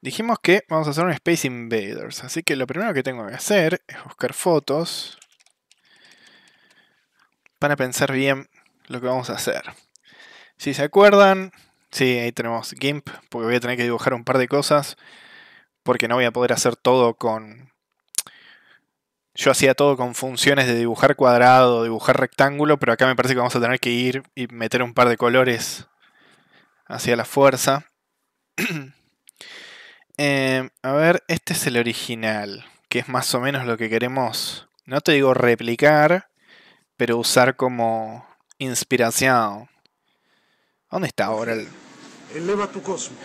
Dijimos que vamos a hacer un Space Invaders, así que lo primero que tengo que hacer es buscar fotos para pensar bien lo que vamos a hacer. Si se acuerdan, sí, ahí tenemos GIMP, porque voy a tener que dibujar un par de cosas, porque no voy a poder hacer todo con... Yo hacía todo con funciones de dibujar cuadrado, dibujar rectángulo, pero acá me parece que vamos a tener que ir y meter un par de colores hacia la fuerza. Em, a ver, este es el original, que es más o menos lo que queremos, no te digo replicar, pero usar como inspiración. ¿Dónde está ahora el... Eleva tu cosmo.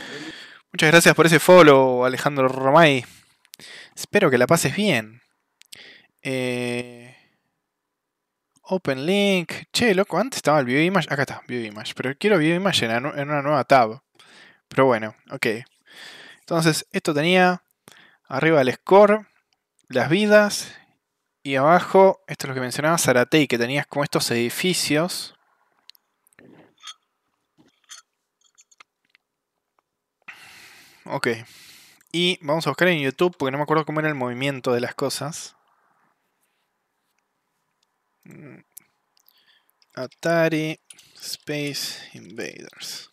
Muchas gracias por ese follow, Alejandro Romay. Espero que la pases bien. Eh, open link. Che, loco, antes estaba el View Image. Acá está, View Image. Pero quiero View Image en, en una nueva tab. Pero bueno, ok. Entonces, esto tenía arriba el score, las vidas, y abajo, esto es lo que mencionaba Zaratei, que tenías como estos edificios. Ok. Y vamos a buscar en YouTube, porque no me acuerdo cómo era el movimiento de las cosas. Mm. Atari Space Invaders.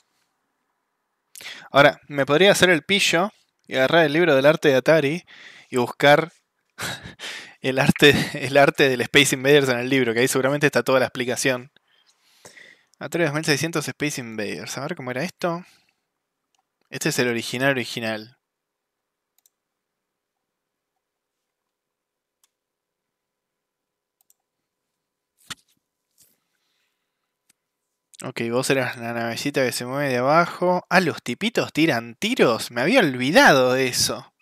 Ahora, me podría hacer el pillo y agarrar el libro del arte de Atari y buscar el arte, el arte del Space Invaders en el libro, que ahí seguramente está toda la explicación. Atari 2600 Space Invaders. A ver cómo era esto. Este es el original original. Ok, vos eras la navecita que se mueve de abajo. Ah, los tipitos tiran tiros. Me había olvidado de eso.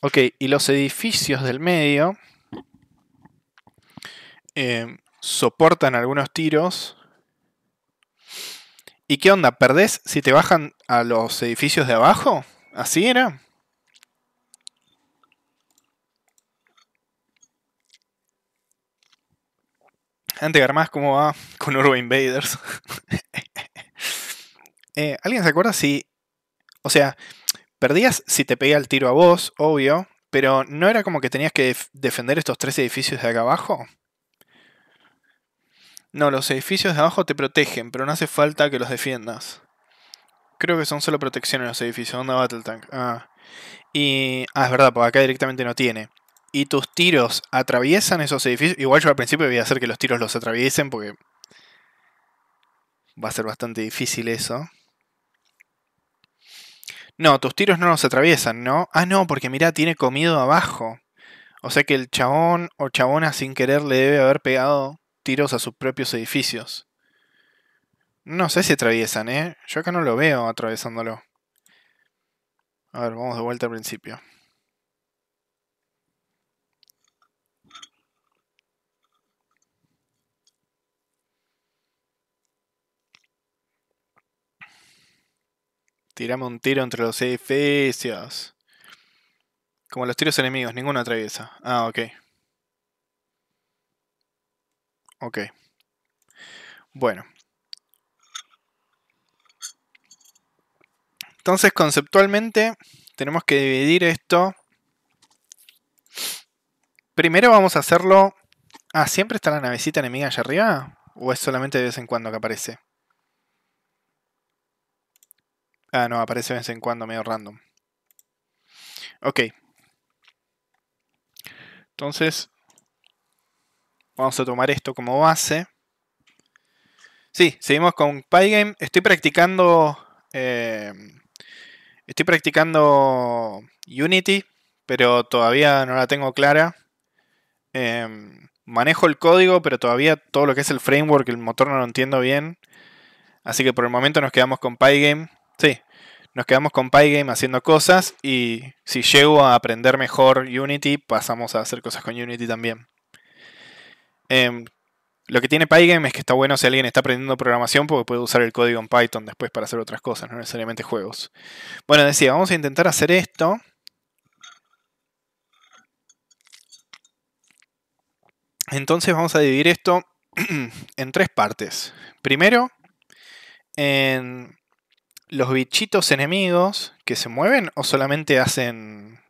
Ok, y los edificios del medio em, soportan algunos tiros. ¿Y qué onda? ¿Perdés si te bajan a los edificios de abajo? ¿Así era? Antes de armás, ¿cómo va con Urban Invaders? Eh, ¿Alguien se acuerda si... O sea, perdías si te pegaba el tiro a vos, obvio, pero ¿no era como que tenías que defender estos tres edificios de acá abajo? No, los edificios de abajo te protegen, pero no hace falta que los defiendas. Creo que son solo protección en los edificios, onda Battle Tank. Ah. Y. Ah, es verdad, porque acá directamente no tiene y tus tiros atraviesan esos edificios, igual yo al principio voy a hacer que los tiros los atraviesen porque va a ser bastante difícil eso. No, tus tiros no los atraviesan, ¿no? Ah, no, porque mira, tiene comido abajo. O sea que el chabón o chabona sin querer le debe haber pegado tiros a sus propios edificios. No sé si atraviesan, ¿eh? Yo acá no lo veo atravesándolo. A ver, vamos de vuelta al principio. Tiramos un tiro entre los edificios. Como los tiros enemigos, ninguno atraviesa. Ah, ok. Ok. Bueno. Entonces, conceptualmente, tenemos que dividir esto. Primero vamos a hacerlo... Ah, ¿siempre está la navecita enemiga allá arriba? ¿O es solamente de vez en cuando que aparece? Ah, nos aparece de vez en cuando medio random. Ok. Entonces, vamos a tomar esto como base. Sí, seguimos con Pygame. Estoy practicando... Eh, estoy practicando Unity, pero todavía no la tengo clara. Em, manejo el código, pero todavía todo lo que es el framework, el motor no lo entiendo bien. Así que por el momento nos quedamos con Pygame nos quedamos con Pygame haciendo cosas y si llego a aprender mejor Unity, pasamos a hacer cosas con Unity también. Em, lo que tiene Pygame es que está bueno si alguien está aprendiendo programación porque puede usar el código en Python después para hacer otras cosas, no necesariamente juegos. Bueno, decía, vamos a intentar hacer esto. Entonces vamos a dividir esto en tres partes. Primero, en los bichitos enemigos que se mueven o solamente hacen...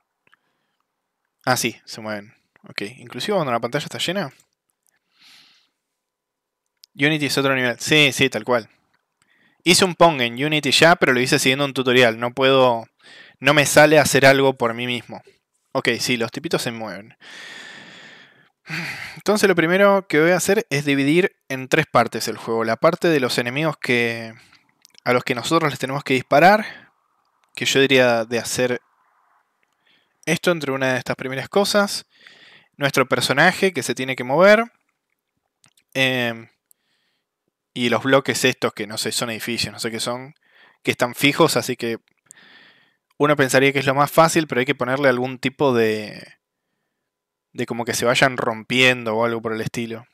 Ah, sí, se mueven. Ok, inclusive cuando la pantalla está llena. Unity es otro nivel. Sí, sí, tal cual. Hice un Pong en Unity ya, pero lo hice siguiendo un tutorial. No puedo... No me sale hacer algo por mí mismo. Ok, sí, los tipitos se mueven. Entonces lo primero que voy a hacer es dividir en tres partes el juego. La parte de los enemigos que, a los que nosotros les tenemos que disparar, que yo diría de hacer esto entre una de estas primeras cosas, nuestro personaje que se tiene que mover, em, y los bloques estos que no sé, son edificios, no sé qué son, que están fijos, así que uno pensaría que es lo más fácil, pero hay que ponerle algún tipo de... de como que se vayan rompiendo o algo por el estilo.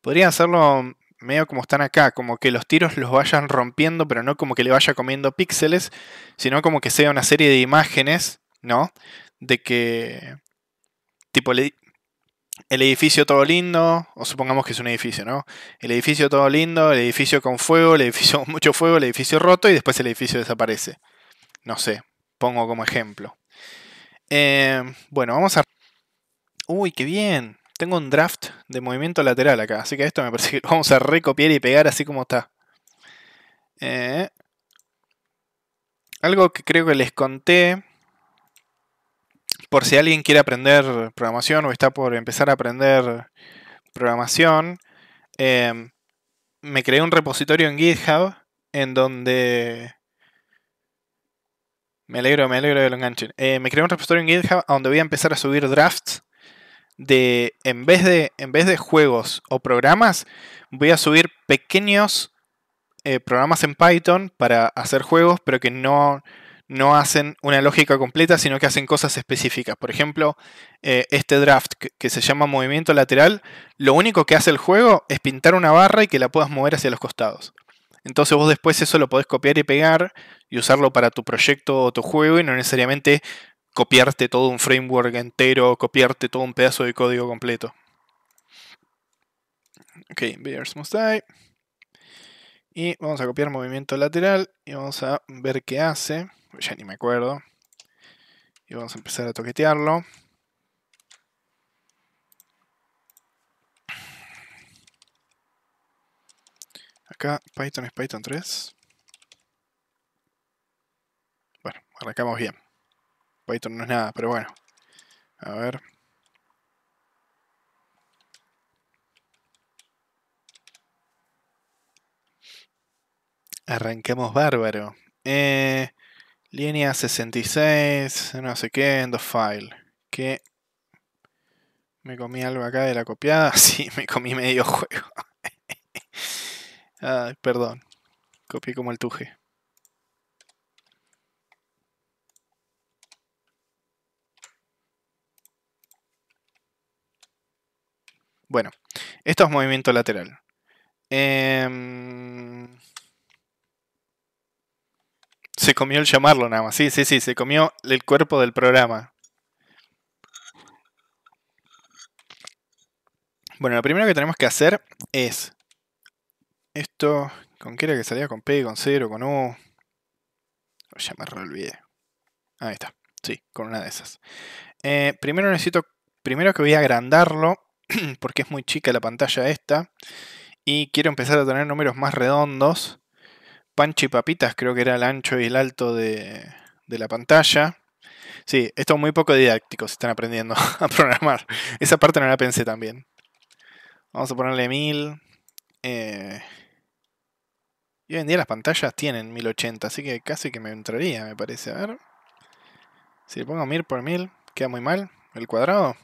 Podría hacerlo medio como están acá, como que los tiros los vayan rompiendo, pero no como que le vaya comiendo píxeles, sino como que sea una serie de imágenes, ¿no? De que, tipo, el edificio todo lindo, o supongamos que es un edificio, ¿no? El edificio todo lindo, el edificio con fuego, el edificio con mucho fuego, el edificio roto y después el edificio desaparece. No sé, pongo como ejemplo. Eh, bueno, vamos a... Uy, qué bien. Tengo un draft de movimiento lateral acá, así que esto me parece que vamos a recopiar y pegar así como está. Eh, algo que creo que les conté, por si alguien quiere aprender programación o está por empezar a aprender programación, eh, me creé un repositorio en GitHub en donde... Me alegro, me alegro de lo enganche. Eh, me creé un repositorio en GitHub donde voy a empezar a subir drafts de en vez de en vez de juegos o programas voy a subir pequeños eh, programas en Python para hacer juegos pero que no no hacen una lógica completa sino que hacen cosas específicas por ejemplo eh, este draft que, que se llama movimiento lateral lo único que hace el juego es pintar una barra y que la puedas mover hacia los costados entonces vos después eso lo podés copiar y pegar y usarlo para tu proyecto o tu juego y no necesariamente copiarte todo un framework entero, copiarte todo un pedazo de código completo. Ok, bears must die. Y vamos a copiar movimiento lateral y vamos a ver qué hace. Ya ni me acuerdo. Y vamos a empezar a toquetearlo. Acá Python es Python 3. Bueno, arrancamos bien. Python no es nada, pero bueno. A ver. Arranquemos bárbaro. Eh, línea 66, no sé qué, en dos file. ¿Qué? ¿Me comí algo acá de la copiada? Sí, me comí medio juego. perdón. Copié como el tuje. Bueno, esto es movimiento lateral. Em, se comió el llamarlo nada más. Sí, sí, sí, se comió el cuerpo del programa. Bueno, lo primero que tenemos que hacer es... Esto... ¿Con qué era que salía? ¿Con P? ¿Con 0? ¿Con U? Ya me olvidé. Ahí está. Sí, con una de esas. Eh, primero necesito... Primero que voy a agrandarlo porque es muy chica la pantalla esta. Y quiero empezar a tener números más redondos. Pancho y papitas creo que era el ancho y el alto de, la pantalla. Sí, esto es muy poco didáctico Se están aprendiendo a programar. Esa parte no la pensé también. Vamos a ponerle 1000. Eh, y hoy en día las pantallas tienen 1080, así que casi que me entraría, me parece. A ver. Si le pongo 1000 por 1000, queda muy mal el cuadrado.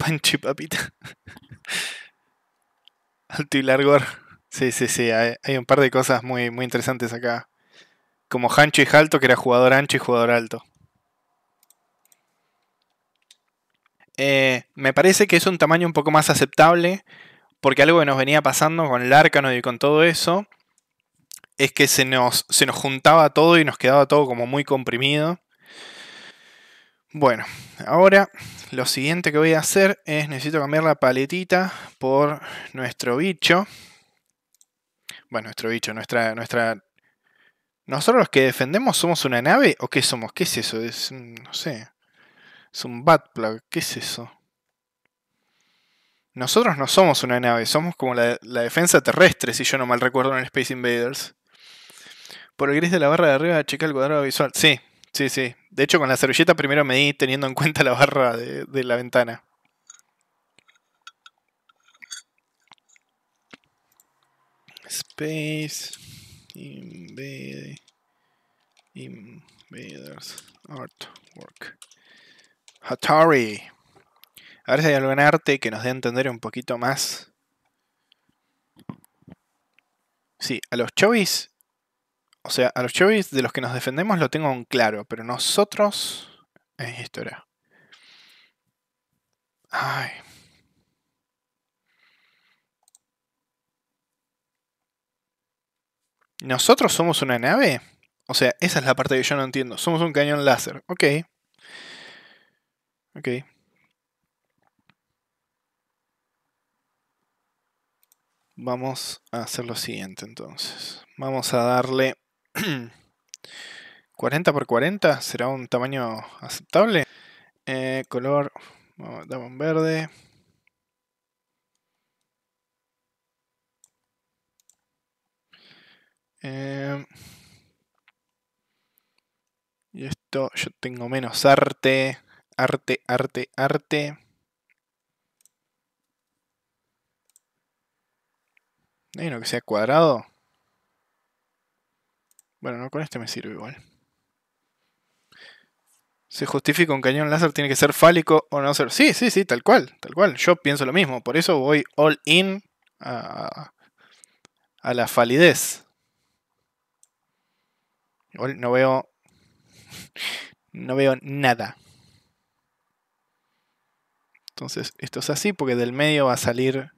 Pancho Papita. Alto y largo. Sí, sí, sí. Hay, un par de cosas muy, muy interesantes acá. Como Hancho y Jalto, que era jugador ancho y jugador alto. Eh, me parece que es un tamaño un poco más aceptable, porque algo que nos venía pasando con el Arcano y con todo eso, es que se nos, se nos juntaba todo y nos quedaba todo como muy comprimido. Bueno, ahora lo siguiente que voy a hacer es necesito cambiar la paletita por nuestro bicho. Bueno, nuestro bicho, nuestra, nuestra... ¿Nosotros los que defendemos somos una nave o qué somos? ¿Qué es eso? Es, no sé. Es un Batplug. ¿Qué es eso? Nosotros no somos una nave, somos como la, defensa terrestre, si yo no mal recuerdo en Space Invaders. Por el gris de la barra de arriba, checa el cuadrado visual. Sí, Sí, sí. De hecho, con la servilleta primero me di teniendo en cuenta la barra de, de la ventana. Space Invaders Artwork. Atari. A ver si hay algún arte que nos dé a entender un poquito más. Sí, a los chovis o sea, a los Chevys de los que nos defendemos lo tengo en claro, pero nosotros es historia. Ay. ¿Nosotros somos una nave? O sea, esa es la parte que yo no entiendo. Somos un cañón láser. Ok. Ok. Vamos a hacer lo siguiente entonces. Vamos a darle 40 por 40 será un tamaño aceptable. Eh, color, damos un verde. Eh, y esto, yo tengo menos arte, arte, arte, arte. Hay uno que sea cuadrado. Bueno, no, con este me sirve igual. ¿Se justifica un cañón láser tiene que ser fálico o no ser? Sí, sí, sí, tal cual, tal cual. Yo pienso lo mismo, por eso voy all in a, la falidez. No veo. No veo nada. Entonces, esto es así porque del medio va a salir.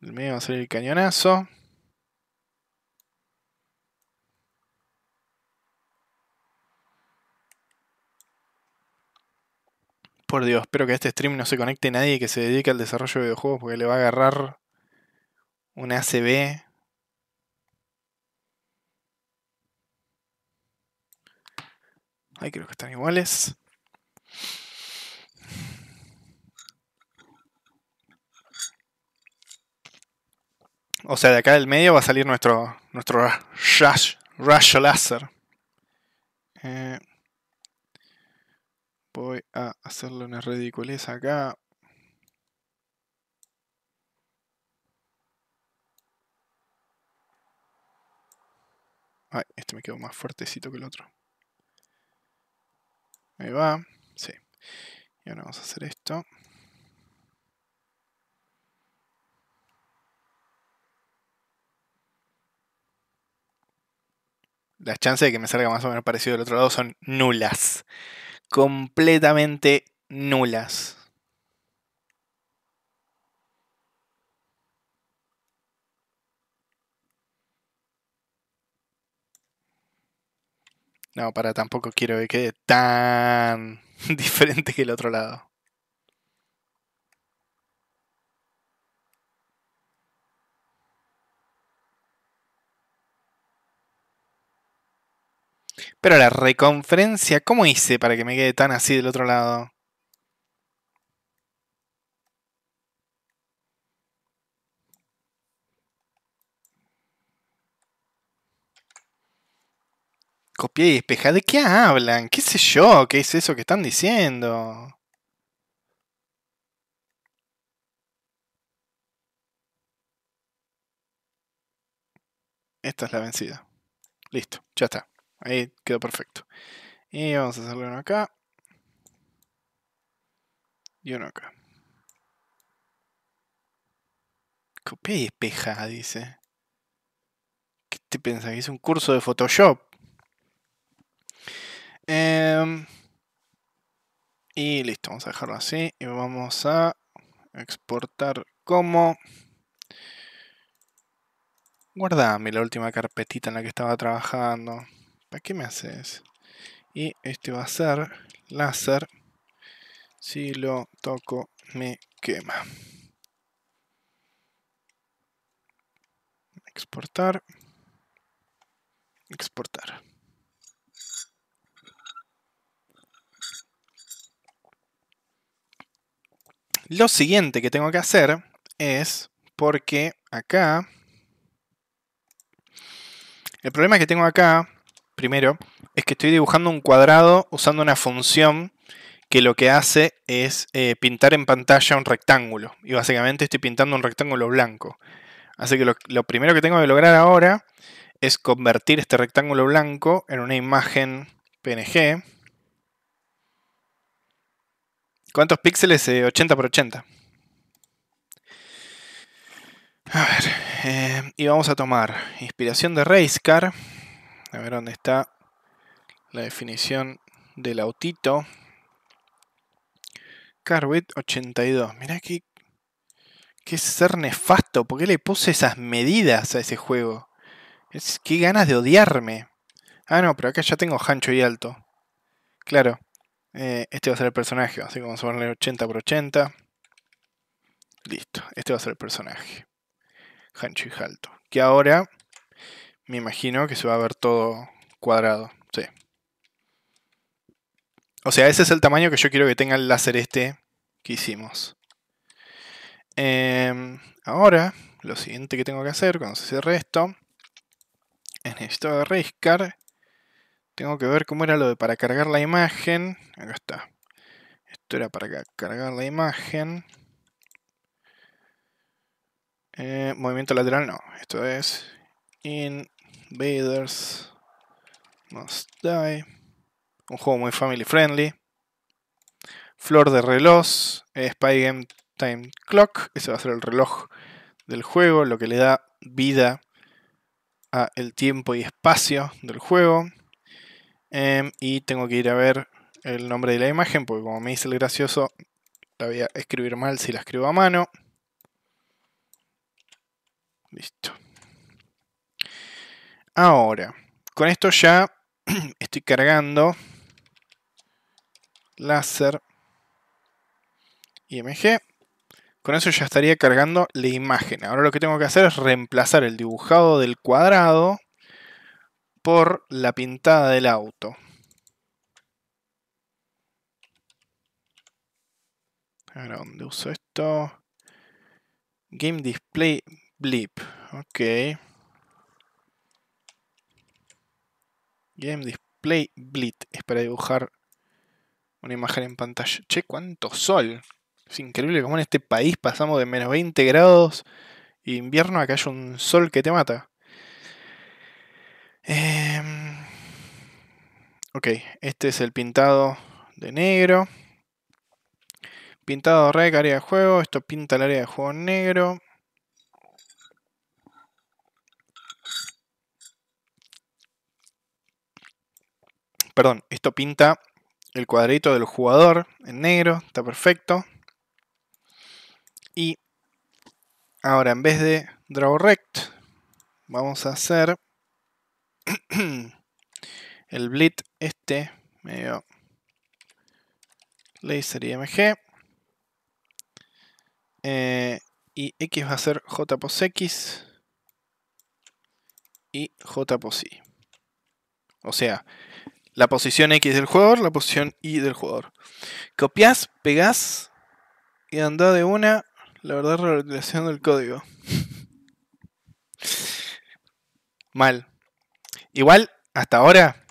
Del medio va a salir el cañonazo. por Dios, espero que a este stream no se conecte nadie que se dedique al desarrollo de videojuegos porque le va a agarrar un ACB. Ahí creo que están iguales. O sea, de acá del medio va a salir nuestro, nuestro Rush, Rush Laser. Eh, voy a hacerle una ridiculez acá. Ay, este me quedó más fuertecito que el otro. Ahí va. Sí. Y ahora vamos a hacer esto. Las chances de que me salga más o menos parecido del otro lado son nulas completamente nulas. No, para tampoco quiero que quede tan diferente que el otro lado. Pero la reconferencia, ¿cómo hice para que me quede tan así del otro lado? Copié y despeja. ¿De qué hablan? ¿Qué sé yo? ¿Qué es eso que están diciendo? Esta es la vencida. Listo, ya está. Ahí quedó perfecto. Y vamos a hacerle uno acá. Y uno acá. Copia y espeja, dice. ¿Qué te piensas? ¿Que es un curso de Photoshop? Em, y listo, vamos a dejarlo así. Y vamos a exportar como... Guardame la última carpetita en la que estaba trabajando qué me haces? Y este va a ser láser. Si lo toco, me quema. Exportar. Exportar. Lo siguiente que tengo que hacer es porque acá... El problema que tengo acá primero, es que estoy dibujando un cuadrado usando una función que lo que hace es eh, pintar en pantalla un rectángulo. Y básicamente estoy pintando un rectángulo blanco. Así que lo, primero que tengo que lograr ahora es convertir este rectángulo blanco en una imagen PNG. ¿Cuántos píxeles? 80 eh, por 80. A ver, eh, y vamos a tomar inspiración de Racecar. A ver dónde está la definición del autito. Carvet 82. Mirá que, qué ser nefasto. ¿Por qué le puse esas medidas a ese juego? Es, qué ganas de odiarme. Ah, no, pero acá ya tengo Hancho y alto. Claro. Eh, este va a ser el personaje. Así que vamos a ponerle 80 por 80. Listo. Este va a ser el personaje. Hancho y alto. Que ahora me imagino que se va a ver todo cuadrado. O sea, ese es el tamaño que yo quiero que tenga el láser este que hicimos. Em, ahora, lo siguiente que tengo que hacer cuando se cierre esto es necesito Tengo que ver cómo era lo de para cargar la imagen. Acá está. Esto era para cargar la imagen. Eh, movimiento lateral no. Esto es in Must Die. Un juego muy family friendly. Flor de reloj. Spy Game Time Clock. Ese va a ser el reloj del juego. Lo que le da vida a el tiempo y espacio del juego. Em, y tengo que ir a ver el nombre de la imagen. Porque como me dice el gracioso. La voy a escribir mal si la escribo a mano. Listo. Ahora, con esto ya estoy cargando láser IMG. Con eso ya estaría cargando la imagen. Ahora lo que tengo que hacer es reemplazar el dibujado del cuadrado por la pintada del auto. Ahora, ¿dónde uso esto? Game Display Blip. Ok. Game Display blit, Es para dibujar una imagen en pantalla. Che, cuánto sol. Es increíble como en este país pasamos de menos 20 grados invierno a que haya un sol que te mata. Em, ok, este es el pintado de negro. Pintado red, área de juego. Esto pinta el área de juego negro. Perdón, esto pinta el cuadrito del jugador en negro, está perfecto. Y ahora en vez de draw rect, vamos a hacer el blit este medio laser img eh, y x va a ser j pos x y j pos o sea la posición X del jugador, la posición Y del jugador. Copias, Pegas. y anda de una la verdad reutilización del código. Mal. Igual, hasta ahora.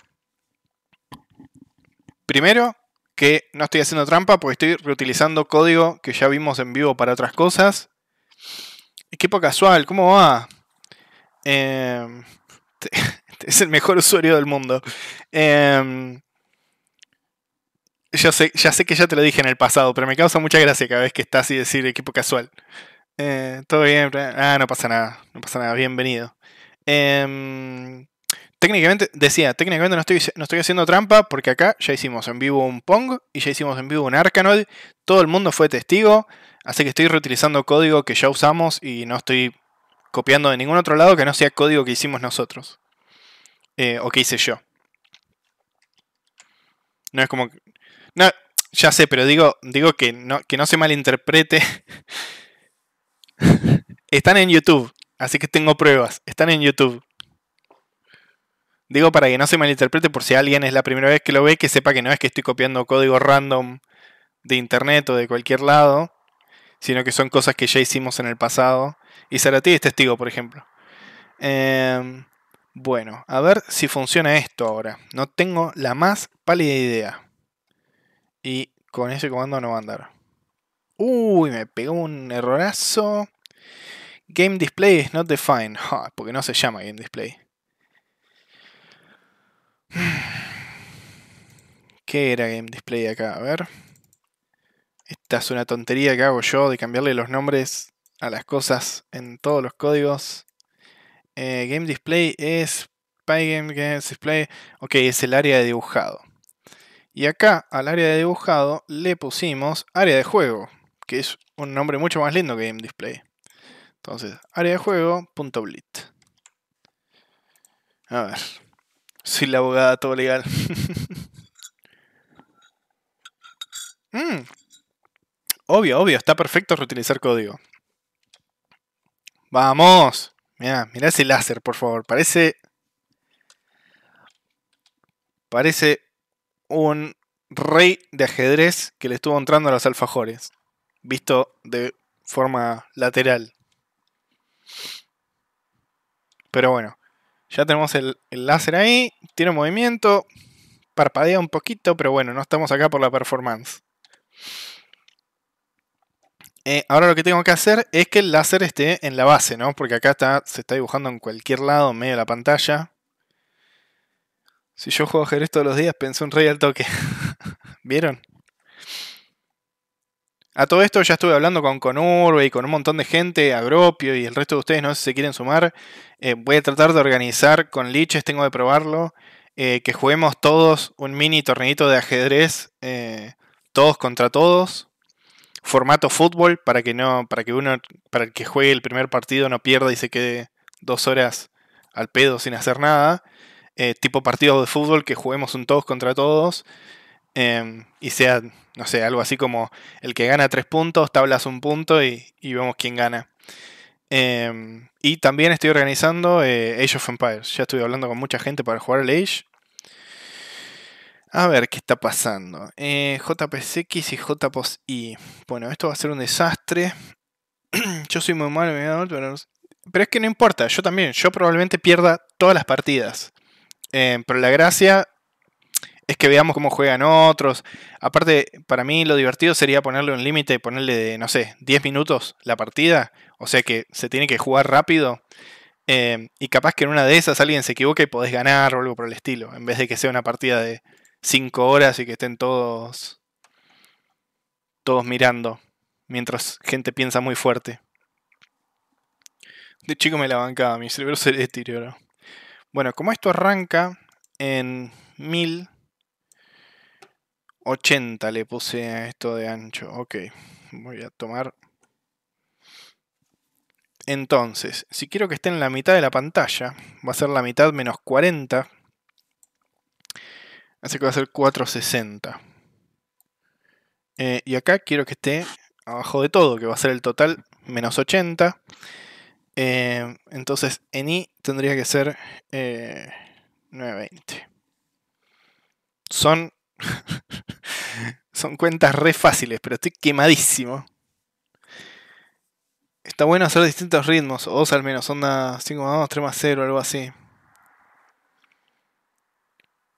Primero, que no estoy haciendo trampa porque estoy reutilizando código que ya vimos en vivo para otras cosas. Equipo casual, ¿cómo va? Eh, Es el mejor usuario del mundo. Em, sé, ya sé que ya te lo dije en el pasado, pero me causa mucha gracia cada vez que estás y decir equipo casual. Eh, todo bien, ah, no pasa nada, no pasa nada, bienvenido. Em, técnicamente, decía, técnicamente no estoy, no estoy haciendo trampa porque acá ya hicimos en vivo un Pong y ya hicimos en vivo un Arcanoid, todo el mundo fue testigo, así que estoy reutilizando código que ya usamos y no estoy copiando de ningún otro lado que no sea código que hicimos nosotros. Eh, o qué hice yo. No es como... No, ya sé, pero digo, digo que, no, que no se malinterprete. Están en YouTube, así que tengo pruebas. Están en YouTube. Digo para que no se malinterprete por si alguien es la primera vez que lo ve, que sepa que no es que estoy copiando código random de internet o de cualquier lado, sino que son cosas que ya hicimos en el pasado. Y Saratí es testigo, por ejemplo. Eh, bueno, a ver si funciona esto ahora. No tengo la más pálida idea. Y con ese comando no va a andar. Uy, me pegó un errorazo. Game display is not defined. porque no se llama game display. ¿Qué era game display acá? A ver. Esta es una tontería que hago yo de cambiarle los nombres a las cosas en todos los códigos. Eh, Game Display es Pygame Game Display, ok, es el área de dibujado. Y acá al área de dibujado le pusimos área de juego, que es un nombre mucho más lindo que Game Display. Entonces, área de juego.blit A ver, soy la abogada, todo legal. Mm. Obvio, obvio, está perfecto reutilizar código. ¡Vamos! Mirá, mirá ese láser, por favor. Parece. Parece un rey de ajedrez que le estuvo entrando a los alfajores. Visto de forma lateral. Pero bueno. Ya tenemos el, el láser ahí. Tiene movimiento. Parpadea un poquito, pero bueno, no estamos acá por la performance. Eh, ahora lo que tengo que hacer es que el láser esté en la base, ¿no? Porque acá está, se está dibujando en cualquier lado, en medio de la pantalla. Si yo juego ajedrez todos los días, pensé un rey al toque. ¿Vieron? A todo esto ya estuve hablando con Conurbe y con un montón de gente, Agropio y el resto de ustedes, no sé si se quieren sumar. Eh, voy a tratar de organizar con liches, tengo que probarlo. Eh, que juguemos todos un mini torneito de ajedrez, todos contra todos formato fútbol para que no, para que uno, para el que juegue el primer partido no pierda y se quede dos horas al pedo sin hacer nada. Eh, tipo partido de fútbol que juguemos un todos contra todos. Em, y sea, no sé, algo así como el que gana tres puntos, tablas un punto y, vemos quién gana. Em, y también estoy organizando eh, Age of Empires. Ya estuve hablando con mucha gente para jugar el Age. A ver qué está pasando. Eh, JPSX y JPOSI. Bueno, esto va a ser un desastre. yo soy muy malo, pero, pero es que no importa. Yo también. Yo probablemente pierda todas las partidas. Eh, pero la gracia es que veamos cómo juegan otros. Aparte, para mí lo divertido sería ponerle un límite, ponerle, de, no sé, 10 minutos la partida. O sea que se tiene que jugar rápido. Eh, y capaz que en una de esas alguien se equivoque y podés ganar o algo por el estilo. En vez de que sea una partida de cinco horas y que estén todos todos mirando mientras gente piensa muy fuerte. De chico me la bancaba, mi cerebro se deterioró. Bueno, como esto arranca en 1080 le puse a esto de ancho. Ok, voy a tomar. Entonces, si quiero que esté en la mitad de la pantalla, va a ser la mitad menos 40 Así que va a ser 460. Eh, y acá quiero que esté abajo de todo, que va a ser el total menos 80. Eh, entonces en i tendría que ser 920. Eh, son, son cuentas re fáciles, pero estoy quemadísimo. Está bueno hacer distintos ritmos, o dos al menos, onda 5 más 2, 3 más 0, algo así.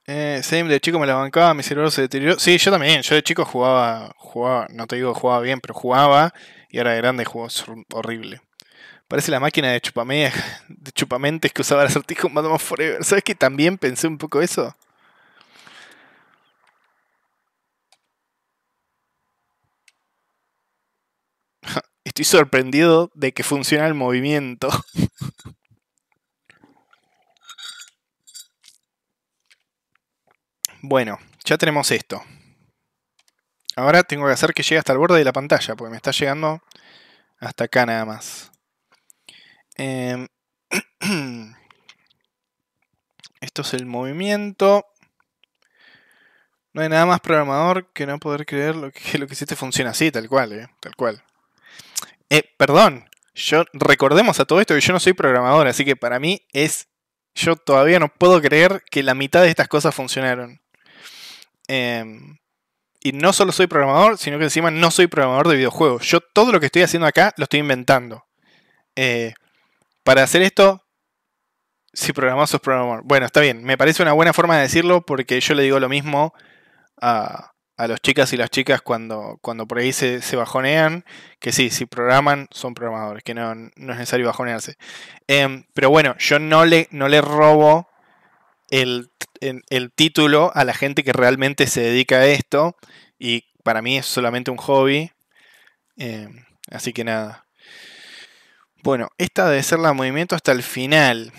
Eh, Same de chico me la bancaba, mi cerebro se deterioró. Sí, yo también. Yo de chico jugaba, jugaba, no te digo jugaba bien, pero jugaba y ahora de grande jugó horrible. Parece la máquina de, de chupamentes que usaba el acertijo en Forever. ¿Sabes que también pensé un poco eso? Estoy sorprendido de que funciona el movimiento. Bueno, ya tenemos esto. Ahora tengo que hacer que llegue hasta el borde de la pantalla, porque me está llegando hasta acá nada más. Em, esto es el movimiento. No hay nada más programador que no poder creer lo que, lo que hiciste funciona así, tal cual, eh, tal cual. Eh, perdón, yo recordemos a todo esto que yo no soy programador, así que para mí es. Yo todavía no puedo creer que la mitad de estas cosas funcionaron. Em, y no solo soy programador, sino que encima no soy programador de videojuegos. Yo todo lo que estoy haciendo acá lo estoy inventando. Eh, para hacer esto, si programas sos programador. Bueno, está bien, me parece una buena forma de decirlo porque yo le digo lo mismo a, a los chicas y las chicas cuando, cuando por ahí se, bajonean, que sí, si programan son programadores, que no, es necesario bajonearse. Em, pero bueno, yo no le, no le robo el, título a la gente que realmente se dedica a esto y para mí es solamente un hobby. Eh, así que nada. Bueno, esta debe ser la movimiento hasta el final.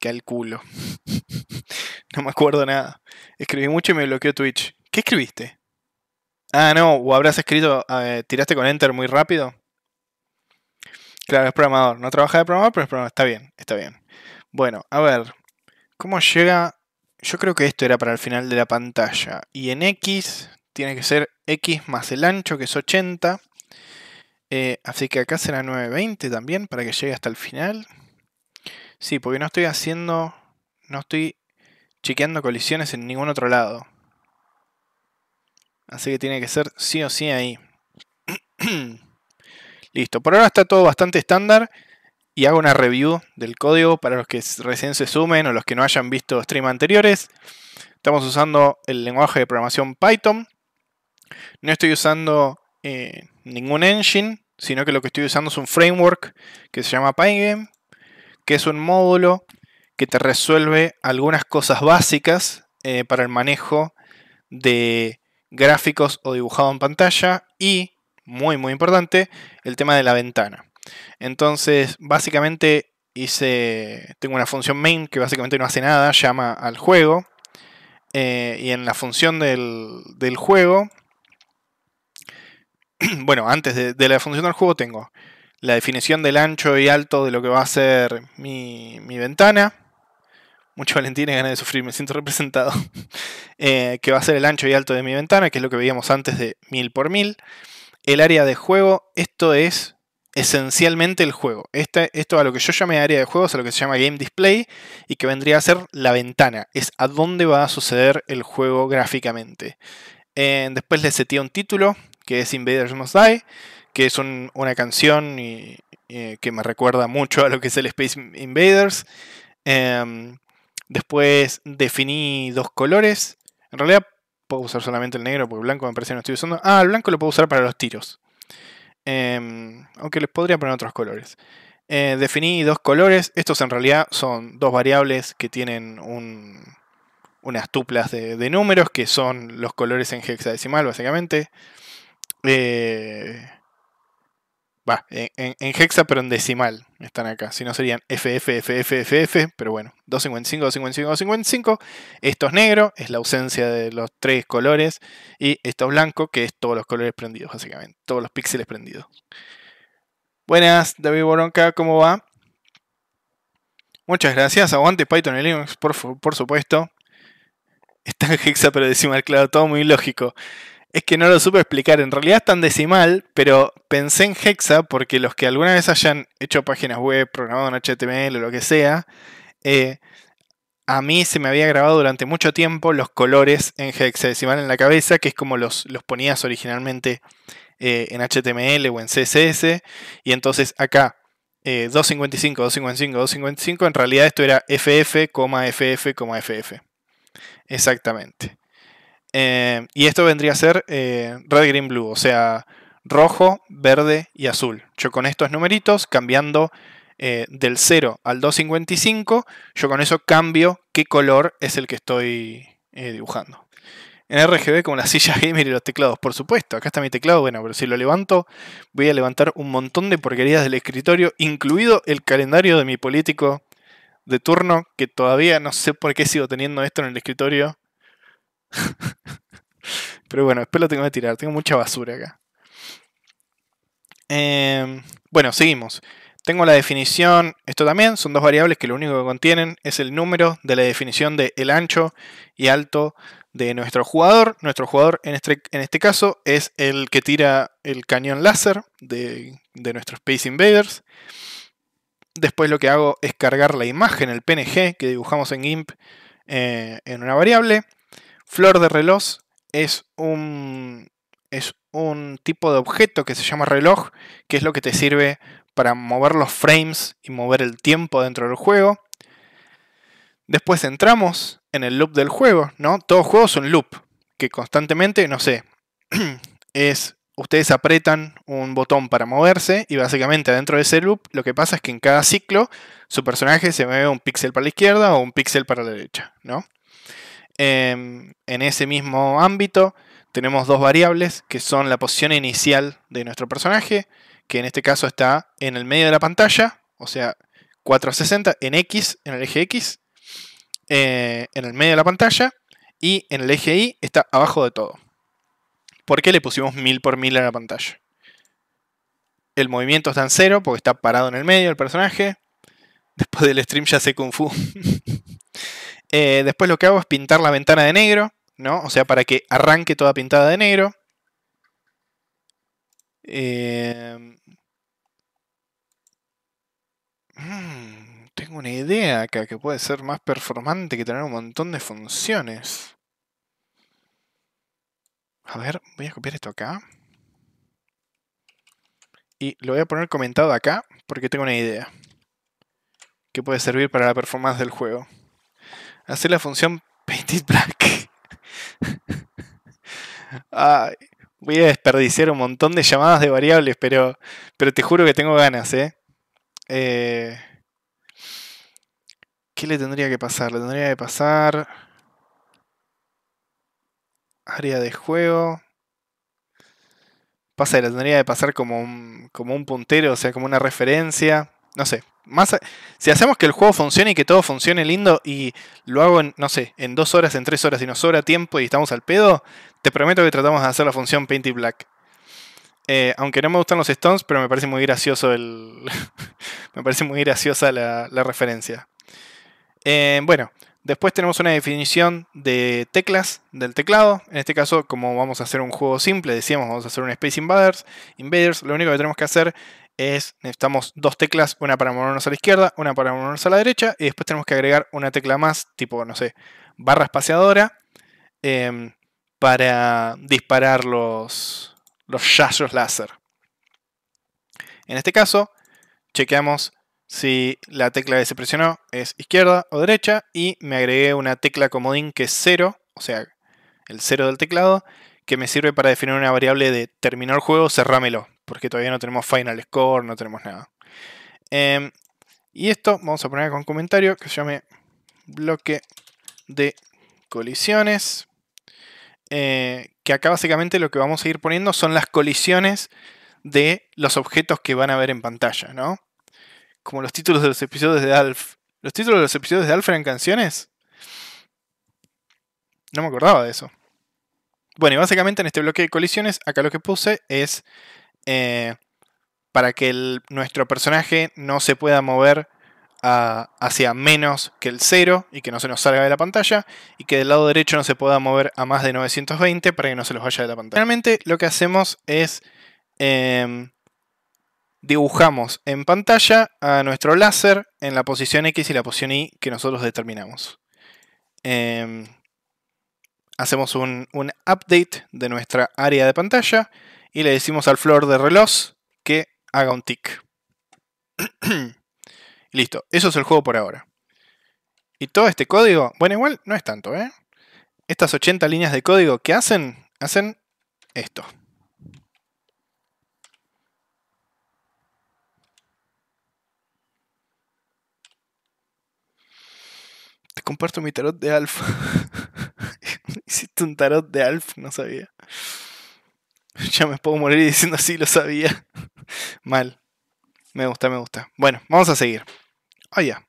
Calculo. no me acuerdo nada. Escribí mucho y me bloqueó Twitch. ¿Qué escribiste? Ah, no, o habrás escrito, eh, tiraste con Enter muy rápido. Claro, es programador. No trabaja de programador, pero Está bien, está bien. Bueno, a ver, ¿cómo llega? Yo creo que esto era para el final de la pantalla. Y en X tiene que ser X más el ancho, que es 80. Eh, así que acá será 920 también, para que llegue hasta el final. Sí, porque no estoy haciendo, no estoy chequeando colisiones en ningún otro lado. Así que tiene que ser sí o sí ahí. Listo, por ahora está todo bastante estándar y hago una review del código para los que recién se sumen o los que no hayan visto stream anteriores. Estamos usando el lenguaje de programación Python. No estoy usando eh, ningún engine, sino que lo que estoy usando es un framework que se llama Pygame, que es un módulo que te resuelve algunas cosas básicas eh, para el manejo de gráficos o dibujado en pantalla y, muy muy importante, el tema de la ventana. Entonces, básicamente hice, tengo una función main que básicamente no hace nada, llama al juego. Eh, y en la función del, juego, bueno, antes de, la función del juego tengo la definición del ancho y alto de lo que va a ser mi, ventana. Mucho Valentín ganas de sufrir, me siento representado. Eh, que va a ser el ancho y alto de mi ventana, que es lo que veíamos antes de 1000 por 1000. El área de juego, esto es esencialmente el juego. Este, esto a lo que yo llamé área de juegos, a lo que se llama Game Display, y que vendría a ser la ventana. Es a dónde va a suceder el juego gráficamente. después le seté un título, que es Invaders Must Die, que es una canción eh, que me recuerda mucho a lo que es el Space Invaders. Em, después definí dos colores. En realidad puedo usar solamente el negro porque el blanco me parece que no estoy usando. Ah, el blanco lo puedo usar para los tiros. Em, aunque les podría poner otros colores. Eh, definí dos colores, estos en realidad son dos variables que tienen un, unas tuplas de, de, números, que son los colores en hexadecimal básicamente. Eh, Va, en, hexa, pero en decimal están acá. Si no serían FFFFFF, pero bueno, 255, 255, 255. Esto es negro, es la ausencia de los tres colores. Y esto es blanco, que es todos los colores prendidos, básicamente. Todos los píxeles prendidos. Buenas, David Boronca, ¿cómo va? Muchas gracias. Aguante Python y Linux, por, por supuesto. Está en hexa, pero decimal, claro, todo muy lógico. Es que no lo supe explicar. En realidad es tan decimal, pero pensé en Hexa porque los que alguna vez hayan hecho páginas web, programado en HTML o lo que sea, eh, a mí se me había grabado durante mucho tiempo los colores en hexadecimal en la cabeza, que es como los, ponías originalmente eh, en HTML o en CSS. Y entonces acá, 255, 255, 255, en realidad esto era FF, FF, FF. Exactamente. Eh, y esto vendría a ser eh, red, green, blue, o sea, rojo, verde y azul. Yo con estos numeritos, cambiando eh, del 0 al 255, yo con eso cambio qué color es el que estoy dibujando. En RGB como las silla gamer y los teclados, por supuesto. Acá está mi teclado, bueno, pero si lo levanto, voy a levantar un montón de porquerías del escritorio, incluido el calendario de mi político de turno, que todavía no sé por qué sigo teniendo esto en el escritorio. Pero bueno, después lo tengo que tirar. Tengo mucha basura acá. Em, bueno, seguimos. Tengo la definición, esto también, son dos variables que lo único que contienen es el número de la definición de el ancho y alto de nuestro jugador. Nuestro jugador en este, en este caso es el que tira el cañón láser de, de nuestros Space Invaders. Después lo que hago es cargar la imagen, el PNG que dibujamos en imp eh, en una variable. Flor de reloj es un, es un tipo de objeto que se llama reloj, que es lo que te sirve para mover los frames y mover el tiempo dentro del juego. Después entramos en el loop del juego, ¿no? Todo juego es un loop, que constantemente, no sé, es ustedes apretan un botón para moverse y básicamente dentro de ese loop lo que pasa es que en cada ciclo su personaje se mueve un píxel para la izquierda o un píxel para la derecha, ¿no? Em, en ese mismo ámbito tenemos dos variables que son la posición inicial de nuestro personaje, que en este caso está en el medio de la pantalla, o sea, 460 en X, en el eje X, eh, en el medio de la pantalla, y en el eje Y está abajo de todo. ¿Por qué le pusimos 1000 por 1000 a la pantalla? El movimiento está en cero porque está parado en el medio el personaje. Después del stream ya se Kung Fu. Eh, después lo que hago es pintar la ventana de negro, ¿no? O sea, para que arranque toda pintada de negro. Em, mm, tengo una idea acá que puede ser más performante que tener un montón de funciones. A ver, voy a copiar esto acá. Y lo voy a poner comentado acá porque tengo una idea que puede servir para la performance del juego hacer la función paint black. voy a desperdiciar un montón de llamadas de variables, pero, pero te juro que tengo ganas, ¿eh? eh qué le tendría que pasar? Le tendría que pasar... Área de juego. Pasa, le tendría que pasar como un, como un puntero, o sea, como una referencia. No sé, más, si hacemos que el juego funcione y que todo funcione lindo y lo hago en, no sé, en dos horas, en tres horas y nos sobra tiempo y estamos al pedo, te prometo que tratamos de hacer la función Paint y Black. Eh, aunque no me gustan los Stones, pero me parece muy gracioso el. me parece muy graciosa la, referencia. Eh, bueno, después tenemos una definición de teclas del teclado. En este caso, como vamos a hacer un juego simple, decíamos vamos a hacer un Space Invaders. Invaders, lo único que tenemos que hacer es necesitamos dos teclas, una para movernos a la izquierda, una para movernos a la derecha, y después tenemos que agregar una tecla más, tipo, no sé, barra espaciadora, em, para disparar los, los láser. En este caso, chequeamos si la tecla que se presionó es izquierda o derecha, y me agregué una tecla comodín que es 0, o sea, el cero del teclado, que me sirve para definir una variable de terminó el juego, cerrámelo, porque todavía no tenemos final score, no tenemos nada. Em, y esto vamos a poner con un comentario que se llame bloque de colisiones. Eh, que acá básicamente lo que vamos a ir poniendo son las colisiones de los objetos que van a ver en pantalla, ¿no? Como los títulos de los episodios de Alf. ¿Los títulos de los episodios de Alf eran canciones? No me acordaba de eso. Bueno, y básicamente en este bloque de colisiones, acá lo que puse es eh, para que nuestro personaje no se pueda mover ah, hacia menos que el 0 y que no se nos salga de la pantalla y que del lado derecho no se pueda mover a más de 920 para que no se los vaya de la pantalla. Realmente lo que hacemos es em, dibujamos en pantalla a nuestro láser en la posición X y la posición Y que nosotros determinamos. Em, hacemos un update de nuestra área de pantalla y le decimos al flor de reloj que haga un tick. Listo, eso es el juego por ahora. Y todo este código, bueno, igual no es tanto, ¿eh? Estas 80 líneas de código que hacen, hacen esto. Te comparto mi tarot de alfa. Hiciste un tarot de alfa, no sabía. ya me puedo morir diciendo así, lo sabía. Mal. Me gusta, me gusta. Bueno, vamos a seguir. allá ah,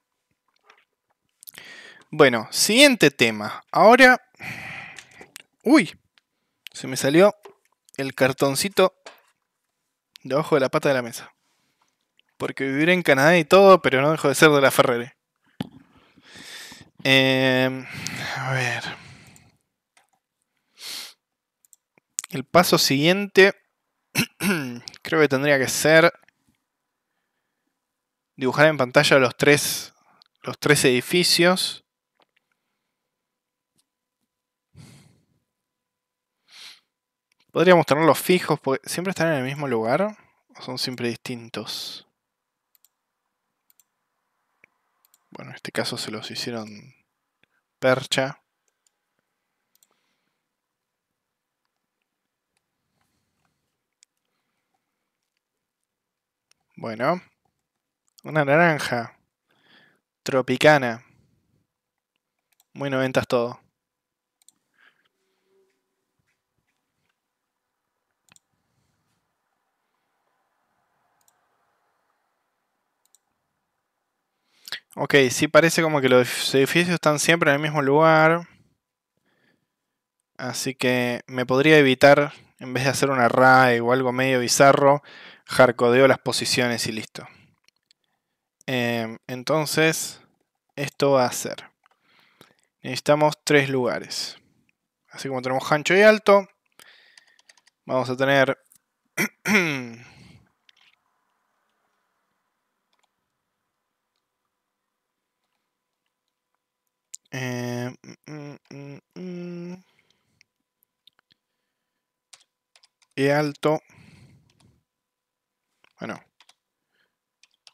ya. Bueno, siguiente tema. Ahora... Uy, se me salió el cartoncito debajo de la pata de la mesa. Porque viviré en Canadá y todo, pero no dejo de ser de la Ferrere. Em, a ver. El paso siguiente creo que tendría que ser dibujar en pantalla los tres, los tres edificios. Podríamos tenerlos fijos, porque siempre están en el mismo lugar o son siempre distintos. Bueno, en este caso se los hicieron percha. Bueno. Una naranja. Tropicana. Muy noventas todo. Ok, sí parece como que los edificios están siempre en el mismo lugar. Así que me podría evitar, en vez de hacer una array o algo medio bizarro, hardcodeo las posiciones y listo. Em, entonces, esto va a ser. Necesitamos tres lugares. Así como tenemos ancho y alto, vamos a tener... eh, y alto bueno,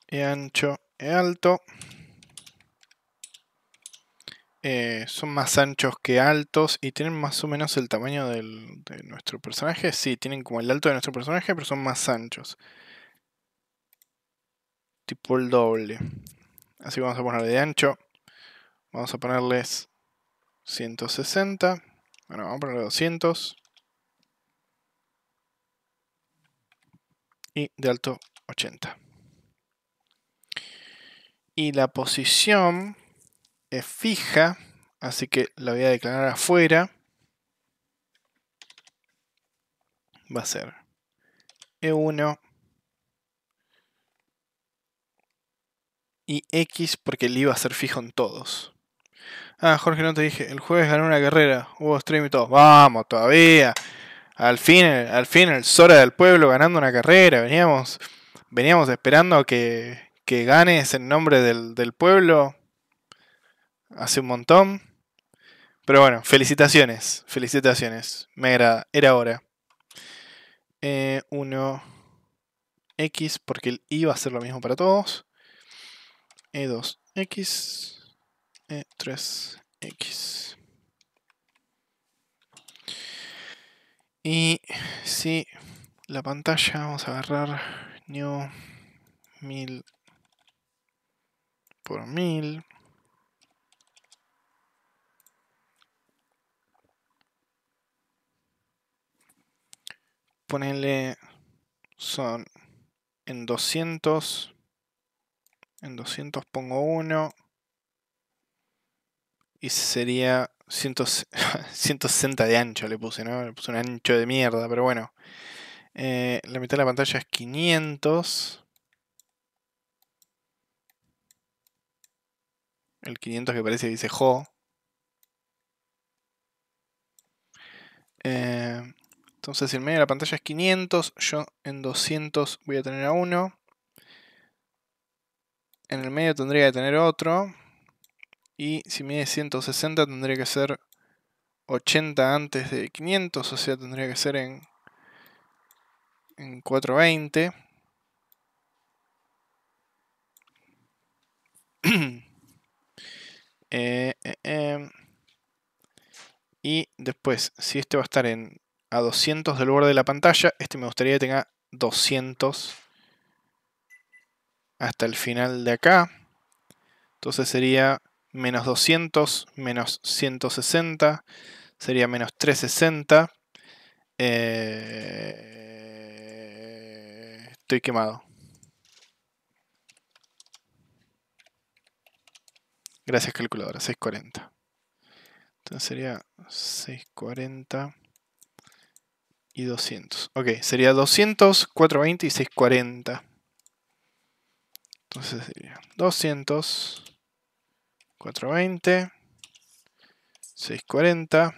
y ancho y alto eh, son más anchos que altos y tienen más o menos el tamaño de nuestro personaje. Sí, tienen como el alto de nuestro personaje, pero son más anchos. Tipo el doble. Así vamos a ponerle de ancho. Vamos a ponerles 160. Bueno, vamos a ponerle 200. y de alto 80. Y la posición es fija, así que la voy a declarar afuera. Va a ser E1 y X porque el iba a ser fijo en todos. Ah, Jorge, no te dije, el jueves ganó una carrera, hubo stream y todo. Vamos, todavía al fin, al fin el Sora del pueblo ganando una carrera. Veníamos, veníamos esperando que, que ganes en nombre del, del, pueblo hace un montón. Pero bueno, felicitaciones, felicitaciones. Me agrada, era hora. 1 eh, X, porque el iba a ser lo mismo para todos. E2X, E3X. Y si la pantalla, vamos a agarrar new 1000 por 1000. Ponerle son en 200. En 200 pongo 1. Y sería 160 de ancho le puse, ¿no? Le puse un ancho de mierda, pero bueno. Eh, la mitad de la pantalla es 500. El 500 que parece dice Jo. Eh, entonces el medio de la pantalla es 500. Yo en 200 voy a tener a uno. En el medio tendría que tener otro. Y si mide 160 tendría que ser 80 antes de 500, o sea, tendría que ser en, 420. Eh, eh, eh. Y después, si este va a estar en, a 200 del borde de la pantalla, este me gustaría que tenga 200 hasta el final de acá. Entonces sería menos 200, menos 160, sería menos 360. Eh, estoy quemado. Gracias calculadora, 640. Entonces sería 640 y 200. Ok, sería 200, 420 y 640. Entonces sería 200, 420, 640.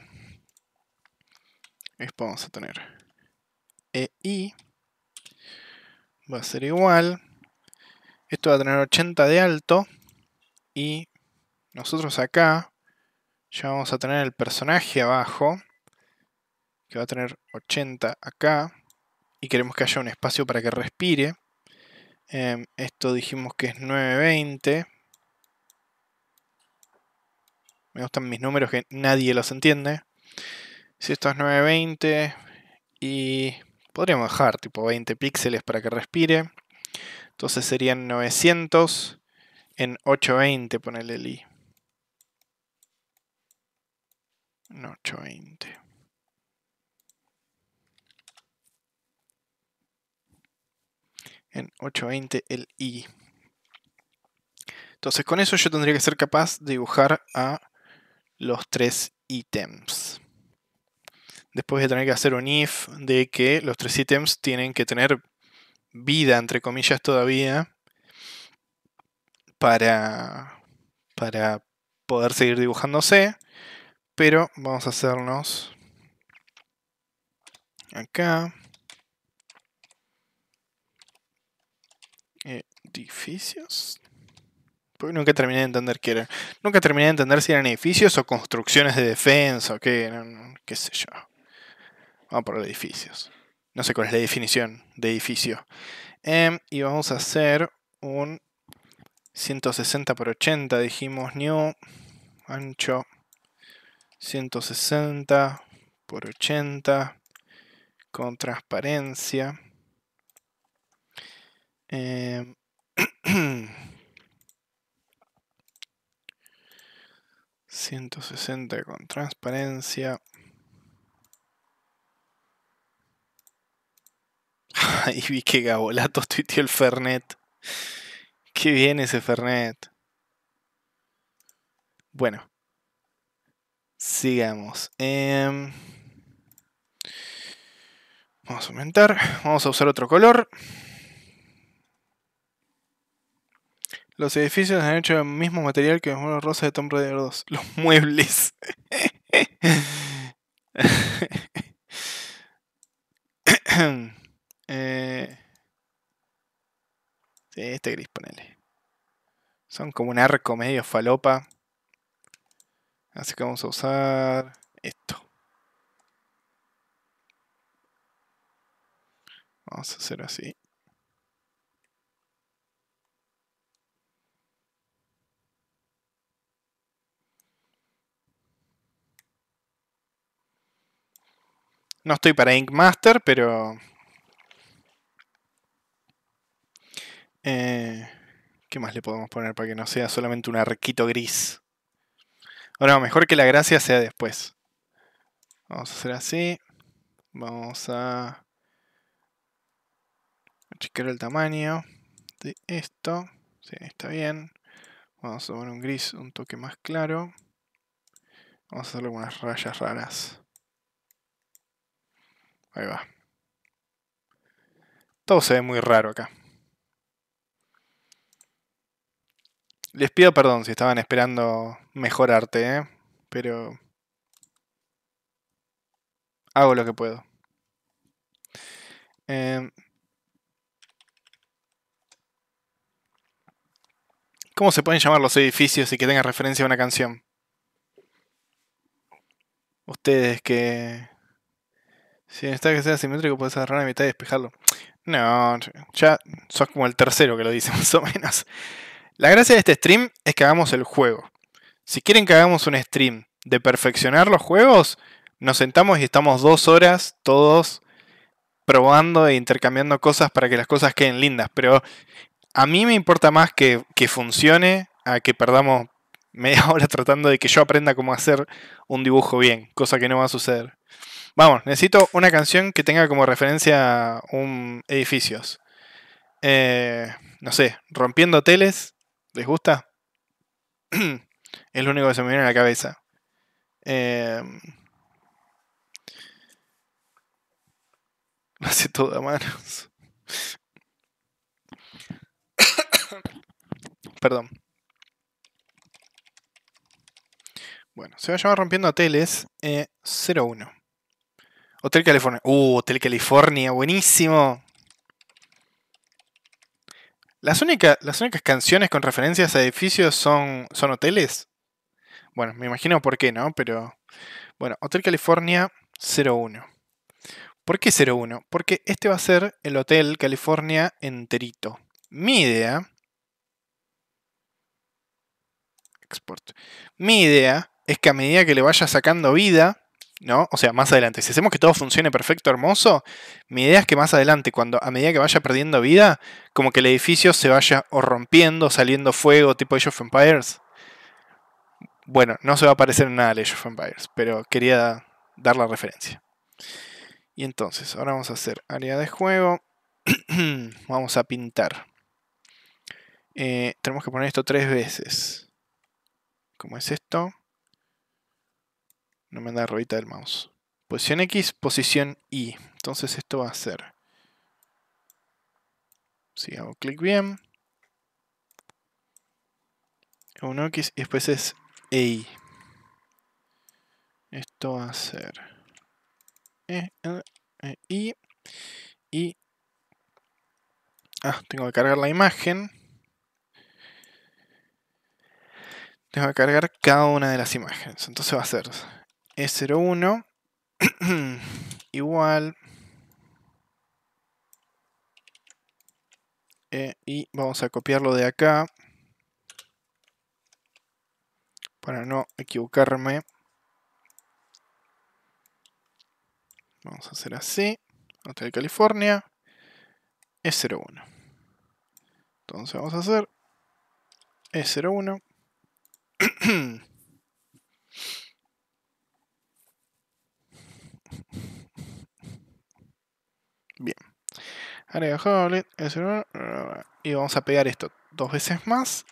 Esto vamos a tener EI va a ser igual. Esto va a tener 80 de alto. Y nosotros acá ya vamos a tener el personaje abajo. Que va a tener 80 acá. Y queremos que haya un espacio para que respire. Em, esto dijimos que es 920. Me gustan mis números que nadie los entiende. Si esto es 920 y podríamos dejar tipo 20 píxeles para que respire. Entonces serían 900 en 820, ponerle el i. En 820. En 820 el i. Entonces con eso yo tendría que ser capaz de dibujar a los tres ítems. Después voy a tener que hacer un if de que los tres ítems tienen que tener vida, entre comillas, todavía para, para poder seguir dibujándose. Pero vamos a hacernos acá. edificios. Porque nunca terminé de entender qué eran. Nunca terminé de entender si eran edificios o construcciones de defensa o qué, qué sé yo. Vamos por edificios. No sé cuál es la definición de edificio. Em, y vamos a hacer un 160 por 80, dijimos new, ancho, 160 por 80, con transparencia. Eh, 160 con transparencia. Ahí vi que Gabolato tuiteó el Fernet. Qué bien ese Fernet. Bueno. Sigamos. Em, vamos a aumentar. Vamos a usar otro color. Los edificios han hecho el mismo material que los muros rosa de Tomb Raider 2. Los muebles. Eh, este gris, ponele. Son como un arco medio falopa. Así que vamos a usar esto. Vamos a hacer así. No estoy para Ink Master, pero... Eh, ¿Qué más le podemos poner para que no sea solamente un arquito gris? Ahora mejor que la gracia sea después. Vamos a hacer así. Vamos a... chequear el tamaño de esto. Sí, está bien. Vamos a poner un gris un toque más claro. Vamos a hacer algunas rayas raras. Ahí va. Todo se ve muy raro acá. Les pido perdón si estaban esperando mejorarte, arte, ¿eh? pero hago lo que puedo. Em, ¿Cómo se pueden llamar los edificios y que tengan referencia a una canción? Ustedes que si necesitas que sea simétrico, puedes agarrar la mitad y despejarlo. No, ya sos como el tercero que lo dice, más o menos. La gracia de este stream es que hagamos el juego. Si quieren que hagamos un stream de perfeccionar los juegos, nos sentamos y estamos dos horas todos probando e intercambiando cosas para que las cosas queden lindas. Pero a mí me importa más que, que funcione a que perdamos media hora tratando de que yo aprenda cómo hacer un dibujo bien, cosa que no va a suceder. Vamos, necesito una canción que tenga como referencia un edificios. Eh, no sé, rompiendo teles, ¿les gusta? es lo único que se me viene a la cabeza. No sé todo hermanos. manos. Perdón. Bueno, se va a llamar Rompiendo teles eh, 01. Hotel California. Uh, Hotel California, buenísimo. Las, las únicas canciones con referencias a edificios son, son hoteles. Bueno, me imagino por qué, ¿no? Pero. Bueno, Hotel California 01. ¿Por qué 01? Porque este va a ser el Hotel California enterito. Mi idea. Export. Mi idea es que a medida que le vaya sacando vida, ¿no? O sea, más adelante. Si hacemos que todo funcione perfecto, hermoso, mi idea es que más adelante, cuando a medida que vaya perdiendo vida, como que el edificio se vaya o rompiendo, saliendo fuego, tipo Age of Empires. Bueno, no se va a parecer nada al Age of Empires, pero quería dar la referencia. Y entonces, ahora vamos a hacer área de juego. vamos a pintar. Eh, tenemos que poner esto tres veces. ¿Cómo es esto? No me da ruedita del mouse. Posición X, posición Y. Entonces esto va a ser... Si hago clic bien... 1X y después es EI. Esto va a ser... E, y... E, ah, tengo que cargar la imagen. Tengo que cargar cada una de las imágenes. Entonces va a ser e 01 igual y vamos a copiarlo de acá para no equivocarme vamos a hacer así Hotel California es 01 entonces vamos a hacer es 01 Bien. Área Y vamos a pegar esto dos veces más.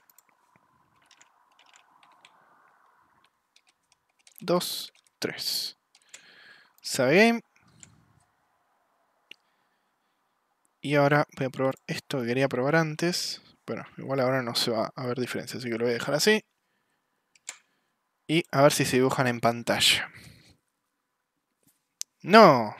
Dos, tres. Save game. Y ahora voy a probar esto quería probar antes. Bueno, igual ahora no se va a ver diferencia, así que lo voy a dejar así. Y a ver si se dibujan en pantalla. ¡No!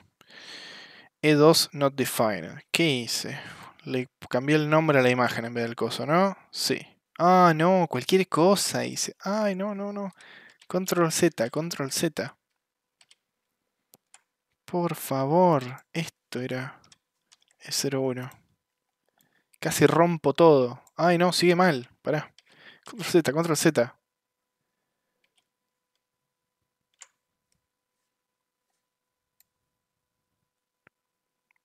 E2 not defined. ¿Qué hice? Le cambié el nombre a la imagen en vez del coso, ¿no? Sí. Ah, no, cualquier cosa hice. Ay, no, no, no. Control Z, control Z. Por favor, esto era E01. Casi rompo todo. Ay, no, sigue mal. Pará. Control Z, control Z.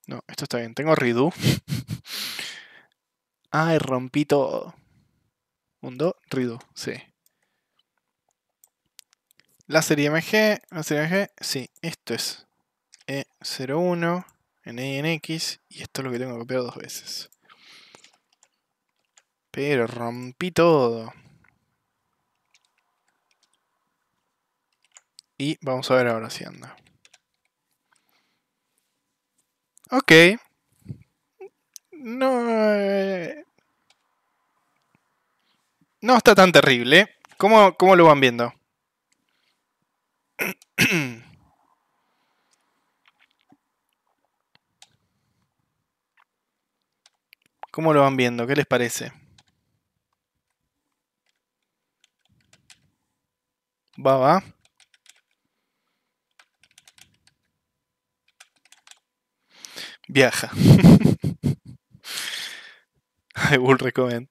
No, esto está bien. Tengo redo. Ah, y rompí todo. Un do, redo, sí. La serie MG, la serie MG, sí, esto es E01 en E en X y esto es lo que tengo que copiar dos veces. Pero rompí todo. Y vamos a ver ahora si anda. Okay, No. Eh, no está tan terrible. ¿Cómo, ¿Cómo, lo van viendo? ¿Cómo lo van viendo? ¿Qué les parece? Va, va. Viaja. I would recommend.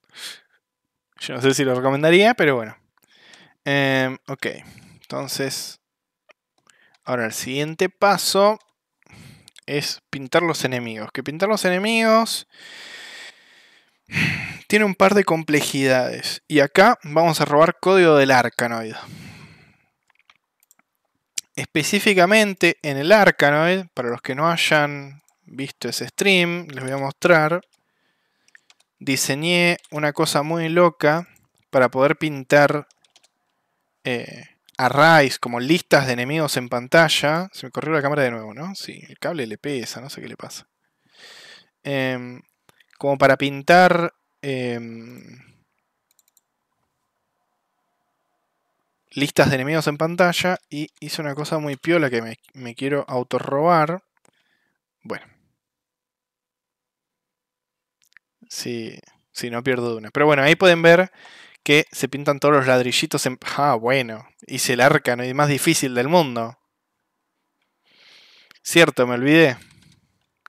Yo no sé si lo recomendaría, pero bueno. Em, ok, entonces. Ahora el siguiente paso es pintar los enemigos. Que pintar los enemigos tiene un par de complejidades. Y acá vamos a robar código del Arcanoid. Específicamente en el Arcanoid, para los que no hayan visto ese stream, les voy a mostrar. Diseñé una cosa muy loca para poder pintar eh, arrays como listas de enemigos en pantalla. Se me corrió la cámara de nuevo, ¿no? Sí, el cable le pesa, no sé qué le pasa. Em, como para pintar... Em, listas de enemigos en pantalla y hice una cosa muy piola que me, me quiero autorrobar. Bueno, si, no pierdo de una. Pero bueno, ahí pueden ver que se pintan todos los ladrillitos en... Ah, bueno, hice el arcano y más difícil del mundo. Cierto, me olvidé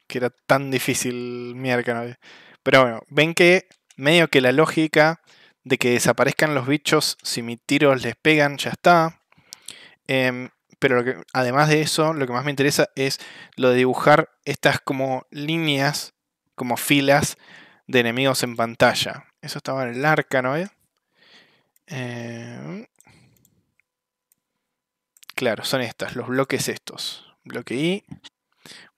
que era tan difícil mi arcano. Pero bueno, ven que medio que la lógica de que desaparezcan los bichos si mis tiros les pegan, ya está. Em, pero además de eso, lo que más me interesa es lo de dibujar estas como líneas, como filas de enemigos en pantalla. Eso estaba en el arca, ¿no? Eh, claro, son estas, los bloques estos. Bloque I,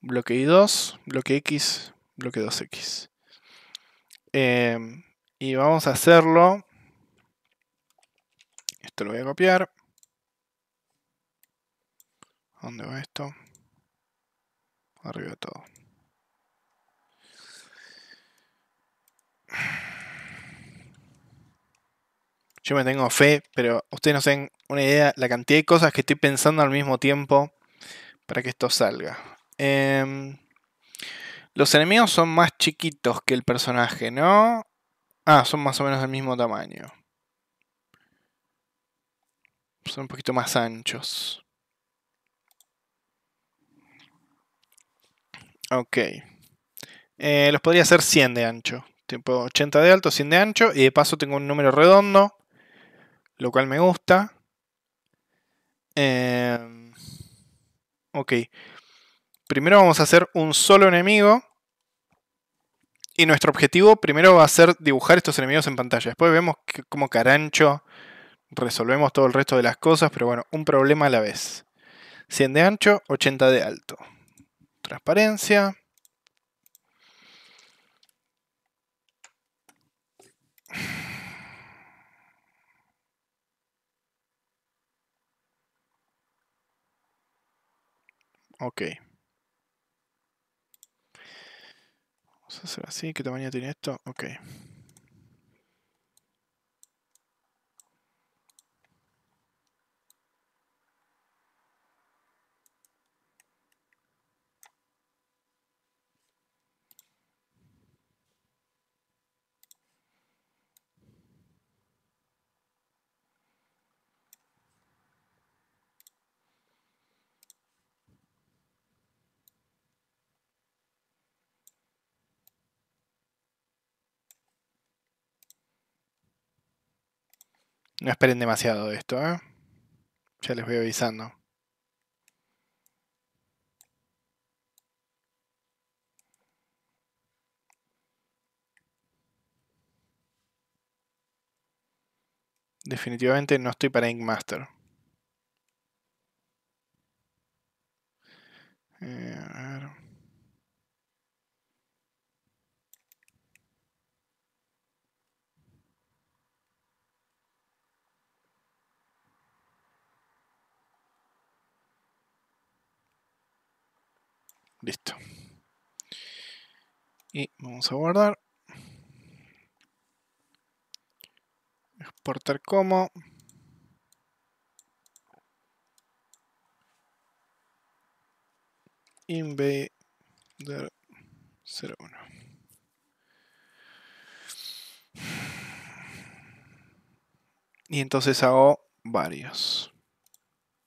bloque I2, bloque X, bloque 2X. Em, y vamos a hacerlo. Esto lo voy a copiar. ¿Dónde va esto? Arriba todo. Yo me tengo fe, pero ustedes no tienen una idea la cantidad de cosas que estoy pensando al mismo tiempo para que esto salga. Em, los enemigos son más chiquitos que el personaje, ¿no? Ah, son más o menos del mismo tamaño. Son un poquito más anchos. Ok. Eh, los podría hacer 100 de ancho, tiempo 80 de alto, 100 de ancho. Y de paso tengo un número redondo. Lo cual me gusta. Eh, ok. Primero vamos a hacer un solo enemigo. Y nuestro objetivo primero va a ser dibujar estos enemigos en pantalla. Después vemos cómo carancho resolvemos todo el resto de las cosas. Pero bueno, un problema a la vez. 100 de ancho, 80 de alto. Transparencia. Ok. Vamos a hacer así. ¿Qué tamaño tiene esto? Ok. No esperen demasiado de esto, ¿eh? Ya les voy avisando. Definitivamente no estoy para Ink Master. Eh, Listo. Y vamos a guardar. Exportar como. Invader 01. Y entonces hago varios.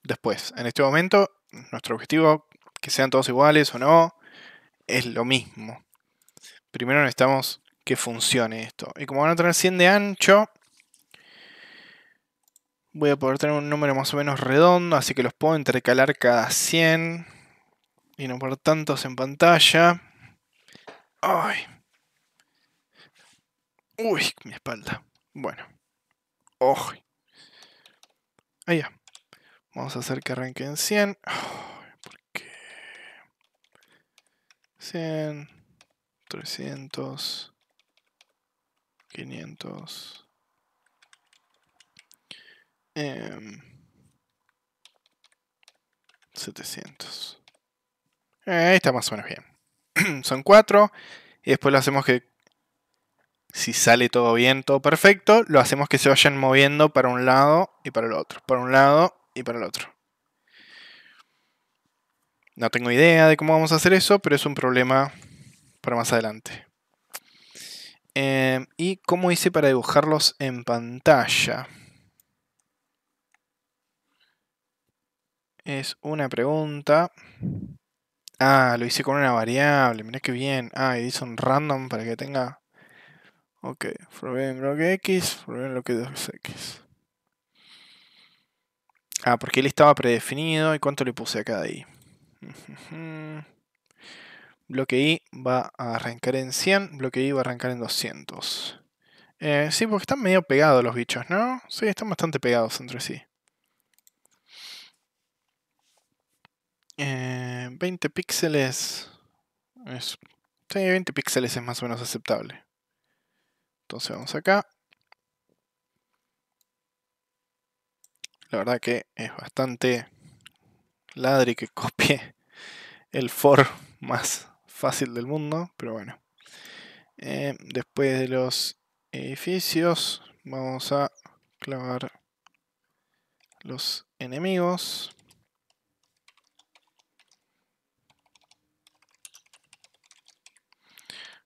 Después, en este momento, nuestro objetivo que sean todos iguales o no, es lo mismo. Primero necesitamos que funcione esto. Y como van a tener 100 de ancho, voy a poder tener un número más o menos redondo, así que los puedo intercalar cada 100 y no por tantos en pantalla. Ay. Uy, mi espalda. Bueno. Ojo. Ahí ya. Vamos a hacer que arranquen 100. 100, 300, 500. 700. ahí está más o menos bien. Son 4. Y después lo hacemos que... Si sale todo bien, todo perfecto, lo hacemos que se vayan moviendo para un lado y para el otro. Para un lado y para el otro. No tengo idea de cómo vamos a hacer eso, pero es un problema para más adelante. Em, ¿Y cómo hice para dibujarlos en pantalla? Es una pregunta. Ah, lo hice con una variable. Mirá qué bien. Ah, y hice un random para que tenga... Ok, forbidden log x, forbidden log 2x. Ah, porque él estaba predefinido. ¿Y cuánto le puse acá de ahí? Bloque I va a arrancar en 100, bloque I va a arrancar en 200. Eh, sí, porque están medio pegados los bichos, ¿no? Sí, están bastante pegados entre sí. 20 eh, píxeles. sí, 20 píxeles es más o menos aceptable. Entonces vamos acá. La verdad que es bastante ladre que copie el for más fácil del mundo, pero bueno. Eh, después de los edificios, vamos a clavar los enemigos.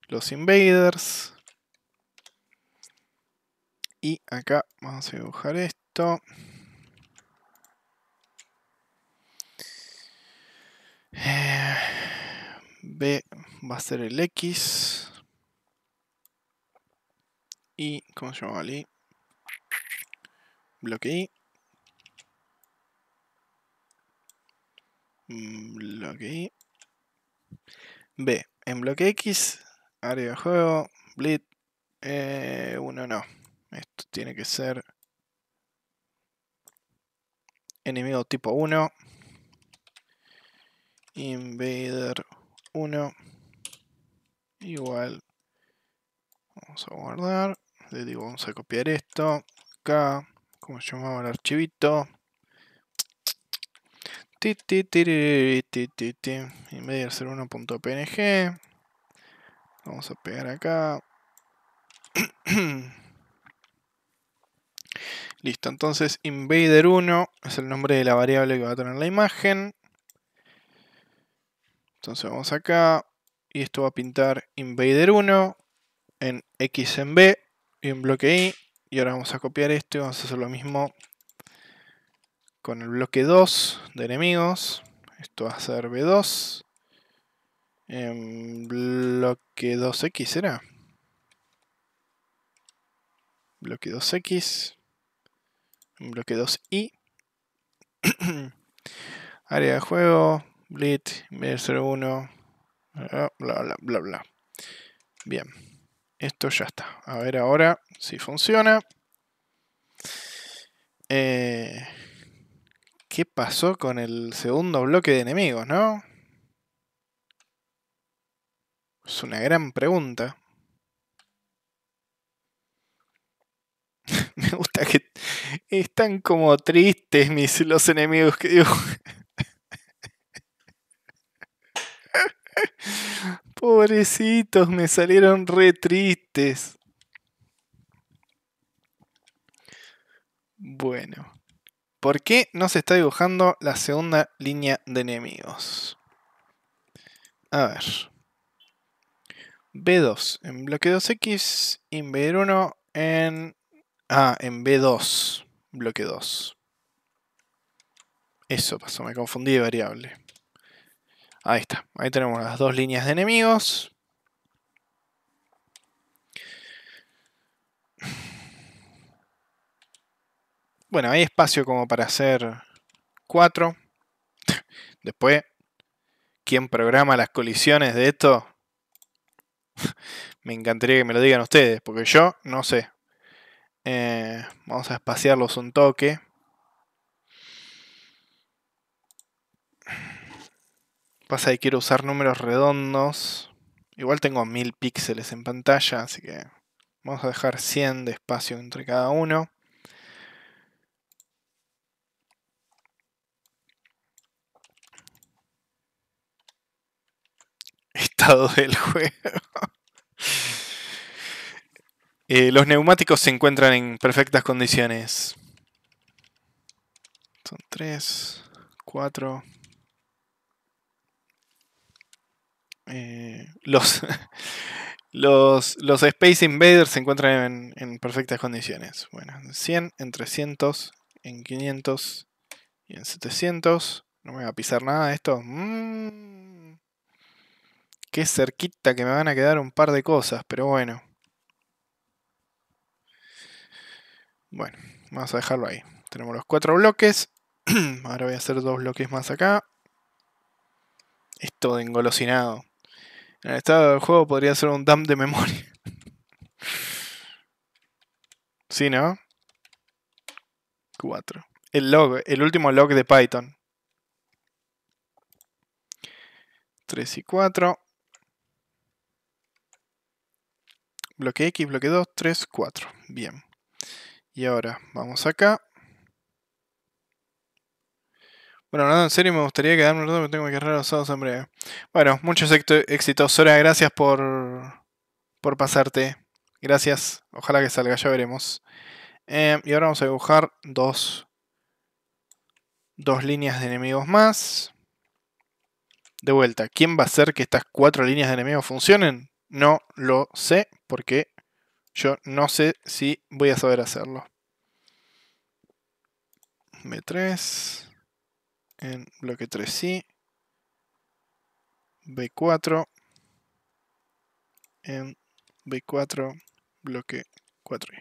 Los invaders. Y acá vamos a dibujar esto. B va a ser el X. Y, ¿cómo se llama Ali? Bloque I. Mm, bloque I. B. En bloque X, área de juego, blit. Eh, uno no. Esto tiene que ser enemigo tipo 1 invader 1 igual vamos a guardar le digo vamos a copiar esto acá como llamaba el archivito invader 01.png vamos a pegar acá listo entonces invader 1 es el nombre de la variable que va a tener la imagen entonces vamos acá y esto va a pintar Invader 1 en X en B y en bloque Y. Y ahora vamos a copiar esto y vamos a hacer lo mismo con el bloque 2 de enemigos. Esto va a ser B2. En bloque 2X será. Bloque 2X. En bloque 2 i Área de juego. Blit, B01, bla, bla, bla, bla. Bien, esto ya está. A ver ahora si funciona. Eh, ¿Qué pasó con el segundo bloque de enemigos, no? Es una gran pregunta. Me gusta que están como tristes mis, los enemigos que digo. Pobrecitos, me salieron re tristes. Bueno. ¿Por qué no se está dibujando la segunda línea de enemigos? A ver. B2 en bloque 2X, Inver 1 en... Ah, en B2, bloque 2. Eso pasó, me confundí de variable. Ahí está. Ahí tenemos las dos líneas de enemigos. Bueno, hay espacio como para hacer cuatro. Después, ¿quién programa las colisiones de esto? me encantaría que me lo digan ustedes, porque yo no sé. Eh, vamos a espaciarlos un toque. Pasa que quiero usar números redondos. Igual tengo mil píxeles en pantalla, así que vamos a dejar 100 de espacio entre cada uno. Estado del juego. Eh, los neumáticos se encuentran en perfectas condiciones. Son 3, 4, Eh, los, los, Space Invaders se encuentran en, perfectas condiciones. Bueno, en 100, en 300, en 500 y en 700. No me voy a pisar nada de esto. Mm. qué cerquita que me van a quedar un par de cosas, pero bueno. Bueno, vamos a dejarlo ahí. Tenemos los cuatro bloques. Ahora voy a hacer dos bloques más acá. Esto de engolosinado. En el estado del juego podría ser un dump de memoria. sí, ¿no? 4. El log, el último log de Python. 3 y 4. Bloque X, bloque 2, 3, 4. Bien. Y ahora vamos acá. Bueno, nada, en serio me gustaría quedarme un rato, pero tengo que agarrar los ojos en breve. Bueno, muchos éxitos, Sora. Gracias por, por pasarte. Gracias. Ojalá que salga, ya veremos. Eh, y ahora vamos a dibujar dos, dos líneas de enemigos más. De vuelta, ¿quién va a hacer que estas cuatro líneas de enemigos funcionen? No lo sé, porque yo no sé si voy a saber hacerlo. B3 en bloque 3 c B4 en B4 bloque 4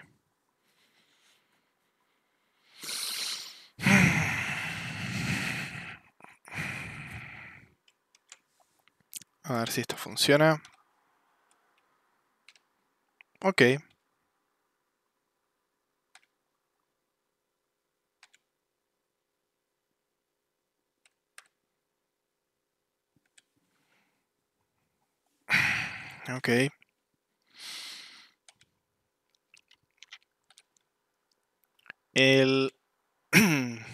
A ver si esto funciona. Ok. Ok. El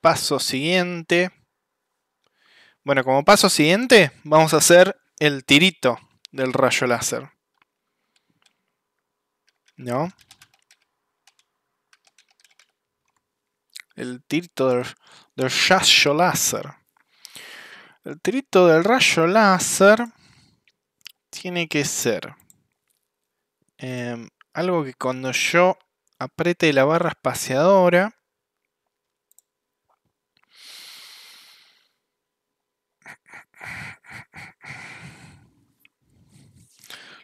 paso siguiente. Bueno, como paso siguiente vamos a hacer el tirito del rayo láser. ¿No? El tirito del, del rayo láser. El tirito del rayo láser tiene que ser em, algo que cuando yo apriete la barra espaciadora,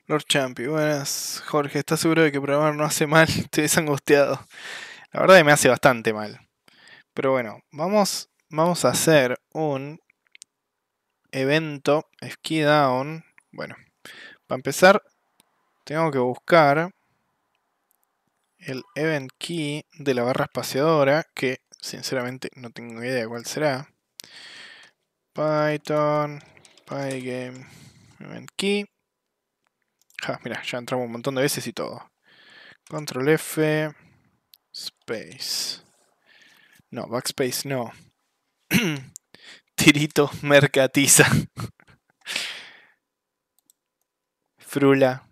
Lord Champion, buenas. Jorge, ¿estás seguro de que programar no hace mal? Te desangustiado. angustiado. La verdad que me hace bastante mal. Pero bueno, vamos, vamos a hacer un evento ski down. Bueno, para empezar, tengo que buscar el event key de la barra espaciadora, que sinceramente no tengo idea cuál será. Python, pygame, event key. Ah, mira, ya entramos un montón de veces y todo. Control F, space. No, backspace no. Tirito mercatiza. Frula.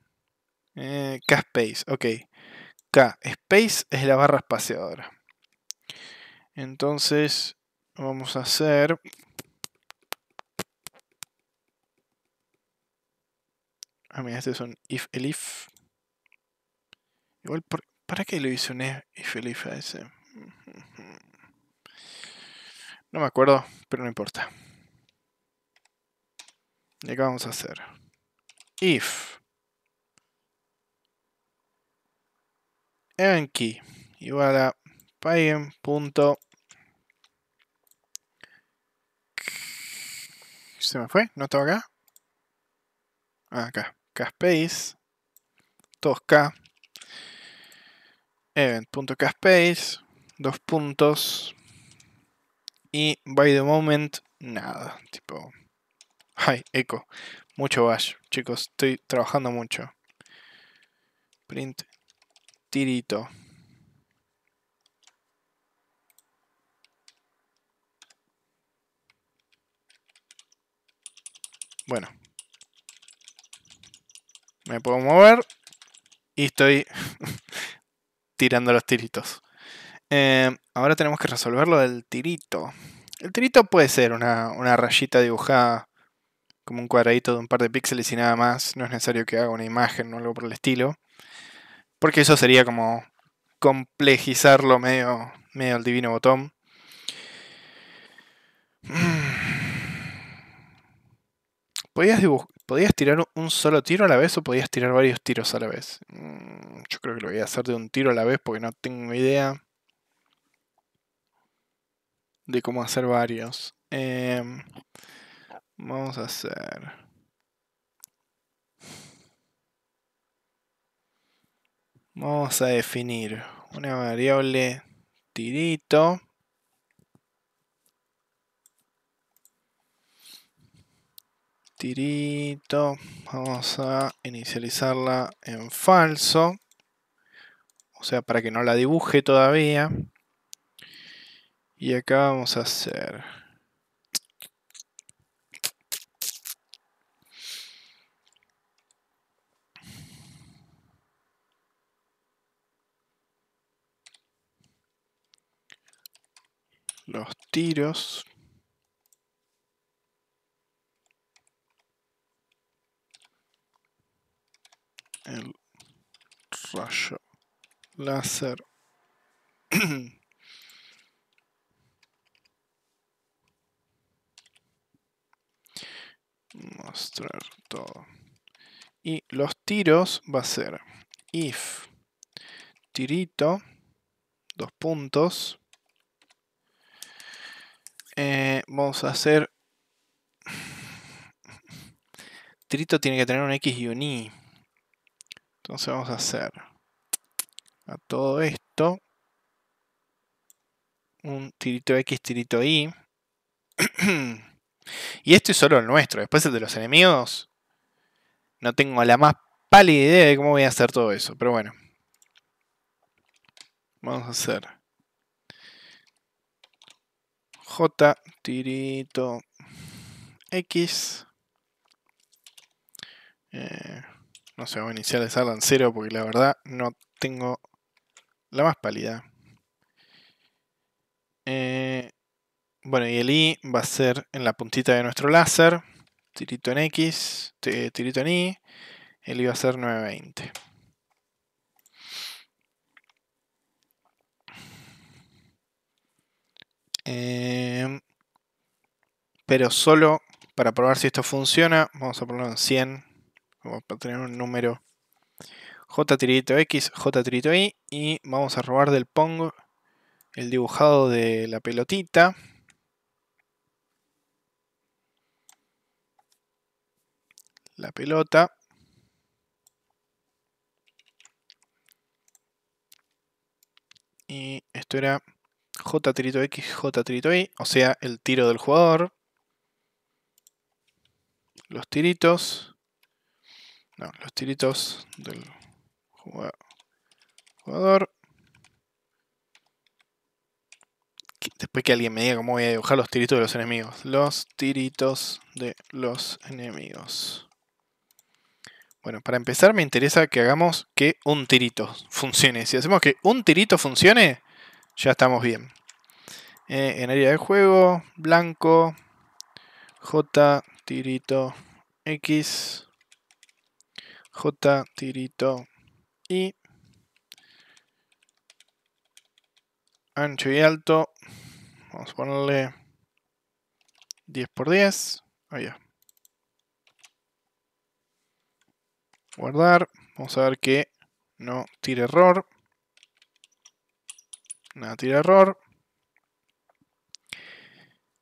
Eh, K Space, ok. K Space es la barra espaciadora. Entonces vamos a hacer... Ah, mira, este es un if elif. Igual, ¿para qué lo hice un if elif a ese? No me acuerdo, pero no importa. Y acá vamos a hacer if event key igual a en punto se me fue no estaba acá ah, acá kspace todos k event.kspace dos puntos y by the moment nada tipo ay eco mucho bash, chicos. Estoy trabajando mucho. Print tirito. Bueno. Me puedo mover. Y estoy tirando los tiritos. Em, ahora tenemos que resolver lo del tirito. El tirito puede ser una, una rayita dibujada como un cuadradito de un par de píxeles y nada más. No es necesario que haga una imagen o algo por el estilo. Porque eso sería como complejizarlo medio, medio al divino botón. ¿Podías, ¿Podías, tirar un solo tiro a la vez o podías tirar varios tiros a la vez? Mm, yo creo que lo voy a hacer de un tiro a la vez porque no tengo idea de cómo hacer varios. Eh, Vamos a hacer. Vamos a definir una variable tirito. Tirito. Vamos a inicializarla en falso. O sea, para que no la dibuje todavía. Y acá vamos a hacer los tiros. El rayo láser. Mostrar todo. Y los tiros va a ser if tirito, dos puntos, eh, vamos a hacer... Trito tiene que tener un X y un Y. Entonces vamos a hacer a todo esto un tirito X, tirito Y. y esto es solo el nuestro. Después el de los enemigos. No tengo la más pálida idea de cómo voy a hacer todo eso. Pero bueno. Vamos a hacer J tirito X. Eh, no sé, voy a iniciar el en cero porque la verdad no tengo la más pálida. Eh, bueno, y el I va a ser en la puntita de nuestro láser. Tirito en X, tirito en I El I va a ser 920. Em, pero solo para probar si esto funciona, vamos a ponerlo en 100. Vamos a tener un número j tirito x, j tirito y. Y vamos a robar del pongo el dibujado de la pelotita. La pelota. Y esto era J tirito X, J tirito Y, o sea, el tiro del jugador. Los tiritos. No, los tiritos del jugador. Después que alguien me diga cómo voy a dibujar los tiritos de los enemigos. Los tiritos de los enemigos. Bueno, para empezar me interesa que hagamos que un tirito funcione. Si hacemos que un tirito funcione, ya estamos bien. Eh, en área de juego, blanco, J, tirito, X, J, tirito, Y. Ancho y alto, vamos a ponerle 10 por 10. Ahí va. Guardar, vamos a ver que no tire error. Nada, tira error.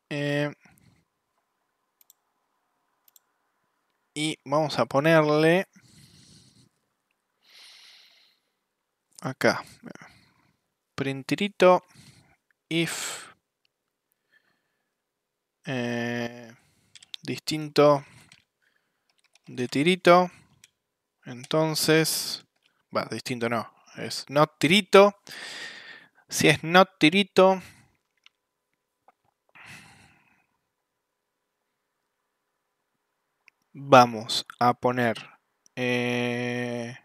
Eh, y vamos a ponerle acá printirito if eh, distinto de tirito entonces va distinto no es not tirito si es not tirito. Vamos a poner eh,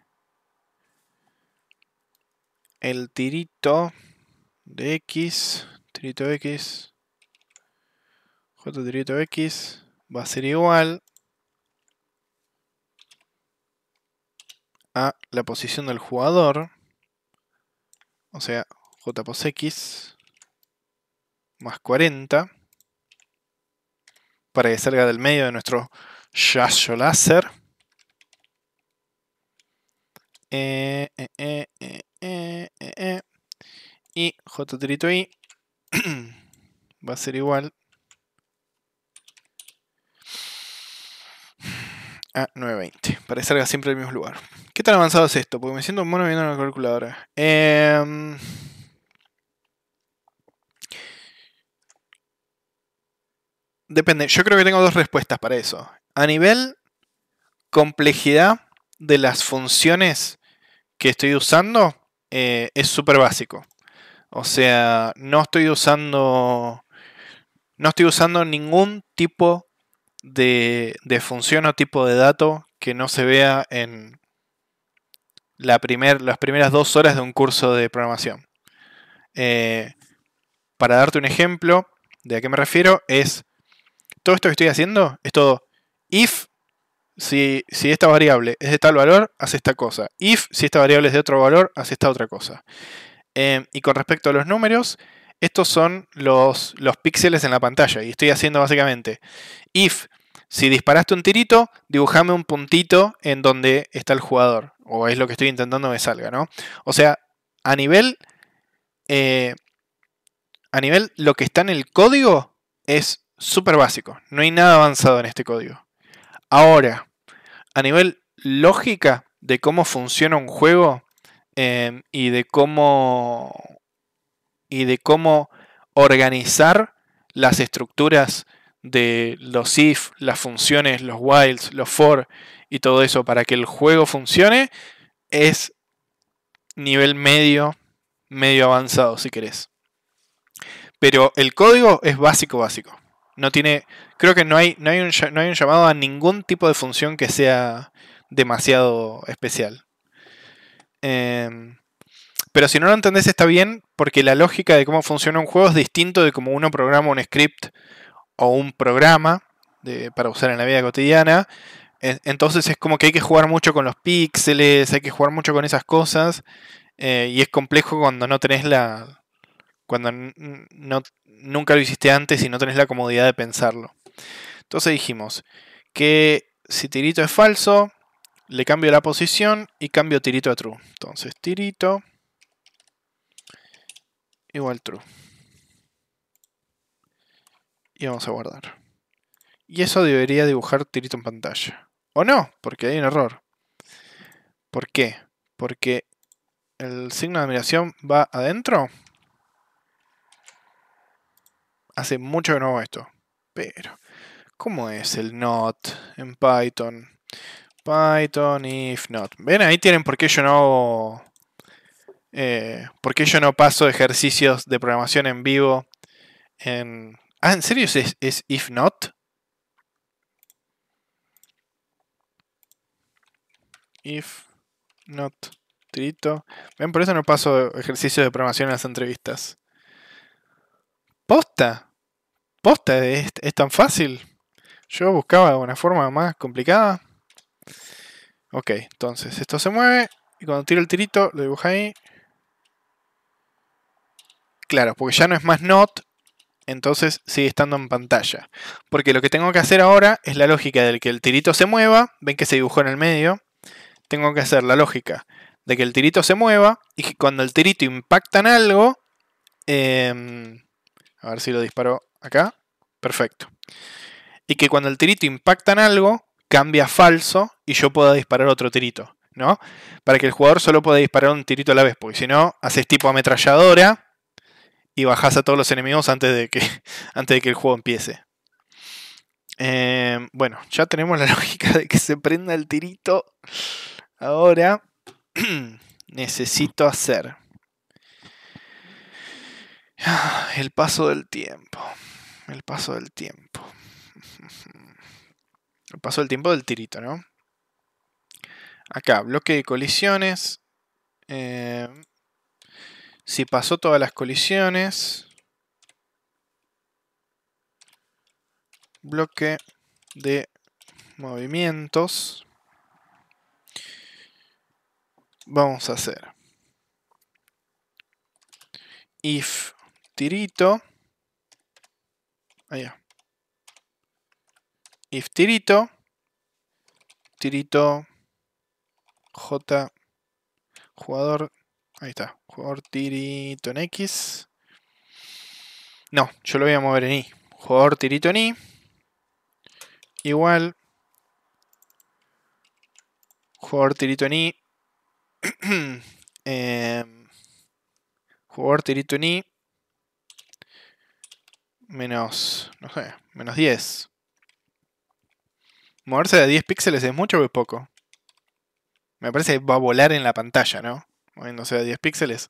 el tirito de X, tirito X, J tirito X va a ser igual a la posición del jugador, o sea, j pos x más 40 para que salga del medio de nuestro yayo láser. Eh, eh, eh, y j trito i va a ser igual a ah, 920, para que salga siempre del mismo lugar. ¿Qué tan avanzado es esto? Porque me siento un mono viendo la calculadora. Em, depende. Yo creo que tengo dos respuestas para eso. A nivel complejidad de las funciones que estoy usando, eh, es súper básico. O sea, no estoy usando. No estoy usando ningún tipo de, función o tipo de dato que no se vea en la primer, las primeras dos horas de un curso de programación. Eh, para darte un ejemplo de a qué me refiero, es todo esto que estoy haciendo es todo if si, si, esta variable es de tal valor, hace esta cosa. If si esta variable es de otro valor, hace esta otra cosa. Em, y con respecto a los números, estos son los, los píxeles en la pantalla. Y estoy haciendo básicamente if si disparaste un tirito, dibujame un puntito en donde está el jugador. O es lo que estoy intentando que salga, ¿no? O sea, a nivel. Eh, a nivel lo que está en el código es súper básico, no hay nada avanzado en este código. Ahora, a nivel lógica de cómo funciona un juego em, y de cómo y de cómo organizar las estructuras de los if, las funciones, los while, los for y todo eso para que el juego funcione es nivel medio, medio avanzado si querés. Pero el código es básico, básico. No tiene. Creo que no hay, no hay, un, llamado a ningún tipo de función que sea demasiado especial. Em, pero si no lo entendés está bien, porque la lógica de cómo funciona un juego es distinto de cómo uno programa un script o un programa para usar en la vida cotidiana. E, entonces es como que hay que jugar mucho con los píxeles, hay que jugar mucho con esas cosas. Eh, y es complejo cuando no tenés la, cuando no, nunca lo hiciste antes y no tenés la comodidad de pensarlo. Entonces dijimos que si tirito es falso, le cambio la posición y cambio tirito a true. Entonces tirito igual true. Y vamos a guardar. Y eso debería dibujar tirito en pantalla. O no, porque hay un error. ¿Por qué? Porque el signo de admiración va adentro hace mucho que no hago esto. Pero, ¿cómo es el not en Python? Python if not. Ven, ahí tienen por qué yo no... hago. Eh, por qué yo no paso ejercicios de programación en vivo en... Ah, ¿en serio es, es if not? If not. Ven, por eso no paso ejercicios de programación en las entrevistas. Posta. Posta, es, tan fácil. Yo buscaba una forma más complicada. Ok, entonces esto se mueve. Y cuando tiro el tirito, lo dibujo ahí. Claro, porque ya no es más not. Entonces sigue estando en pantalla. Porque lo que tengo que hacer ahora es la lógica del que el tirito se mueva. Ven que se dibujó en el medio. Tengo que hacer la lógica de que el tirito se mueva. Y que cuando el tirito impacta en algo. Em, a ver si lo disparo acá. Perfecto. Y que cuando el tirito impacta en algo, cambia falso y yo pueda disparar otro tirito, ¿no? Para que el jugador solo pueda disparar un tirito a la vez, porque si no, haces tipo ametralladora y bajas a todos los enemigos antes de que, antes de que el juego empiece. Eh, bueno, ya tenemos la lógica de que se prenda el tirito. Ahora necesito hacer El paso del tiempo. El paso del tiempo. El paso del tiempo del tirito, ¿no? Acá, bloque de colisiones. Eh, si pasó todas las colisiones. Bloque de movimientos. Vamos a hacer if tirito. ya. If tirito. Tirito. J. Jugador. Ahí está. Jugador tirito en X. No, yo lo voy a mover en Y. Jugador tirito en Y. Igual. Jugador tirito en Y. Em, jugador tirito en Y menos, no sé, menos 10. Moverse de 10 píxeles es mucho o es poco. Me parece que va a volar en la pantalla, ¿no? Moviéndose de 10 píxeles.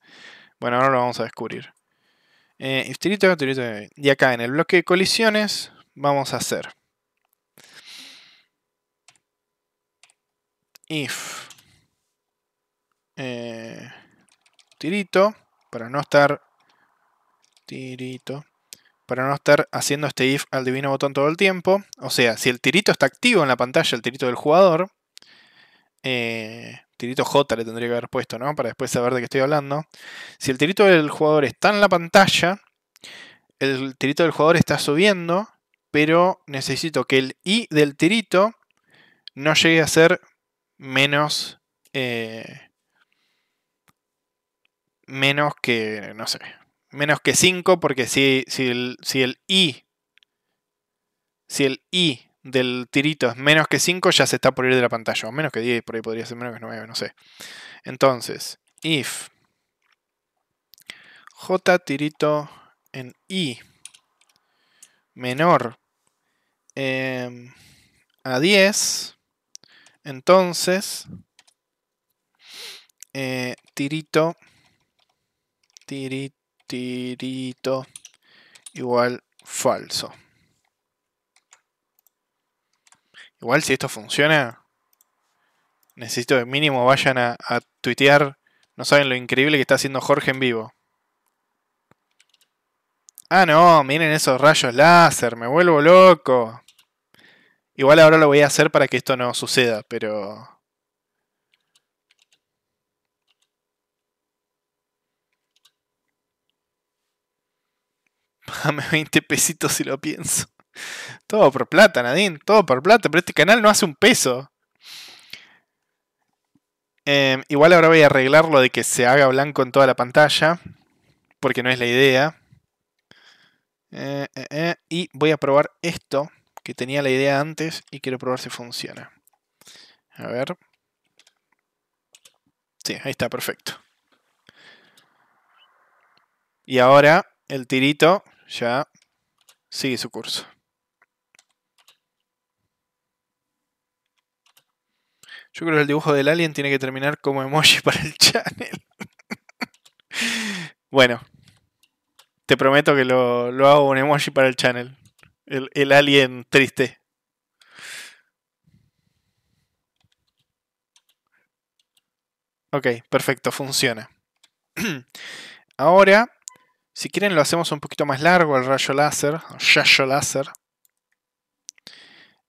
Bueno, ahora lo vamos a descubrir. Eh, y acá en el bloque de colisiones vamos a hacer if eh, tirito para no estar tirito para no estar haciendo este if al divino botón todo el tiempo. O sea, si el tirito está activo en la pantalla, el tirito del jugador, eh, tirito J le tendría que haber puesto, ¿no? Para después saber de qué estoy hablando. Si el tirito del jugador está en la pantalla, el tirito del jugador está subiendo, pero necesito que el i del tirito no llegue a ser menos... Eh, menos que, no sé, menos que 5, porque si, el, i si el del tirito es menos que 5, ya se está por ir de la pantalla, o menos que 10, por ahí podría ser menos que 9, no sé. Entonces, if j tirito en i menor em, a 10, entonces eh, tirito tirito tirito igual falso. Igual si esto funciona, necesito que mínimo vayan a, a tuitear. No saben lo increíble que está haciendo Jorge en vivo. Ah, no, miren esos rayos láser, me vuelvo loco. Igual ahora lo voy a hacer para que esto no suceda, pero... Dame 20 pesitos si lo pienso. Todo por plata, Nadine, todo por plata, pero este canal no hace un peso. Em, igual ahora voy a arreglar lo de que se haga blanco en toda la pantalla, porque no es la idea. Eh, eh, eh, y voy a probar esto, que tenía la idea antes y quiero probar si funciona. A ver. Sí, ahí está, perfecto. Y ahora el tirito ya sigue su curso. Yo creo que el dibujo del alien tiene que terminar como emoji para el channel. bueno, te prometo que lo, hago un emoji para el channel. El, el alien triste. Ok, perfecto, funciona. Ahora si quieren lo hacemos un poquito más largo el rayo láser, rayo láser.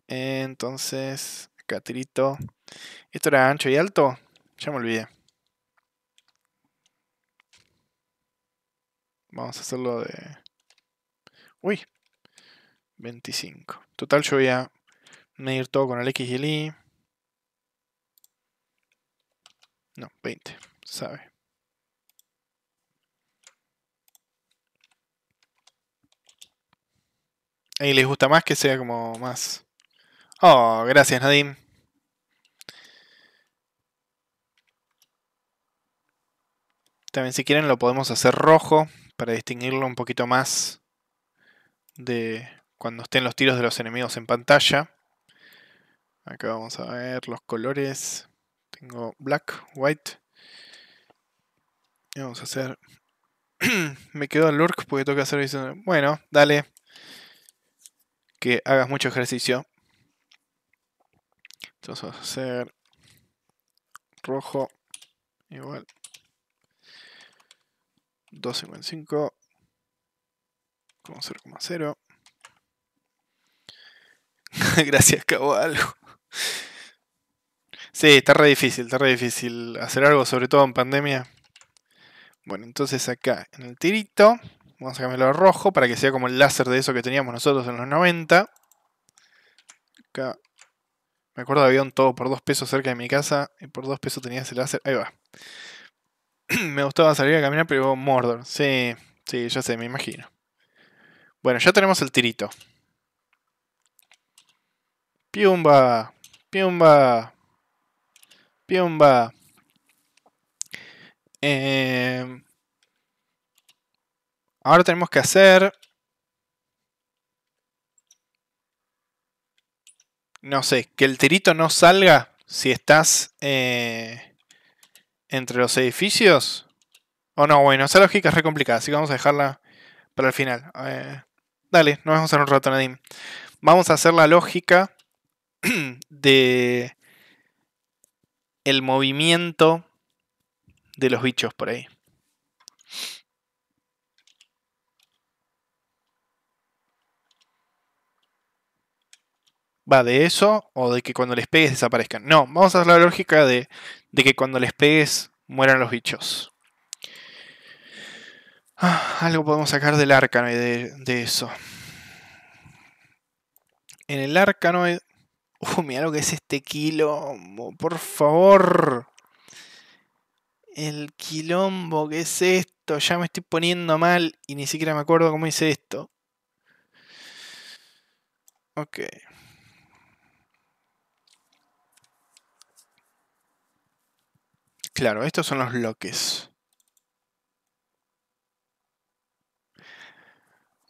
Entonces, catrito ¿Esto era ancho y alto? Ya me olvidé. Vamos a hacerlo de... Uy, 25. Total yo voy a medir todo con el X y el Y. No, 20, sabe. ¿Ahí les gusta más que sea como más. Oh, gracias Nadim. También si quieren lo podemos hacer rojo para distinguirlo un poquito más de cuando estén los tiros de los enemigos en pantalla. Acá vamos a ver los colores. Tengo black, white. Y vamos a hacer... Me quedo en lurk porque tengo que hacer... Bueno, dale que hagas mucho ejercicio. Entonces vas a hacer rojo igual 255 con 0,0. Gracias, cabo algo. Sí, está re difícil, está re difícil hacer algo, sobre todo en pandemia. Bueno, entonces acá en el tirito Vamos a cambiarlo a rojo para que sea como el láser de eso que teníamos nosotros en los 90. Acá. Me acuerdo había un todo por 2 pesos cerca de mi casa. Y por 2 pesos tenía ese láser. Ahí va. me gustaba salir a caminar, pero Mordor. Sí, sí, ya sé, me imagino. Bueno, ya tenemos el tirito. Piumba. Piumba. Piumba. Eh, Ahora tenemos que hacer... No sé, que el tirito no salga si estás eh, entre los edificios. O oh, no, bueno, esa lógica es re complicada, así que vamos a dejarla para el final. Eh, dale, nos a hacer un rato, Nadim. Vamos a hacer la lógica de el movimiento de los bichos por ahí. va de eso o de que cuando les pegues desaparezcan. No, vamos a hacer la lógica de, que cuando les pegues mueran los bichos. Ah, algo podemos sacar del arcano de, de eso. En el Arcanoid... Uh, mira lo que es este quilombo, por favor. El quilombo, ¿qué es esto? Ya me estoy poniendo mal y ni siquiera me acuerdo cómo hice esto. Ok. Claro, estos son los bloques.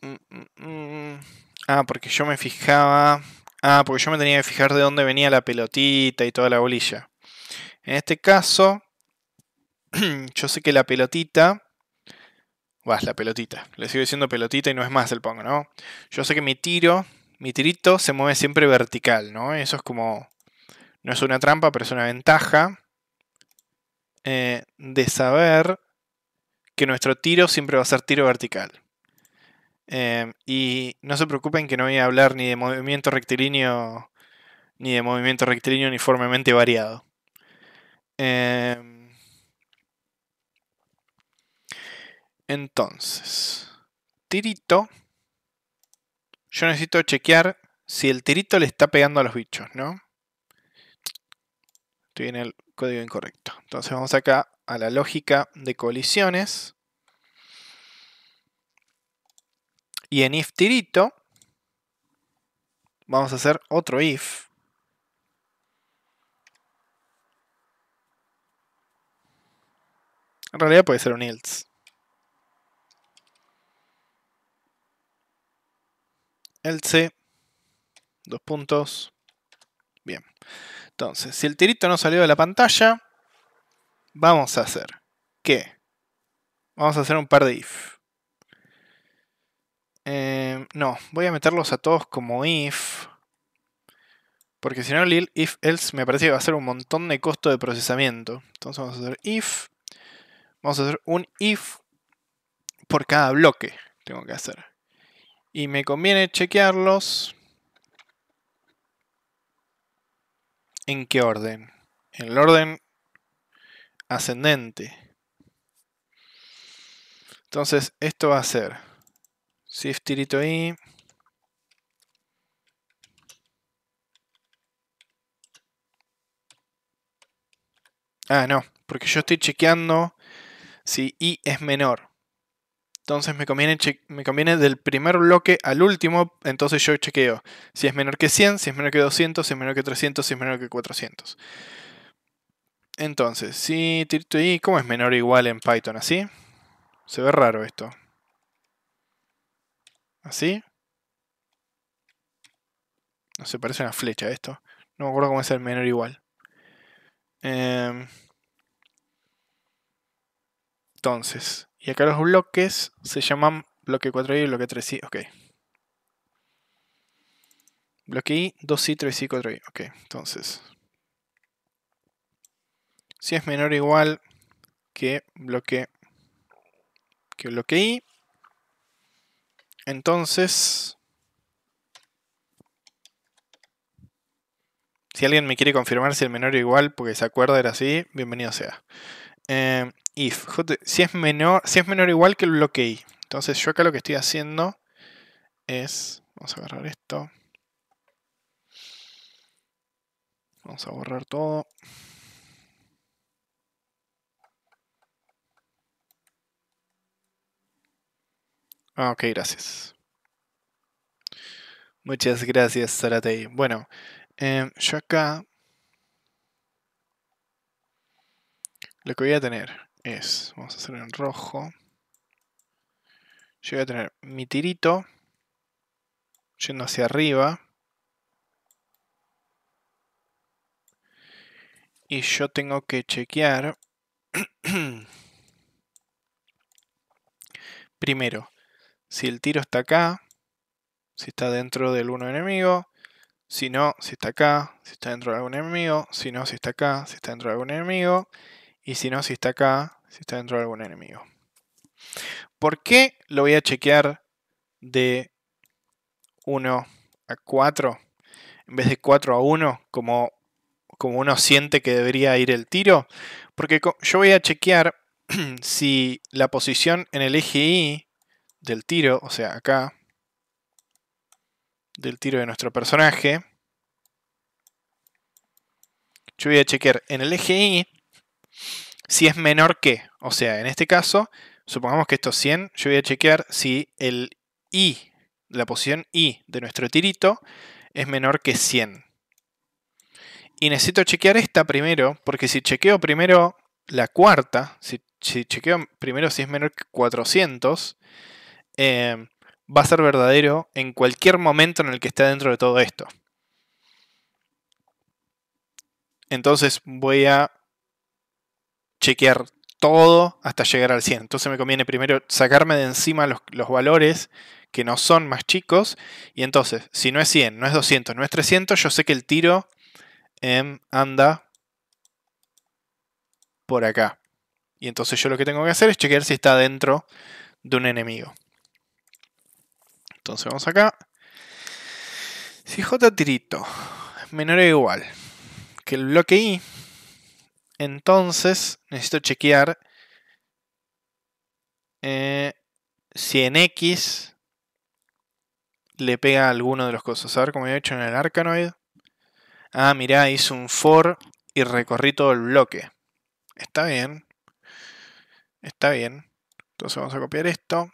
Mm, mm, mm. Ah, porque yo me fijaba... Ah, porque yo me tenía que fijar de dónde venía la pelotita y toda la bolilla. En este caso, yo sé que la pelotita... Vas, la pelotita. Le sigo diciendo pelotita y no es más el pongo, ¿no? Yo sé que mi tiro, mi tirito se mueve siempre vertical, ¿no? Eso es como... No es una trampa, pero es una ventaja. Eh, de saber que nuestro tiro siempre va a ser tiro vertical. Em, y no se preocupen que no voy a hablar ni de movimiento rectilíneo, ni de movimiento rectilíneo uniformemente variado. Em, entonces, tirito. Yo necesito chequear si el tirito le está pegando a los bichos, ¿no? Tiene en el código incorrecto. Entonces vamos acá a la lógica de colisiones. Y en if tirito vamos a hacer otro if. En realidad puede ser un else. Else, dos puntos, entonces, si el tirito no salió de la pantalla, vamos a hacer ¿qué? Vamos a hacer un par de if. Eh, no, voy a meterlos a todos como if. Porque si no, el if else me parece que va a ser un montón de costo de procesamiento. Entonces vamos a hacer if. Vamos a hacer un if por cada bloque. Tengo que hacer. Y me conviene chequearlos ¿En qué orden? En el orden ascendente. Entonces, esto va a ser shift tirito i. Ah, no, porque yo estoy chequeando si i es menor. Entonces me conviene, me del primer bloque al último, entonces yo chequeo si es menor que 100, si es menor que 200, si es menor que 300, si es menor que 400. Entonces, si y ¿cómo es menor o igual en Python? ¿Así? Se ve raro esto. ¿Así? No se parece una flecha esto. No me acuerdo cómo es el menor o igual. Em, entonces, y acá los bloques se llaman bloque 4i y bloque 3i. Ok. Bloque i, 2i, 3i, 4i. Ok, entonces. Si es menor o igual que bloque, que bloque i, entonces... Si alguien me quiere confirmar si el menor o igual, porque se acuerda era así, bienvenido sea if, em, si es menor, si es menor o igual que el bloque Y. Entonces yo acá lo que estoy haciendo es, vamos a agarrar esto, vamos a borrar todo. Ah, ok, gracias. Muchas gracias, Saratei. Bueno, em, yo acá Lo que voy a tener es, vamos a hacer en rojo. Yo voy a tener mi tirito yendo hacia arriba. Y yo tengo que chequear primero si el tiro está acá, si está dentro del uno enemigo, si no, si está acá, si está dentro de algún enemigo, si no, si está acá, si está dentro de algún enemigo, y si no, si está acá, si está dentro de algún enemigo. ¿Por qué lo voy a chequear de 1 a 4 en vez de 4 a 1 como, como uno siente que debería ir el tiro? Porque yo voy a chequear si la posición en el eje Y del tiro, o sea, acá, del tiro de nuestro personaje, yo voy a chequear en el eje Y si es menor que. O sea, en este caso, supongamos que esto es 100, yo voy a chequear si el i, la posición i de nuestro tirito, es menor que 100. Y necesito chequear esta primero, porque si chequeo primero la cuarta, si, chequeo primero si es menor que 400, em, va a ser verdadero en cualquier momento en el que esté dentro de todo esto. Entonces voy a chequear todo hasta llegar al 100. Entonces me conviene primero sacarme de encima los, valores que no son más chicos. Y entonces, si no es 100, no es 200, no es 300, yo sé que el tiro em, anda por acá. Y entonces yo lo que tengo que hacer es chequear si está dentro de un enemigo. Entonces vamos acá. Si J tirito es menor o igual que el bloque I, entonces, necesito chequear eh, si en X le pega alguno de los cosas. A ver como he hecho en el Arcanoid. Ah, mirá, hice un for y recorrí todo el bloque. Está bien. Está bien. Entonces vamos a copiar esto.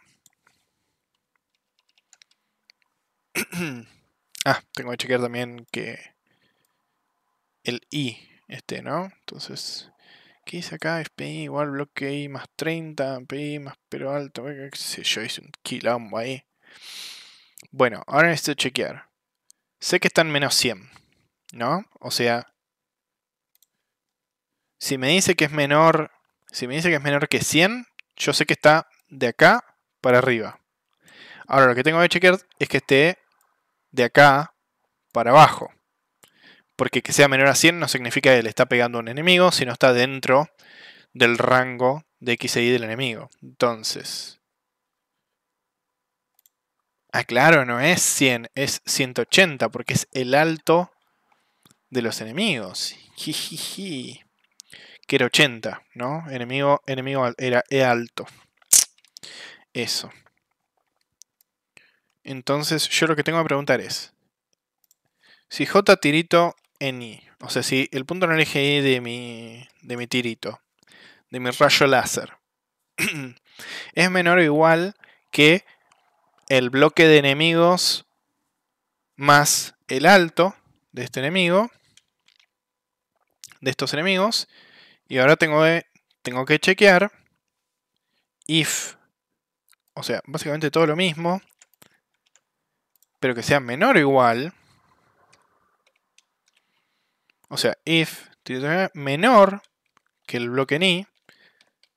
ah, tengo que chequear también que el i este, ¿no? Entonces, ¿qué dice acá? Es igual bloque I más 30, PI más pero alto, qué yo, hice un quilombo ahí. Bueno, ahora necesito chequear. Sé que está en menos 100, ¿no? O sea, si me dice que es menor, si me dice que es menor que 100, yo sé que está de acá para arriba. Ahora lo que tengo que chequear es que esté de acá para abajo porque que sea menor a 100 no significa que le está pegando a un enemigo, sino está dentro del rango de X e Y del enemigo. Entonces... Ah, claro, no es 100, es 180, porque es el alto de los enemigos. Jijiji. Que era 80, ¿no? Enemigo, enemigo era E alto. Eso. Entonces, yo lo que tengo que preguntar es, si J tirito o sea, si el punto no el de mi, de mi tirito, de mi rayo láser, es menor o igual que el bloque de enemigos más el alto de este enemigo, de estos enemigos. Y ahora tengo que, tengo que chequear if, o sea, básicamente todo lo mismo, pero que sea menor o igual o sea, if menor que el bloque ni,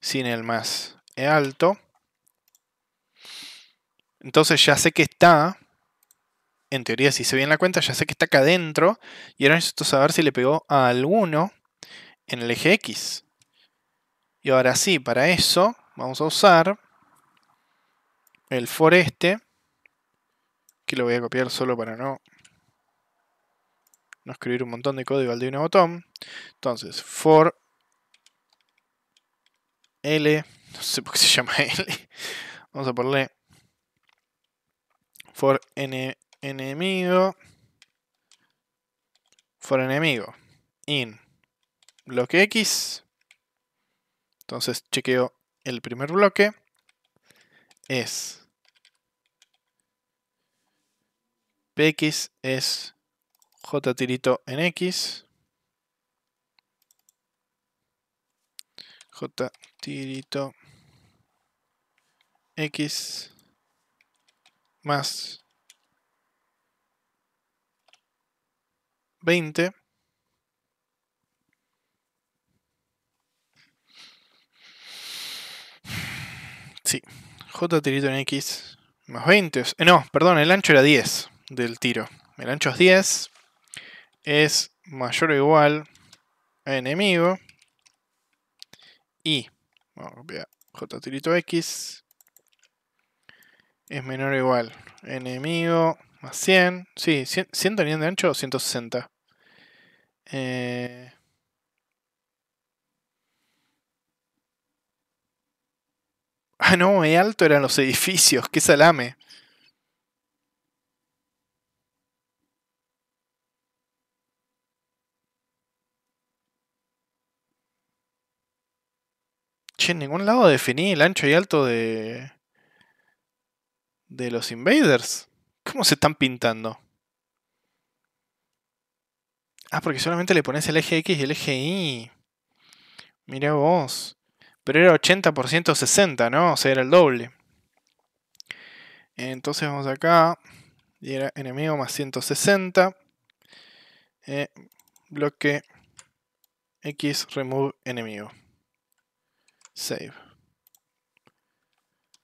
sin el más e alto, entonces ya sé que está, en teoría si se ve en la cuenta, ya sé que está acá adentro, y ahora necesito saber si le pegó a alguno en el eje X. Y ahora sí, para eso vamos a usar el for este, que lo voy a copiar solo para no no escribir un montón de código al de un botón. Entonces, for L, no sé por qué se llama L, vamos a ponerle for n, enemigo, for enemigo, in bloque X, entonces chequeo el primer bloque, es px es J tirito en X. J tirito X más 20. Sí, J tirito en X más 20. Eh, no, perdón, el ancho era 10 del tiro. El ancho es 10, es mayor o igual a enemigo y vamos a copiar j x es menor o igual enemigo más 100 sí 100, tenían de ancho o 160 eh, ah no el alto eran los edificios qué salame en ningún lado definí el ancho y alto de. de los Invaders. ¿Cómo se están pintando? Ah, porque solamente le pones el eje X y el eje Y. Mirá vos. Pero era 80% 60, ¿no? O sea, era el doble. Entonces vamos acá. Y era enemigo más 160. Eh, bloque X remove enemigo. Save.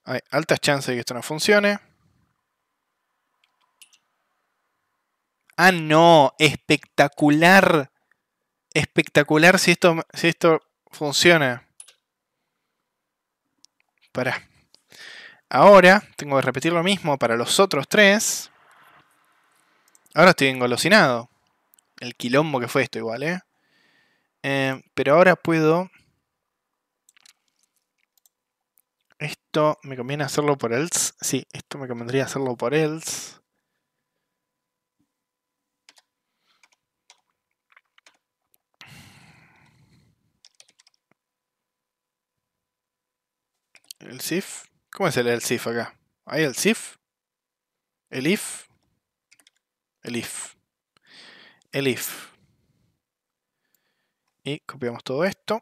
Hay altas chances de que esto no funcione. Ah, no, espectacular. Espectacular si esto, si esto funciona. Para. Ahora tengo que repetir lo mismo para los otros tres. Ahora estoy engolosinado. El quilombo que fue esto igual, eh, eh pero ahora puedo Esto me conviene hacerlo por else. Sí, esto me convendría hacerlo por else. El sif. ¿Cómo es el sif acá? ¿Hay el sif? ¿El if? El if. El if. Y copiamos todo esto.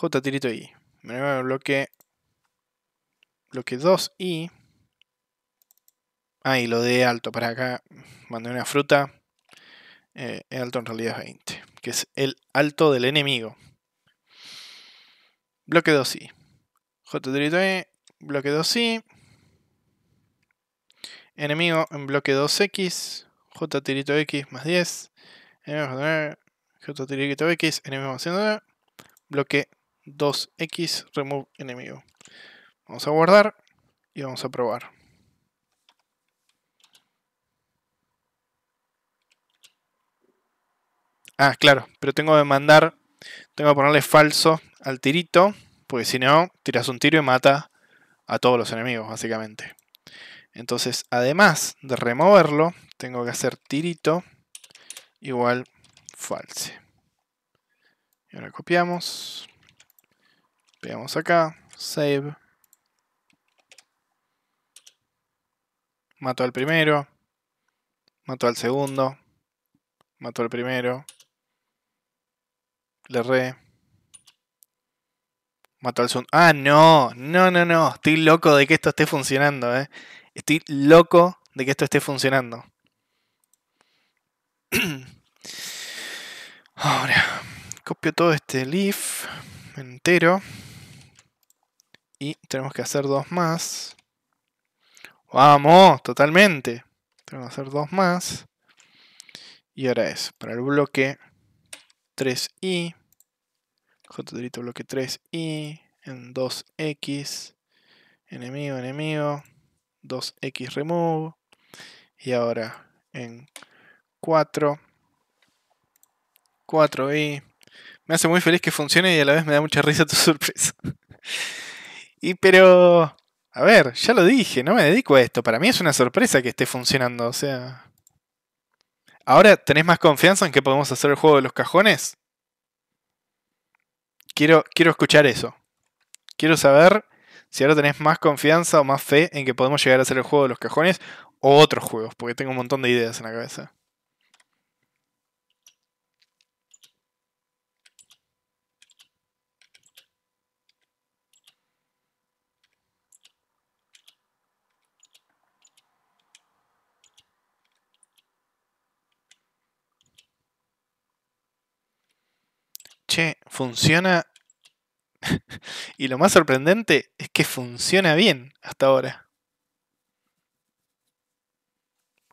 J tirito I. Me voy bloque, bloque 2I. Ah, y lo de alto para acá. Mandé una fruta. Eh, el alto en realidad es 20. Que es el alto del enemigo. Bloque 2i. J tirito E. Bloque 2i. Enemigo en bloque 2x. J tirito X más 10. Enemigo J tirito X. Enemigo haciendo Bloque 2x remove enemigo. Vamos a guardar y vamos a probar. Ah, claro, pero tengo que mandar, tengo que ponerle falso al tirito, porque si no, tiras un tiro y mata a todos los enemigos, básicamente. Entonces, además de removerlo, tengo que hacer tirito igual false. Y ahora copiamos. Veamos acá. Save. Mato al primero. Mato al segundo. Mato al primero. Le re. Mato al segundo. ¡Ah, no! No, no, no. Estoy loco de que esto esté funcionando, eh. Estoy loco de que esto esté funcionando. Ahora, copio todo este leaf entero. Y tenemos que hacer dos más. ¡Vamos! Totalmente. Tenemos que hacer dos más. Y ahora es para el bloque 3i. J bloque 3i. En 2x. Enemigo, enemigo. 2x remove. Y ahora en 4. 4i. Me hace muy feliz que funcione y a la vez me da mucha risa tu sorpresa. Y pero, a ver, ya lo dije, no me dedico a esto. Para mí es una sorpresa que esté funcionando, o sea... Ahora, ¿tenés más confianza en que podemos hacer el juego de los cajones? Quiero, quiero escuchar eso. Quiero saber si ahora tenés más confianza o más fe en que podemos llegar a hacer el juego de los cajones o otros juegos, porque tengo un montón de ideas en la cabeza. funciona. y lo más sorprendente es que funciona bien hasta ahora.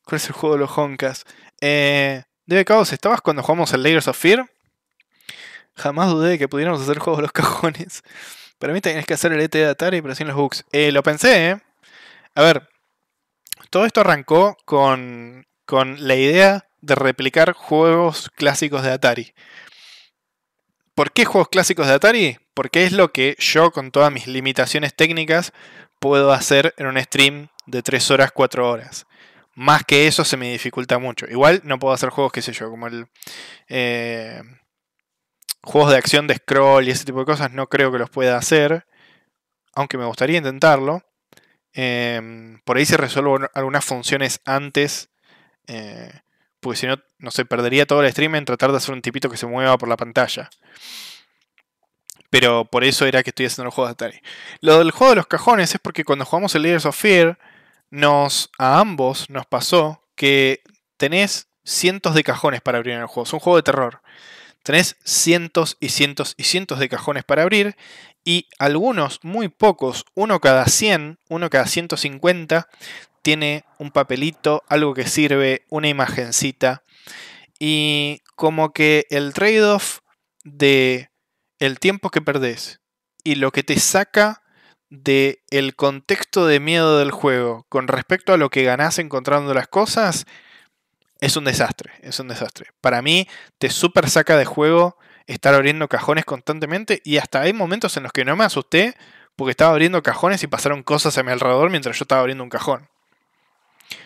¿Cuál es el juego de los Honkas? Eh, Debe Caos, ¿estabas cuando jugamos el Layers of Fear? Jamás dudé de que pudiéramos hacer juegos de los cajones. Para mí tenés que hacer el ET de Atari, pero sin los bugs. Eh, lo pensé, ¿eh? A ver, todo esto arrancó con, con la idea de replicar juegos clásicos de Atari. ¿Por qué juegos clásicos de Atari? Porque es lo que yo, con todas mis limitaciones técnicas, puedo hacer en un stream de 3 horas, 4 horas. Más que eso se me dificulta mucho. Igual no puedo hacer juegos, qué sé yo, como el. Eh, juegos de acción de scroll y ese tipo de cosas, no creo que los pueda hacer. Aunque me gustaría intentarlo. Em, por ahí se resuelvo algunas funciones antes. Eh, porque si no, no se perdería todo el stream en tratar de hacer un tipito que se mueva por la pantalla. Pero por eso era que estoy haciendo los juego de Atari. Lo del juego de los cajones es porque cuando jugamos el Leaders of Fear, nos, a ambos nos pasó que tenés cientos de cajones para abrir en el juego. Es un juego de terror. Tenés cientos y cientos y cientos de cajones para abrir y algunos, muy pocos, uno cada 100, uno cada 150, tiene un papelito, algo que sirve, una imagencita. Y como que el trade-off de el tiempo que perdés y lo que te saca de contexto de miedo del juego con respecto a lo que ganás encontrando las cosas es un desastre, es un desastre. Para mí te super saca de juego estar abriendo cajones constantemente y hasta hay momentos en los que no me asusté porque estaba abriendo cajones y pasaron cosas a mi alrededor mientras yo estaba abriendo un cajón.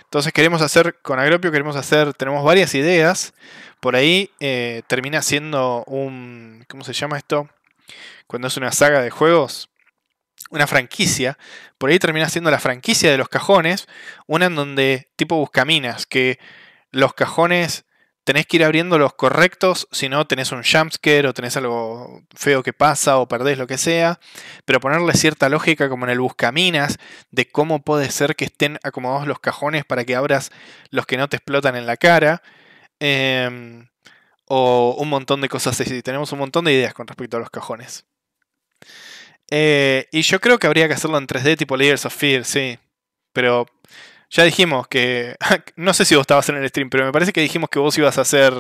Entonces queremos hacer, con Agropio queremos hacer, tenemos varias ideas. Por ahí eh, termina siendo un, ¿cómo se llama esto? Cuando es una saga de juegos, una franquicia. Por ahí termina siendo la franquicia de los cajones, una en donde tipo buscaminas, que los cajones tenés que ir abriendo los correctos, si no tenés un jumpscare o tenés algo feo que pasa o perdés lo que sea, pero ponerle cierta lógica como en el buscaminas de cómo puede ser que estén acomodados los cajones para que abras los que no te explotan en la cara. Em, o un montón de cosas así. Tenemos un montón de ideas con respecto a los cajones. Eh, y yo creo que habría que hacerlo en 3D tipo Layers of Fear, sí. Pero ya dijimos que. No sé si vos estabas en el stream, pero me parece que dijimos que vos ibas a hacer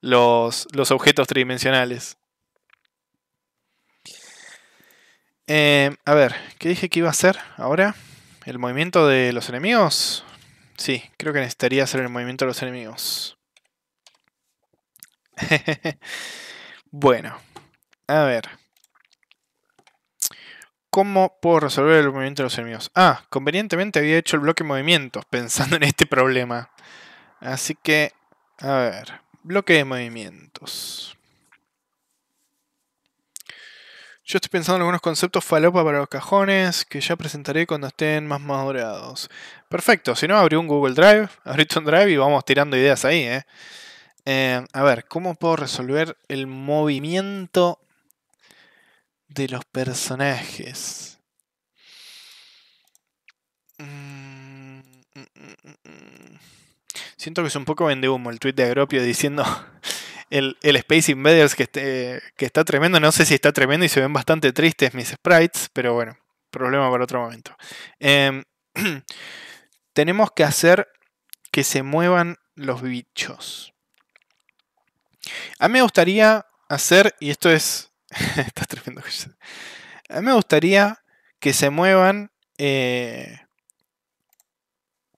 los, objetos tridimensionales. Eh, a ver, ¿qué dije que iba a hacer ahora? ¿El movimiento de los enemigos? Sí, creo que necesitaría hacer el movimiento de los enemigos. bueno, a ver. ¿Cómo puedo resolver el movimiento de los enemigos? Ah, convenientemente había hecho el bloque de movimientos pensando en este problema. Así que, a ver, bloque de movimientos. Yo estoy pensando en algunos conceptos falopa para los cajones que ya presentaré cuando estén más madurados. Perfecto, si no, abrí un Google Drive, abrí un Drive y vamos tirando ideas ahí. ¿eh? Eh, a ver, ¿cómo puedo resolver el movimiento de los personajes. Mm, mm, mm, Siento que es un poco humo el tweet de Agropio diciendo el, Space Invaders que, este, que está tremendo. No sé si está tremendo y se ven bastante tristes mis sprites, pero bueno, problema para otro momento. Em, tenemos que hacer que se muevan los bichos. A mí me gustaría hacer, y esto es A mí me gustaría que se muevan eh,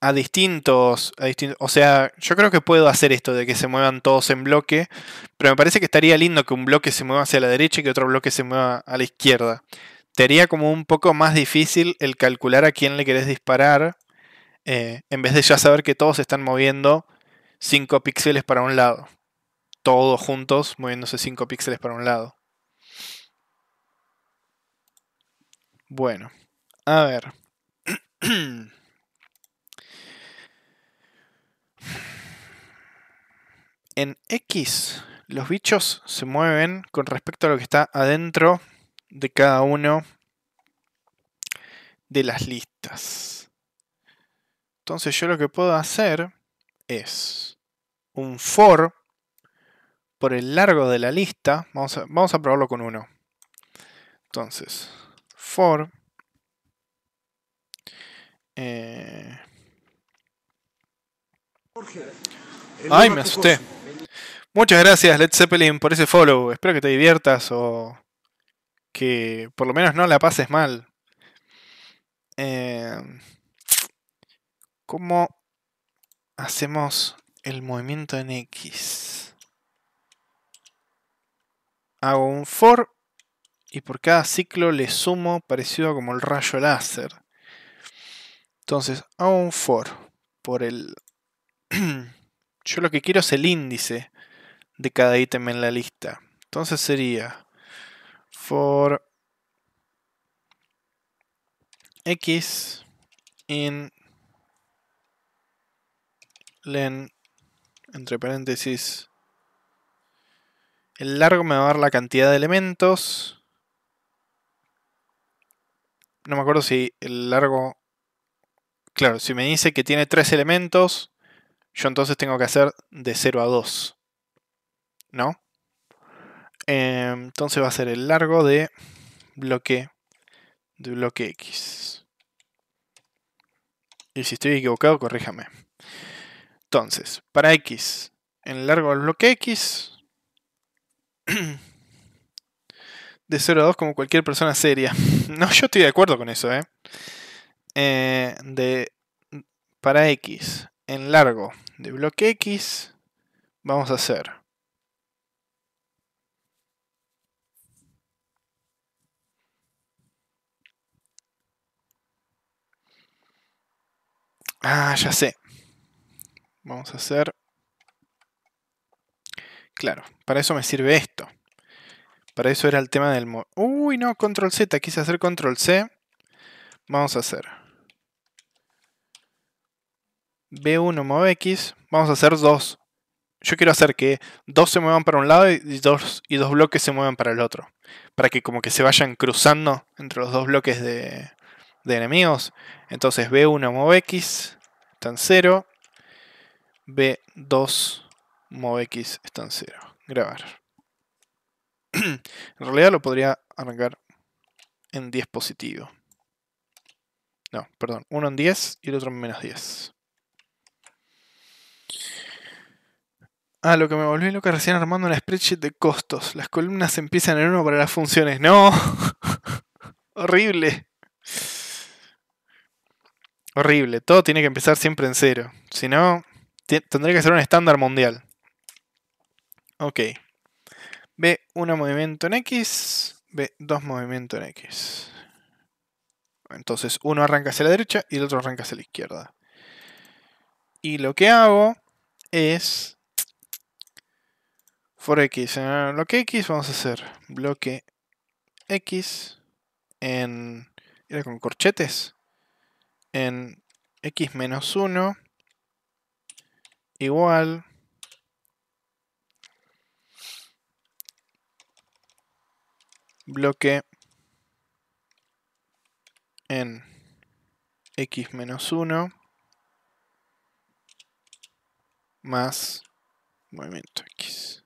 a distintos, a O sea, yo creo que puedo hacer esto de que se muevan todos en bloque. Pero me parece que estaría lindo que un bloque se mueva hacia la derecha y que otro bloque se mueva a la izquierda. Te haría como un poco más difícil el calcular a quién le querés disparar. Eh, en vez de ya saber que todos se están moviendo 5 píxeles para un lado. Todos juntos moviéndose 5 píxeles para un lado. Bueno, a ver. en X los bichos se mueven con respecto a lo que está adentro de cada uno de las listas. Entonces yo lo que puedo hacer es un for por el largo de la lista. Vamos a, vamos a probarlo con uno. Entonces, for eh, Ay, me asusté. Muchas gracias, Led Zeppelin, por ese follow. Espero que te diviertas o que por lo menos no la pases mal. Eh, ¿Cómo hacemos el movimiento en X? Hago un for y por cada ciclo le sumo parecido como el rayo láser. Entonces, hago un for por el... Yo lo que quiero es el índice de cada ítem en la lista. Entonces sería for x in len entre paréntesis el largo me va a dar la cantidad de elementos no me acuerdo si el largo... Claro, si me dice que tiene tres elementos, yo entonces tengo que hacer de 0 a 2. ¿No? Em, entonces va a ser el largo de bloque, de bloque X. Y si estoy equivocado, corríjame. Entonces, para X, el largo del bloque X, de 0 a 2 como cualquier persona seria. No, yo estoy de acuerdo con eso, ¿eh? Eh, de, para X, en largo, de bloque X, vamos a hacer... Ah, ya sé. Vamos a hacer... Claro, para eso me sirve esto. Para eso era el tema del... Uy, no, control Z, quise hacer control C. Vamos a hacer. B1 move X, vamos a hacer dos. Yo quiero hacer que dos se muevan para un lado y dos y dos bloques se muevan para el otro. Para que como que se vayan cruzando entre los dos bloques de, enemigos. Entonces B1 move X, Están cero. 0. B2 move X, Están cero. 0. Grabar. en realidad lo podría arrancar en 10 positivo. No, perdón, uno en 10 y el otro en menos 10. Ah, lo que me volví loca recién armando una spreadsheet de costos. Las columnas empiezan en uno para las funciones. ¡No! Horrible. Horrible. Todo tiene que empezar siempre en cero. Si no, tendría que ser un estándar mundial. Ok. B1 movimiento en X, b dos movimiento en X. Entonces uno arranca hacia la derecha y el otro arranca hacia la izquierda. Y lo que hago es for x en el bloque x vamos a hacer bloque x en con corchetes en x menos 1 igual bloque en x menos 1 más movimiento x.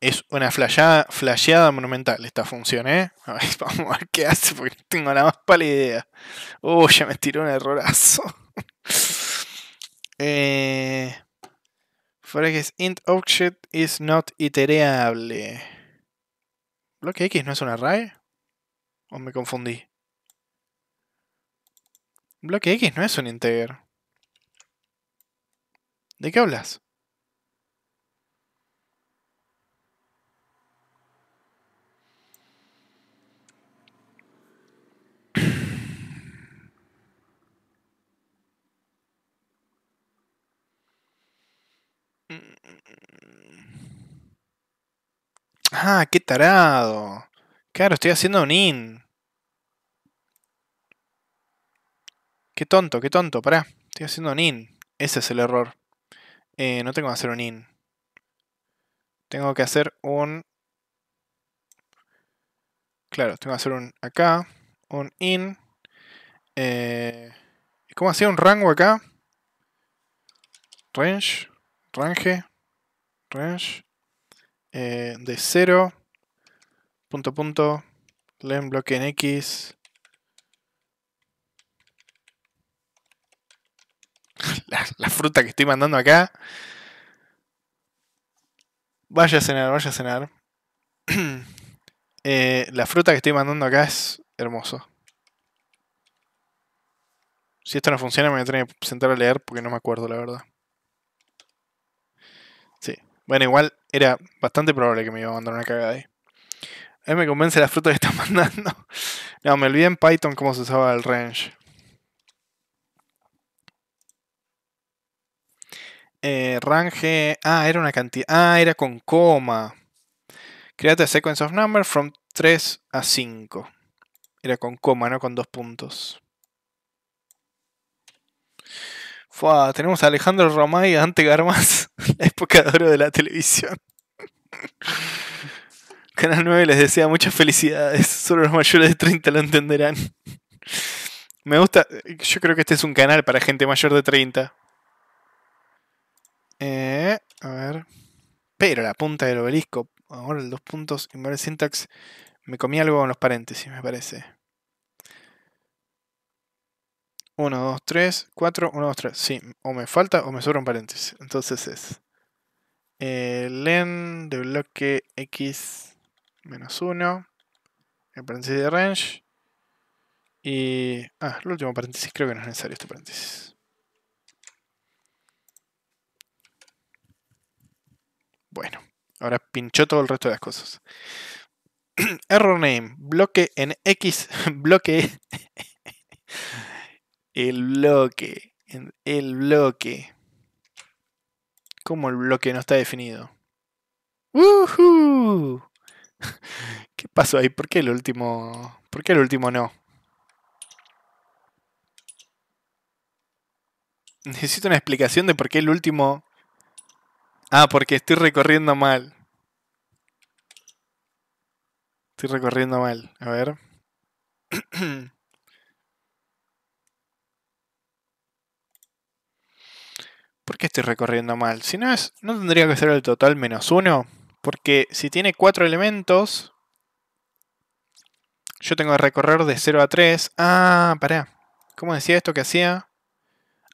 Es una flasheada, monumental esta función, ¿eh? A ver, vamos a ver qué hace porque no tengo la más pálida idea. Oh, ya me tiró un errorazo. eh que es int object is not iterable. ¿Bloque X no es un array? ¿O me confundí? Bloque X no es un integer. ¿De qué hablas? Ah, qué tarado. Claro, estoy haciendo un in. Qué tonto, qué tonto, pará. Estoy haciendo un in. Ese es el error. Eh, no tengo que hacer un in. Tengo que hacer un... Claro, tengo que hacer un acá, un in. Eh, ¿Cómo hacía un rango acá? Range, range, range. Eh, de cero punto, punto, leen bloque en X. La, fruta que estoy mandando acá. Vaya a cenar, vaya a cenar. Eh, la fruta que estoy mandando acá es hermoso. Si esto no funciona me voy a tener que sentar a leer porque no me acuerdo la verdad. Sí. Bueno, igual era bastante probable que me iba a mandar una cagada ahí. A mí me convence la fruta que está mandando. No, me olvidé en Python cómo se usaba el range. Eh, range. Ah, era una cantidad. Ah, era con coma. Create a sequence of numbers from 3 a 5. Era con coma, no con dos puntos. tenemos a Alejandro Romay y a Ante Garmas, la época de oro de la televisión. Canal 9 les desea muchas felicidades. Solo los mayores de 30 lo entenderán. Me gusta. Yo creo que este es un canal para gente mayor de 30. Eh, a ver. Pero la punta del obelisco. Ahora los dos puntos. de syntax. Me comí algo con los paréntesis, me parece. 1, 2, 3, 4, 1, 2, 3. Sí, o me falta o me sobra un paréntesis. Entonces es eh, len de bloque x menos 1, el paréntesis de range. Y. Ah, el último paréntesis, creo que no es necesario este paréntesis. Bueno, ahora pinchó todo el resto de las cosas. Error name, bloque en X, bloque el bloque. El bloque. ¿Cómo el bloque no está definido? ¡Woohoo! ¿Qué pasó ahí? ¿Por qué el último. ¿Por qué el último no? Necesito una explicación de por qué el último. Ah, porque estoy recorriendo mal. Estoy recorriendo mal. A ver. ¿Por qué estoy recorriendo mal? Si no es, no tendría que ser el total menos 1. Porque si tiene 4 elementos, yo tengo que recorrer de 0 a 3. Ah, pará. ¿Cómo decía esto que hacía?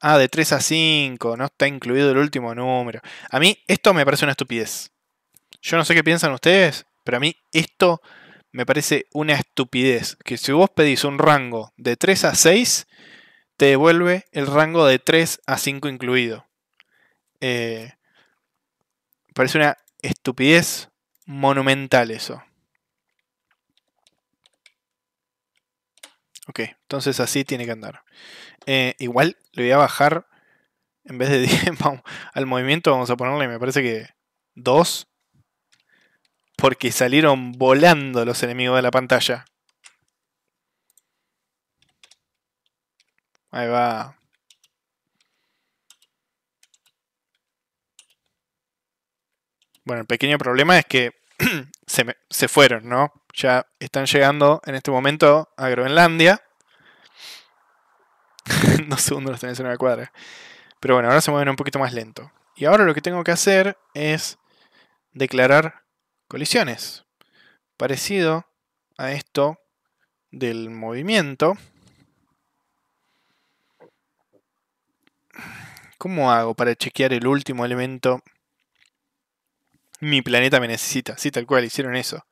Ah, de 3 a 5. No está incluido el último número. A mí esto me parece una estupidez. Yo no sé qué piensan ustedes, pero a mí esto me parece una estupidez. Que si vos pedís un rango de 3 a 6, te devuelve el rango de 3 a 5 incluido. Eh, parece una estupidez monumental eso. Ok, entonces así tiene que andar. Eh, igual le voy a bajar, en vez de 10 al movimiento vamos a ponerle, me parece que 2. Porque salieron volando los enemigos de la pantalla. Ahí va. Bueno, el pequeño problema es que se, fueron, ¿no? Ya están llegando en este momento a Groenlandia. Dos segundos los tenés en una cuadra. Pero bueno, ahora se mueven un poquito más lento. Y ahora lo que tengo que hacer es declarar colisiones. Parecido a esto del movimiento. ¿Cómo hago para chequear el último elemento mi planeta me necesita, sí, tal cual, hicieron eso.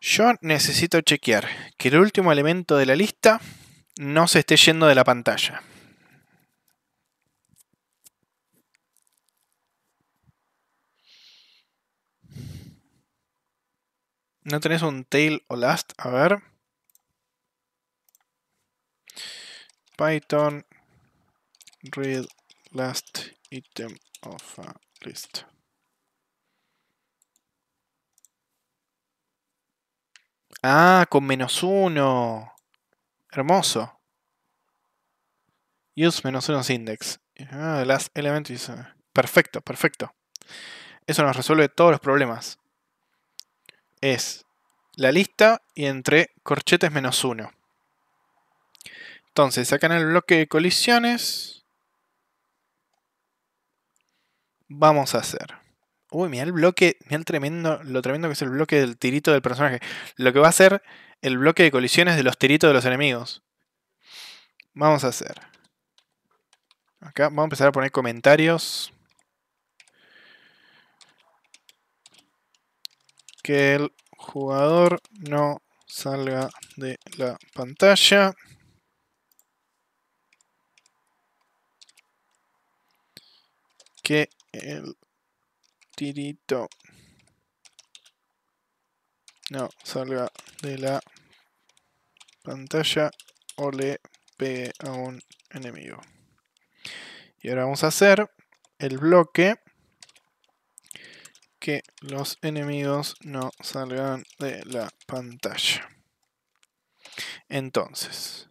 Yo necesito chequear que el último elemento de la lista no se esté yendo de la pantalla. ¿No tenés un tail o last? A ver. Python read last item of a list. Ah, con menos uno. Hermoso. Use menos unos index. Ah, last element eh, Perfecto, perfecto. Eso nos resuelve todos los problemas. Es la lista y entre corchetes menos uno. Entonces, sacan el bloque de colisiones vamos a hacer Uy, mira el bloque, mira tremendo, lo tremendo que es el bloque del tirito del personaje. Lo que va a ser el bloque de colisiones de los tiritos de los enemigos. Vamos a hacer. Acá vamos a empezar a poner comentarios. Que el jugador no salga de la pantalla. Que el no, salga de la pantalla o le pegue a un enemigo. Y ahora vamos a hacer el bloque que los enemigos no salgan de la pantalla. Entonces,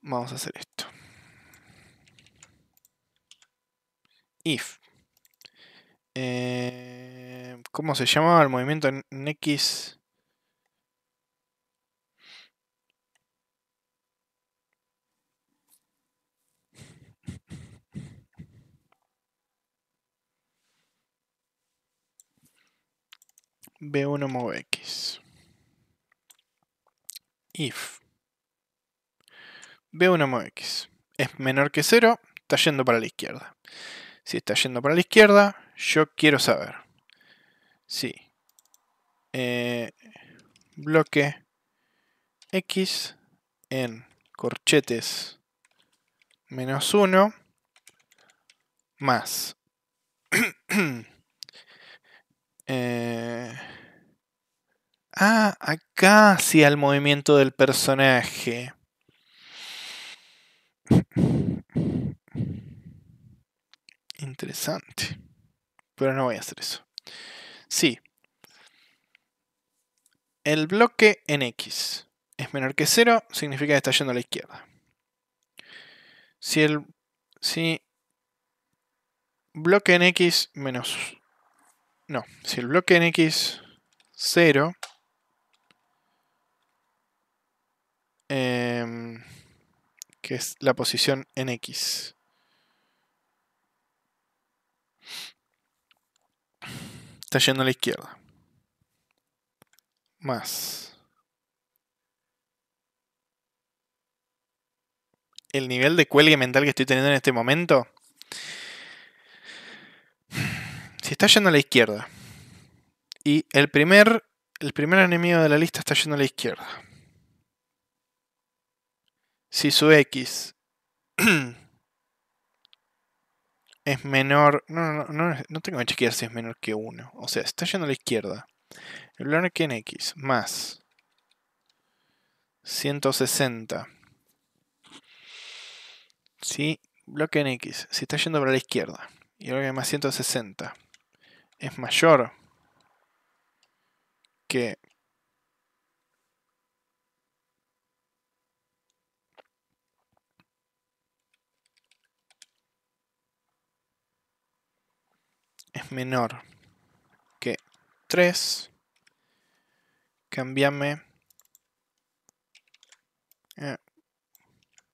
vamos a hacer esto. if. Eh, ¿Cómo se llamaba el movimiento en X? B1 move X. If. B1 move X. Es menor que 0, está yendo para la izquierda. Si está yendo para la izquierda, yo quiero saber. Sí. Eh, bloque X en corchetes menos 1 más. Eh, ah, acá hacía el movimiento del personaje. interesante. Pero no voy a hacer eso. Sí. El bloque en X es menor que 0, significa que está yendo a la izquierda. Si el si bloque en X menos... No, si el bloque en X 0... Em, que es la posición en X. Está yendo a la izquierda. Más. El nivel de cuelgue mental que estoy teniendo en este momento. Si está yendo a la izquierda. Y el primer, el primer enemigo de la lista está yendo a la izquierda. Si su X es menor. No, no, no, no tengo que chequear si es menor que 1. O sea, está yendo a la izquierda. El bloque en x más 160. Si bloque en X, si está yendo para la izquierda y el bloque más 160 es mayor que menor que 3, cambiame eh,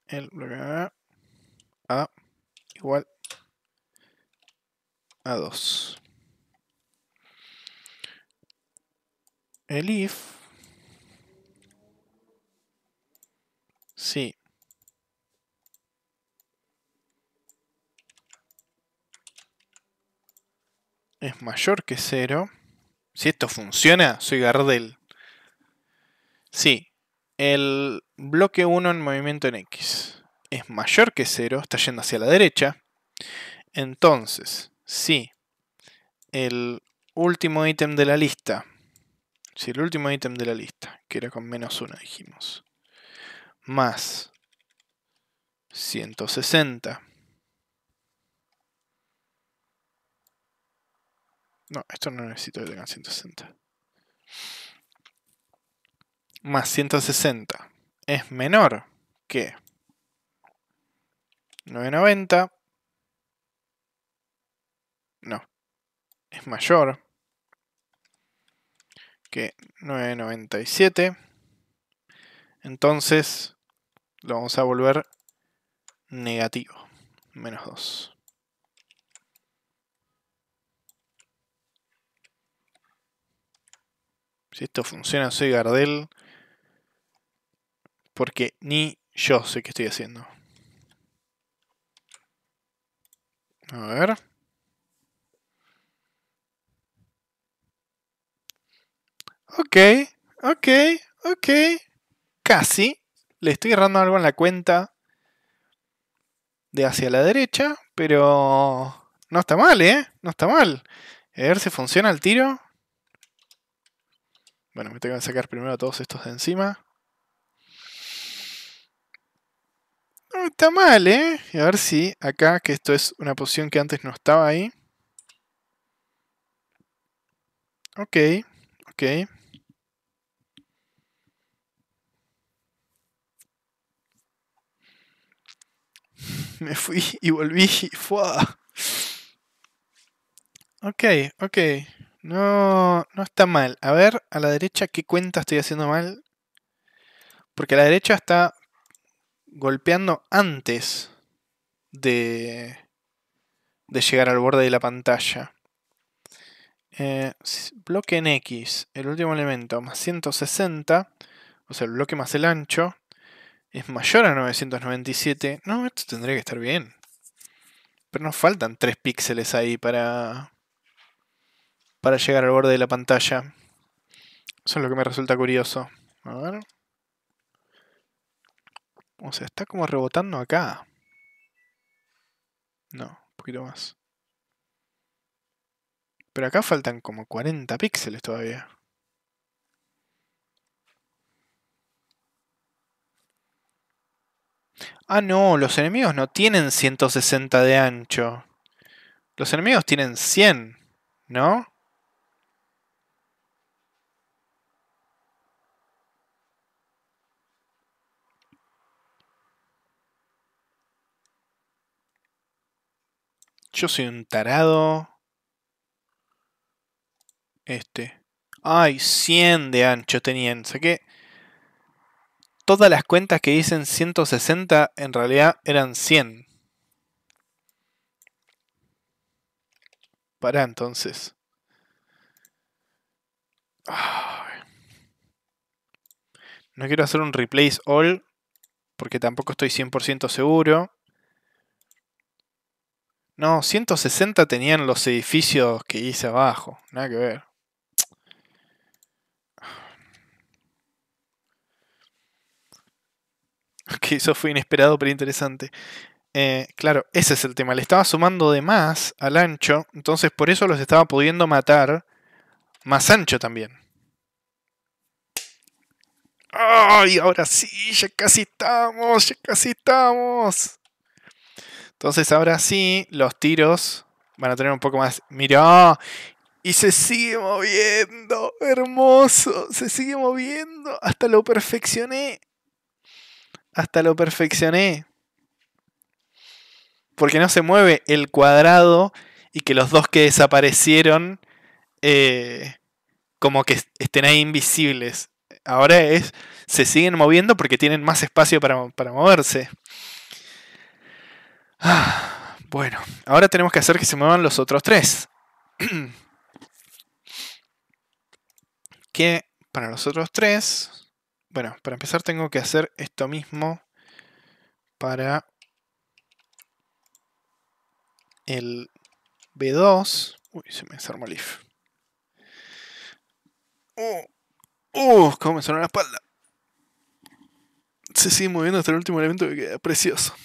el a igual a 2. El if, si es mayor que 0. Si esto funciona, soy Gardel. Si. el bloque 1 en movimiento en X es mayor que 0, está yendo hacia la derecha. Entonces, si el último ítem de la lista, si el último ítem de la lista, que era con menos 1 dijimos, más 160 No, esto no necesito que tengan 160. Más 160 es menor que 990. No, es mayor que 997. Entonces lo vamos a volver negativo, menos 2. Si esto funciona, soy Gardel. Porque ni yo sé qué estoy haciendo. A ver. Ok, ok, ok. Casi. Le estoy errando algo en la cuenta de hacia la derecha, pero no está mal, ¿eh? No está mal. A ver si funciona el tiro. Bueno, me tengo que sacar primero a todos estos de encima. No está mal, ¿eh? a ver si acá, que esto es una posición que antes no estaba ahí. Ok, ok. Me fui y volví. Fua. Ok, ok. No, no está mal. A ver, a la derecha, ¿qué cuenta estoy haciendo mal? Porque a la derecha está golpeando antes de, de llegar al borde de la pantalla. Eh, bloque en X, el último elemento, más 160, o sea, el bloque más el ancho, es mayor a 997. No, esto tendría que estar bien. Pero nos faltan 3 píxeles ahí para, para llegar al borde de la pantalla. Eso es lo que me resulta curioso. A ver. O sea, está como rebotando acá. No, un poquito más. Pero acá faltan como 40 píxeles todavía. Ah, no, los enemigos no tienen 160 de ancho. Los enemigos tienen 100, ¿no? Yo soy un tarado. Este. Ay, 100 de ancho tenían. Saqué. Todas las cuentas que dicen 160 en realidad eran 100. Para entonces. No quiero hacer un replace all porque tampoco estoy 100% seguro. No, 160 tenían los edificios que hice abajo. Nada que ver. Ok, eso fue inesperado pero interesante. Eh, claro, ese es el tema. Le estaba sumando de más al ancho, entonces por eso los estaba pudiendo matar más ancho también. ¡Ay, ahora sí! ¡Ya casi estamos! ¡Ya casi estamos! Entonces ahora sí, los tiros van a tener un poco más... Mirá, y se sigue moviendo, hermoso, se sigue moviendo. Hasta lo perfeccioné. Hasta lo perfeccioné. Porque no se mueve el cuadrado y que los dos que desaparecieron eh, como que estén ahí invisibles. Ahora es, se siguen moviendo porque tienen más espacio para, para moverse. bueno, ahora tenemos que hacer que se muevan los otros tres. que para los otros tres... Bueno, para empezar tengo que hacer esto mismo para el B2. Uy, se me desarmó el if. Uh, uh cómo me sonó la espalda se sigue moviendo hasta el último elemento que queda precioso.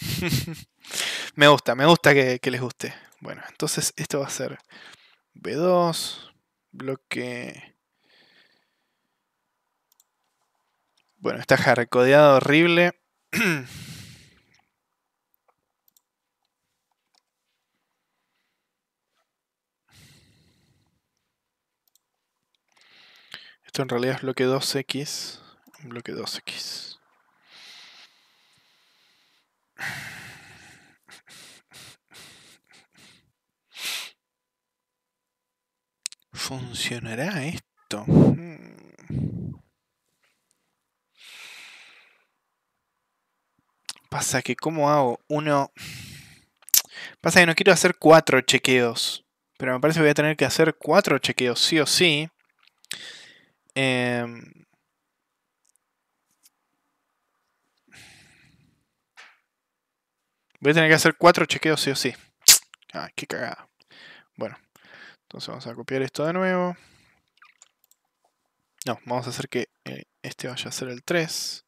me gusta, me gusta que, les guste. Bueno, entonces esto va a ser B2, bloque... Bueno, está jarcodeado horrible. Esto en realidad es bloque 2X, bloque 2X. ¿Funcionará esto? Mm. Pasa que, ¿cómo hago? Uno... Pasa que no quiero hacer cuatro chequeos. Pero me parece que voy a tener que hacer cuatro chequeos, sí o sí. Eh, Voy a tener que hacer cuatro chequeos sí o sí. Ay, qué cagada. Bueno, entonces vamos a copiar esto de nuevo. No, vamos a hacer que eh, este vaya a ser el 3.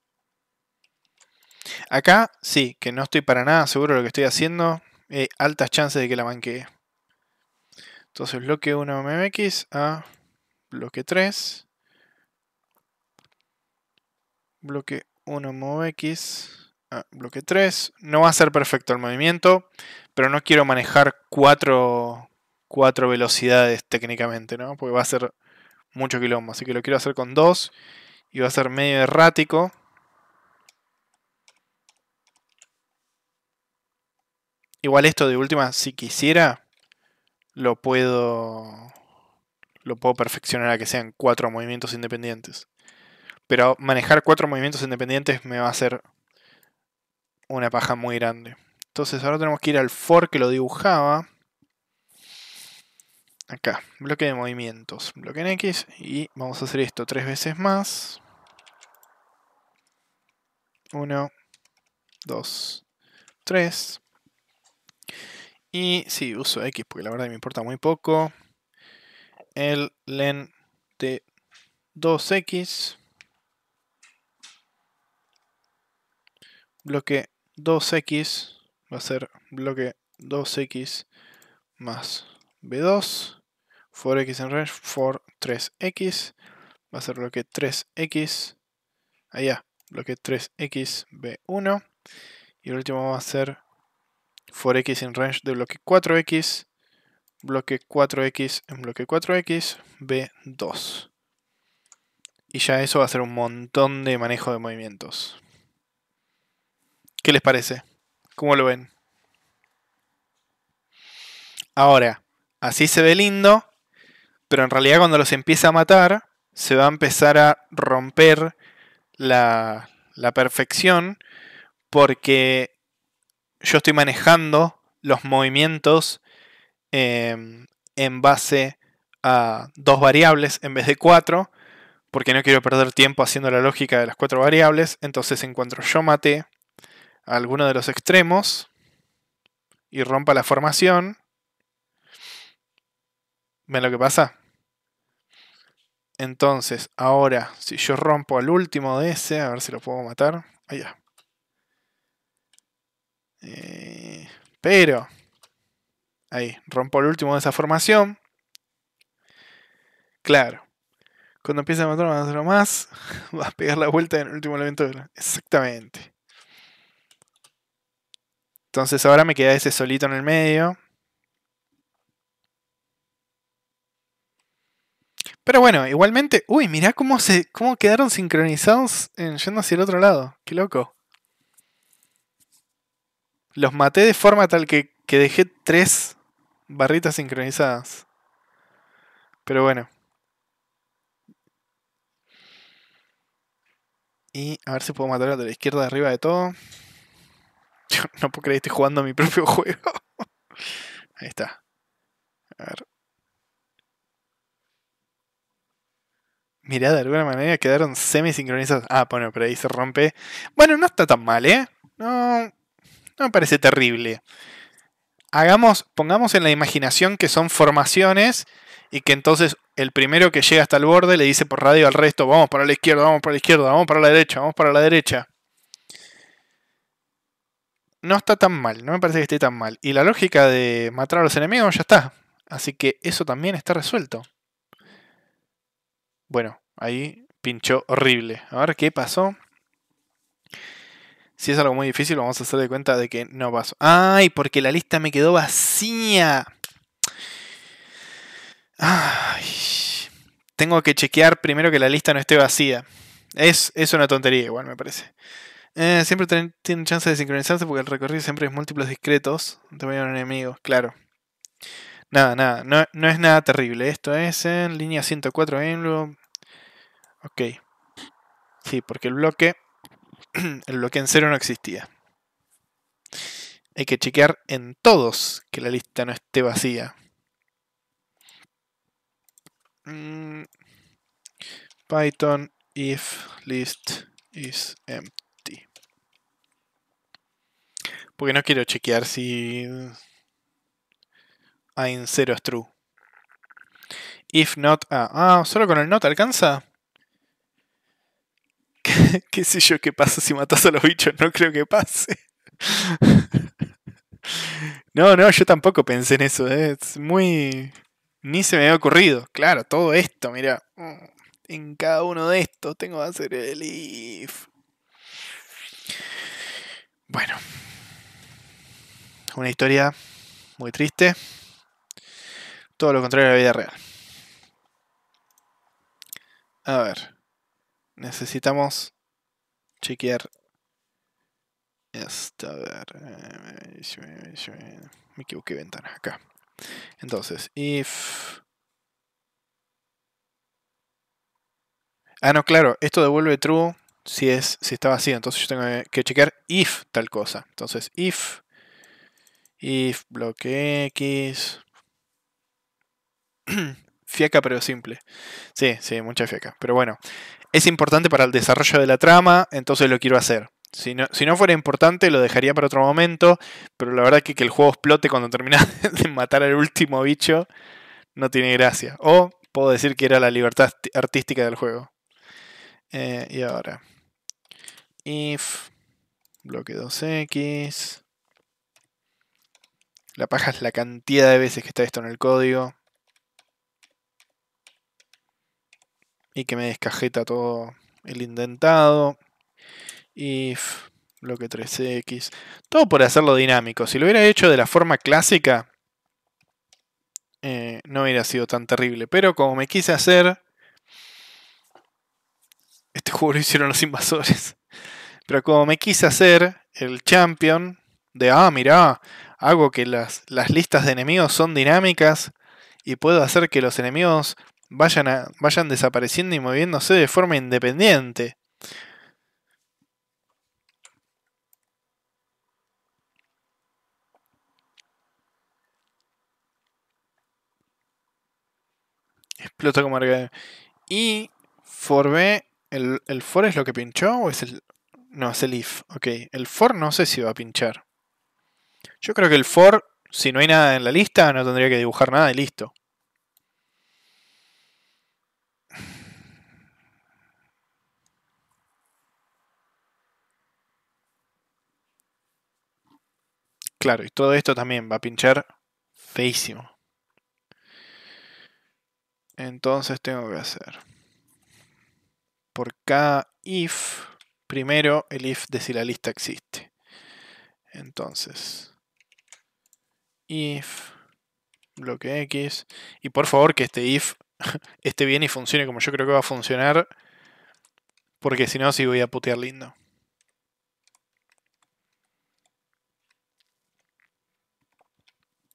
Acá, sí, que no estoy para nada seguro de lo que estoy haciendo. Eh, altas chances de que la manquee. Entonces bloque 1 MMX a bloque 3. Bloque 1 MOVX. Ah, bloque 3. No va a ser perfecto el movimiento, pero no quiero manejar 4, velocidades técnicamente, ¿no? Porque va a ser mucho quilombo. Así que lo quiero hacer con 2 y va a ser medio errático. Igual esto de última, si quisiera, lo puedo lo puedo perfeccionar a que sean cuatro movimientos independientes. Pero manejar cuatro movimientos independientes me va a hacer una paja muy grande. Entonces ahora tenemos que ir al for que lo dibujaba. Acá, bloque de movimientos, bloque en X y vamos a hacer esto tres veces más. Uno, dos, tres. Y sí, uso X porque la verdad me importa muy poco. El len de 2X. Bloque 2x va a ser bloque 2x más b2 for x en range for 3x va a ser bloque 3x allá bloque 3x b1 y el último va a ser for x en range de bloque 4x bloque 4x en bloque 4x b2 y ya eso va a ser un montón de manejo de movimientos ¿Qué les parece? ¿Cómo lo ven? Ahora, así se ve lindo, pero en realidad cuando los empieza a matar, se va a empezar a romper la, la perfección, porque yo estoy manejando los movimientos em, en base a dos variables en vez de cuatro, porque no quiero perder tiempo haciendo la lógica de las cuatro variables, entonces en cuanto yo maté alguno de los extremos y rompa la formación. ¿Ven lo que pasa? Entonces, ahora, si yo rompo al último de ese, a ver si lo puedo matar. Allá. Eh, pero, ahí, rompo al último de esa formación. Claro. Cuando empiece a matar, más. Va a pegar la vuelta en el último elemento. Exactamente. Entonces ahora me queda ese solito en el medio. Pero bueno, igualmente. Uy, mirá cómo se. cómo quedaron sincronizados yendo hacia el otro lado. Qué loco. Los maté de forma tal que, que dejé tres barritas sincronizadas. Pero bueno. Y a ver si puedo matar a la izquierda de arriba de todo no puedo creer que estoy jugando a mi propio juego. Ahí está. A ver. Mirá, de alguna manera quedaron semisincronizados Ah, bueno, pero ahí se rompe. Bueno, no está tan mal, ¿eh? No, no me parece terrible. Hagamos, pongamos en la imaginación que son formaciones y que entonces el primero que llega hasta el borde le dice por radio al resto, vamos para la izquierda, vamos para la izquierda, vamos para la derecha, vamos para la derecha no está tan mal, no me parece que esté tan mal. Y la lógica de matar a los enemigos ya está. Así que eso también está resuelto. Bueno, ahí pinchó horrible. A ver qué pasó. Si es algo muy difícil, vamos a hacer de cuenta de que no pasó. ¡Ay! Porque la lista me quedó vacía. tengo que chequear primero que la lista no esté vacía. Es, es una tontería igual, me parece. Eh, siempre tienen chance de sincronizarse porque el recorrido siempre es múltiplos discretos. a un enemigo, claro. Nada, nada, no, es nada terrible. Esto es en línea 104 en Ok. Sí, porque el bloque. El bloque en cero no existía. Hay que chequear en todos que la lista no esté vacía. Mm, Python if list is empty. Porque no quiero chequear si en 0 es true. If not... Ah, ah solo con el not alcanza. ¿Qué, sé yo qué pasa si matas a los bichos? No creo que pase. No, no, yo tampoco pensé en eso. ¿eh? Es muy... Ni se me había ocurrido. Claro, todo esto, mira. Mm, en cada uno de estos tengo que hacer el if. Bueno, una historia muy triste. Todo lo contrario a la vida real. A ver. Necesitamos chequear esta. A ver. Eh, me equivoqué ventana acá. Entonces, if. Ah, no, claro, esto devuelve true si, es, si está vacío. Entonces yo tengo que chequear if tal cosa. Entonces, if if, bloque x. fieca pero simple. Sí, sí, mucha fieca. Pero bueno, es importante para el desarrollo de la trama, entonces lo quiero hacer. Si no, si no fuera importante, lo dejaría para otro momento, pero la verdad que, que el juego explote cuando termina de matar al último bicho no tiene gracia. O puedo decir que era la libertad artística del juego. Eh, y ahora, if bloque 2x la paja es la cantidad de veces que está esto en el código. Y que me descajeta todo el indentado. If, bloque 3x. Todo por hacerlo dinámico. Si lo hubiera hecho de la forma clásica, eh, no hubiera sido tan terrible. Pero como me quise hacer... Este juego lo hicieron los invasores. Pero como me quise hacer el champion de, ah, mirá, hago que las, las listas de enemigos son dinámicas y puedo hacer que los enemigos vayan, vayan desapareciendo y moviéndose de forma independiente. Explota como arcade. Y for ¿el, ¿el for es lo que pinchó o es el...? No, es el if. Ok, el for no sé si va a pinchar. Yo creo que el for, si no hay nada en la lista, no tendría que dibujar nada y listo. Claro, y todo esto también va a pinchar feísimo. Entonces tengo que hacer por cada if, primero el if de si la lista existe. Entonces, if bloque X. Y por favor que este if esté bien y funcione como yo creo que va a funcionar. Porque si no, sí voy a putear lindo.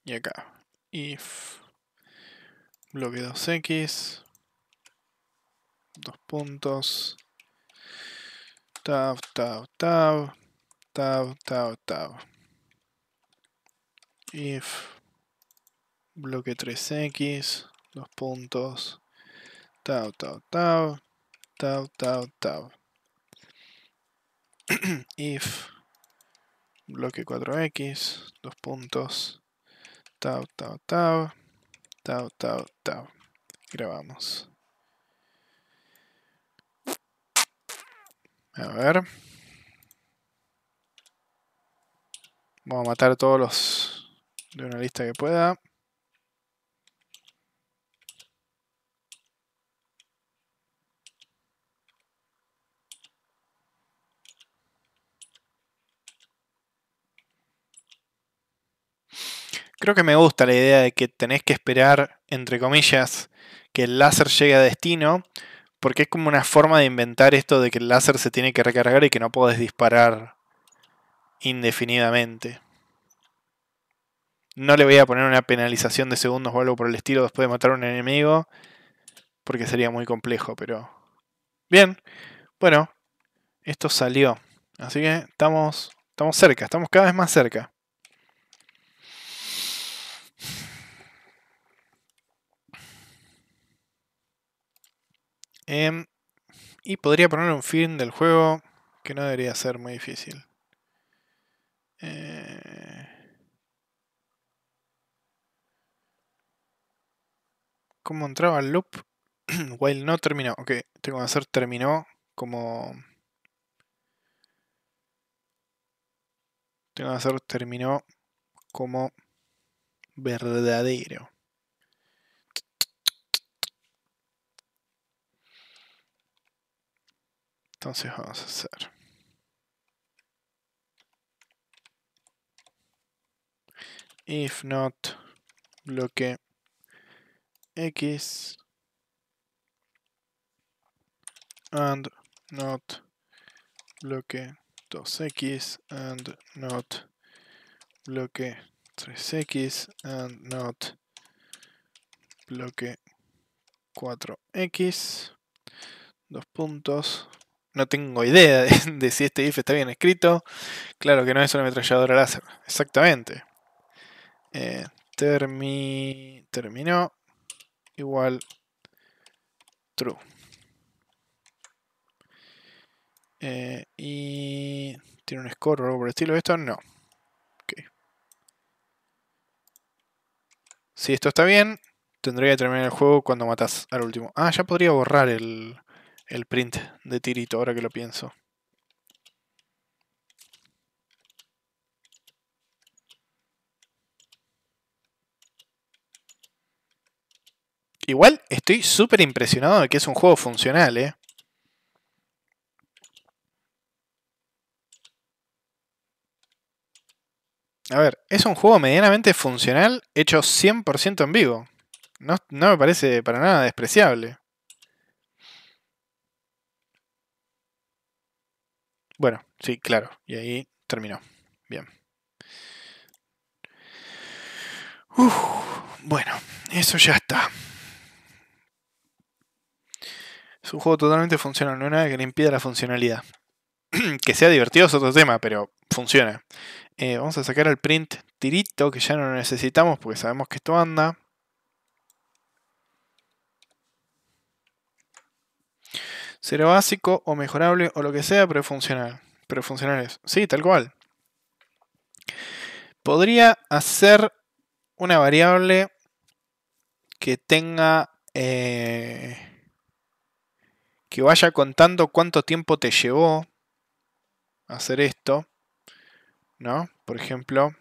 Y acá, if bloque 2x, dos puntos, tab, tab, tab, tab, tab, tab if bloque 3x, los puntos, tau, tau, tau, tau, tau, tau. if bloque 4x, dos puntos, tau, tau, tau, tau, tau, tau. Grabamos. A ver. Vamos a matar todos los de una lista que pueda. Creo que me gusta la idea de que tenés que esperar, entre comillas, que el láser llegue a destino, porque es como una forma de inventar esto de que el láser se tiene que recargar y que no podés disparar indefinidamente. No le voy a poner una penalización de segundos o algo por el estilo después de matar a un enemigo. Porque sería muy complejo, pero... Bien. Bueno. Esto salió. Así que estamos, estamos cerca. Estamos cada vez más cerca. Em, y podría poner un fin del juego que no debería ser muy difícil. Eh... ¿Cómo entraba el loop? While no terminó. Ok, tengo que hacer terminó como... Tengo que hacer terminó como verdadero. Entonces vamos a hacer... If not bloque x and not bloque 2x and not bloque 3x and not bloque 4x dos puntos no tengo idea de, si este if está bien escrito claro que no es una ametralladora láser exactamente eh, terminó igual true. Eh, y tiene un score o algo por el estilo. Esto no. Si esto está bien, tendría que terminar el juego cuando matas al último. Ah, ya podría borrar el print de tirito ahora que lo pienso. Igual estoy súper impresionado de que es un juego funcional, ¿eh? A ver, es un juego medianamente funcional hecho 100% en vivo. No, me parece para nada despreciable. Bueno, sí, claro. Y ahí terminó. Bien. bueno, eso ya está. Es un juego totalmente funcional, no hay nada que le impida la funcionalidad. que sea divertido es otro tema, pero funciona. Eh, vamos a sacar el print tirito, que ya no lo necesitamos porque sabemos que esto anda. Cero básico o mejorable o lo que sea, pero funcional. Pero funcional es. Sí, tal cual. Podría hacer una variable que tenga... Eh, que vaya contando cuánto tiempo te llevó hacer esto, ¿no? Por ejemplo,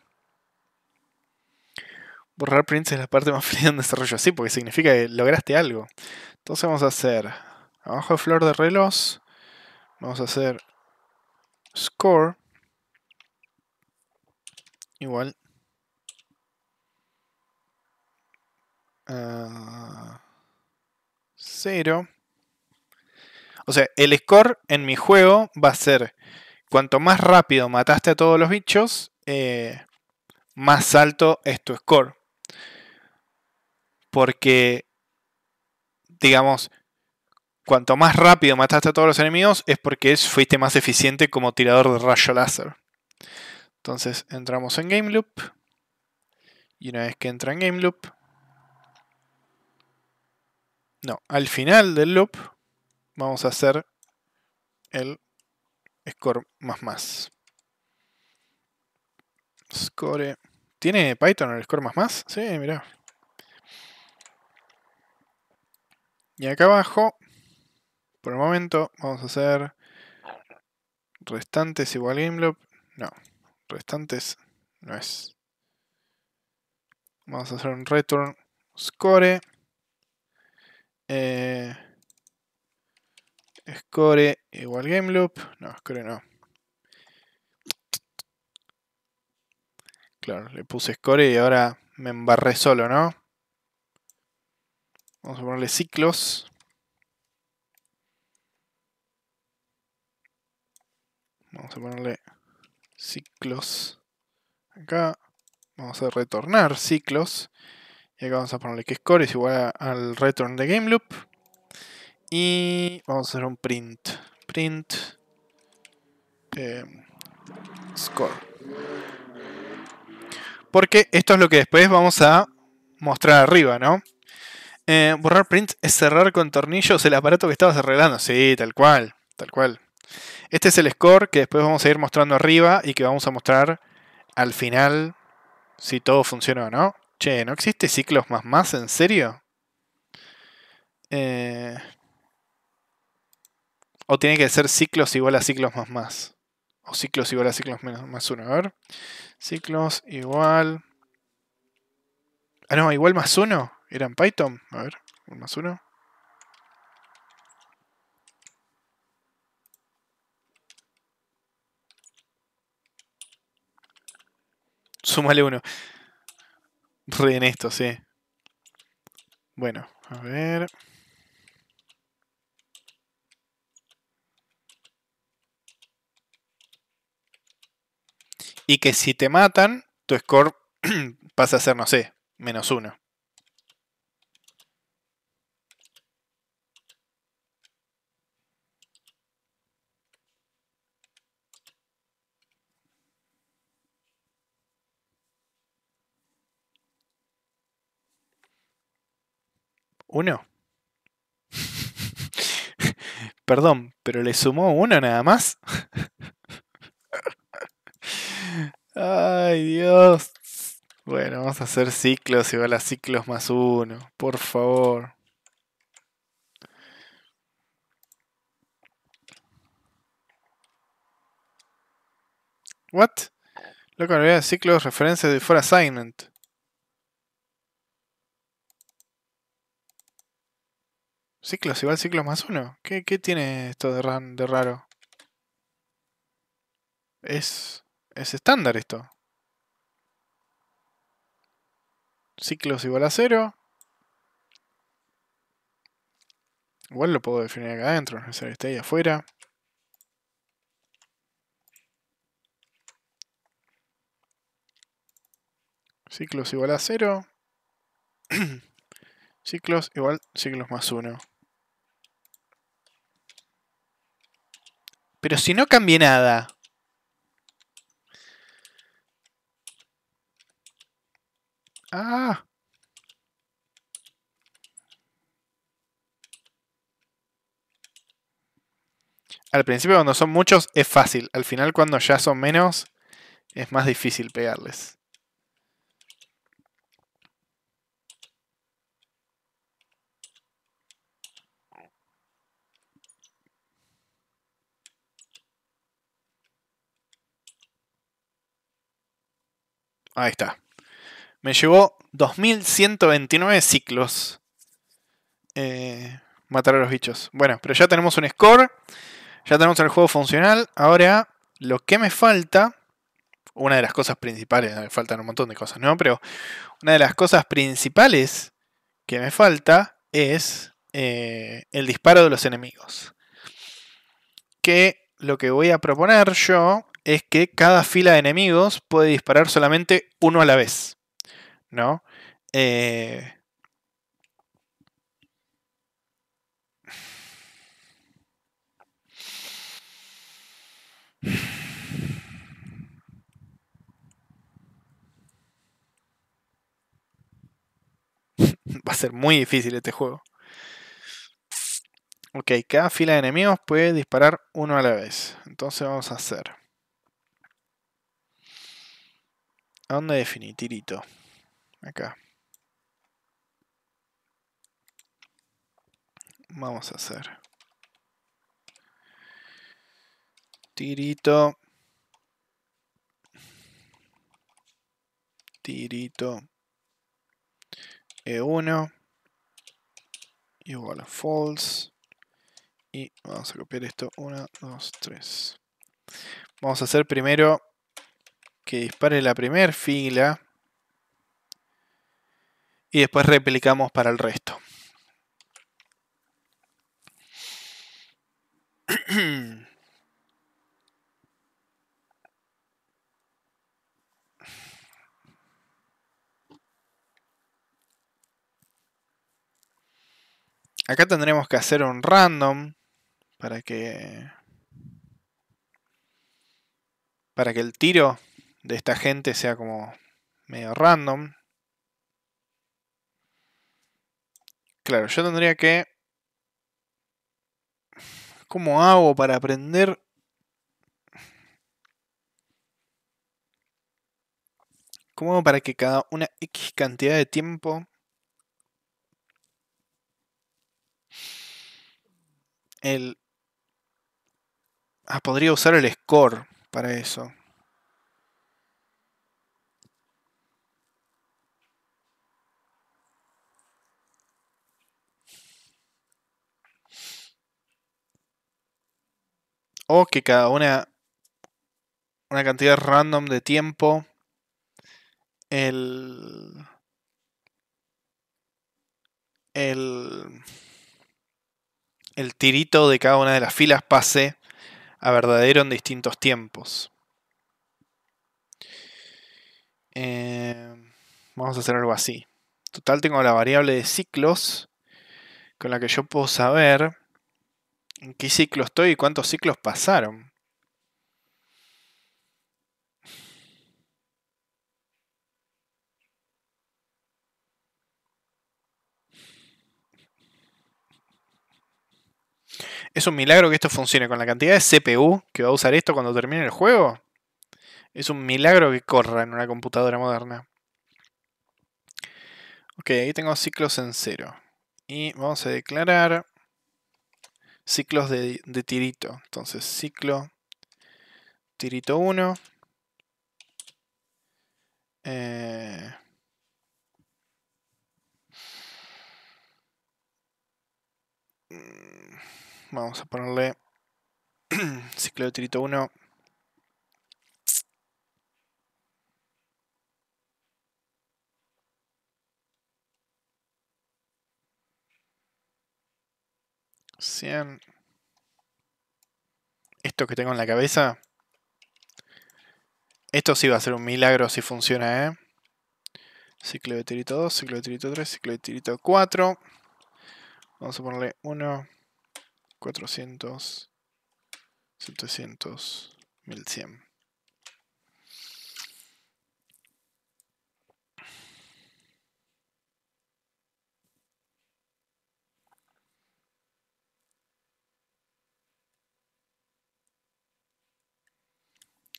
borrar prints es la parte más fría de desarrollo, así porque significa que lograste algo. Entonces vamos a hacer, abajo de flor de reloj, vamos a hacer score, igual, ah, Cero. O sea, el score en mi juego va a ser cuanto más rápido mataste a todos los bichos, eh, más alto es tu score. Porque, digamos, cuanto más rápido mataste a todos los enemigos es porque fuiste más eficiente como tirador de rayo láser. Entonces entramos en Game Loop. Y una vez que entra en Game Loop... No, al final del loop vamos a hacer el score más más. Score. ¿Tiene Python el score más más? Sí, mirá. Y acá abajo, por el momento, vamos a hacer restantes igual loop No, restantes no es. Vamos a hacer un return score. Eh, score igual game loop. No, score no. Claro, le puse score y ahora me embarré solo, ¿no? Vamos a ponerle ciclos. Vamos a ponerle ciclos acá. Vamos a retornar ciclos. Y acá vamos a ponerle que score es igual al return de game loop. Y vamos a hacer un print. Print. Eh, score. Porque esto es lo que después vamos a mostrar arriba, ¿no? Eh, borrar print es cerrar con tornillos el aparato que estabas arreglando. Sí, tal cual, tal cual. Este es el score que después vamos a ir mostrando arriba y que vamos a mostrar al final si todo funciona o no. Che, ¿no existe ciclos más más? ¿En serio? Eh, o tiene que ser ciclos igual a ciclos más más. O ciclos igual a ciclos menos más uno. A ver. Ciclos igual. Ah, no, igual más uno. eran Python. A ver, más uno. Súmale uno. Re en esto, sí. Bueno, a ver. Y que si te matan, tu score pasa a ser, no sé, menos uno. Uno. Perdón, pero le sumó uno nada más. Ay, Dios. Bueno, vamos a hacer ciclos igual a ciclos más uno. Por favor. What? Loco, no había ciclos referencia de for assignment. Ciclos igual ciclos más uno. ¿Qué, qué tiene esto de raro? Es es estándar esto. Ciclos igual a cero. Igual lo puedo definir acá adentro, no sé, ahí afuera. Ciclos igual a cero. ciclos igual ciclos más uno. Pero si no cambié nada. Ah. Al principio cuando son muchos es fácil. Al final cuando ya son menos es más difícil pegarles. Ahí está. Me llevó 2129 ciclos eh, matar a los bichos. Bueno, pero ya tenemos un score, ya tenemos el juego funcional. Ahora, lo que me falta, una de las cosas principales, me eh, faltan un montón de cosas, ¿no? Pero una de las cosas principales que me falta es eh, el disparo de los enemigos. Que lo que voy a proponer yo es que cada fila de enemigos puede disparar solamente uno a la vez. Eh, va a ser muy difícil este juego. Ok, cada fila de enemigos puede disparar uno a la vez. Entonces vamos a hacer. ¿A dónde definir tirito? acá. Vamos a hacer tirito, tirito, E1, igual a false, y vamos a copiar esto, 1, 2, 3. Vamos a hacer primero que dispare la primera fila, y después replicamos para el resto. Acá tendremos que hacer un random para que para que el tiro de esta gente sea como medio random. Claro, yo tendría que... ¿Cómo hago para aprender? ¿Cómo hago para que cada una X cantidad de tiempo el... Ah, podría usar el score para eso. O que cada una, una cantidad random de tiempo, el, el, el tirito de cada una de las filas pase a verdadero en distintos tiempos. Em, vamos a hacer algo así. Total tengo la variable de ciclos con la que yo puedo saber en qué ciclo estoy y cuántos ciclos pasaron. Es un milagro que esto funcione con la cantidad de CPU que va a usar esto cuando termine el juego. Es un milagro que corra en una computadora moderna. Ok, ahí tengo ciclos en cero. Y vamos a declarar ciclos de, de tirito. Entonces, ciclo tirito 1. Eh, mm, vamos a ponerle ciclo de tirito 1 100. Esto que tengo en la cabeza. Esto sí va a ser un milagro si funciona, ¿eh? Ciclo de tirito 2, ciclo de tirito 3, ciclo de tirito 4. Vamos a ponerle 1, 400, 700, 1100.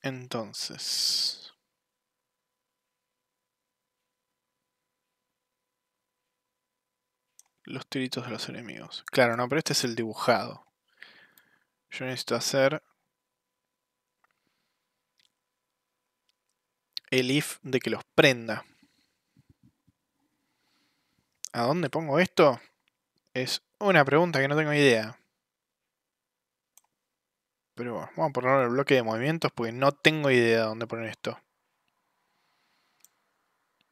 entonces. Los tiritos de los enemigos. Claro, no, pero este es el dibujado. Yo necesito hacer... El if de que los prenda. ¿A dónde pongo esto? Es una pregunta que no tengo idea. Pero bueno, vamos a poner el bloque de movimientos porque no tengo idea de dónde poner esto.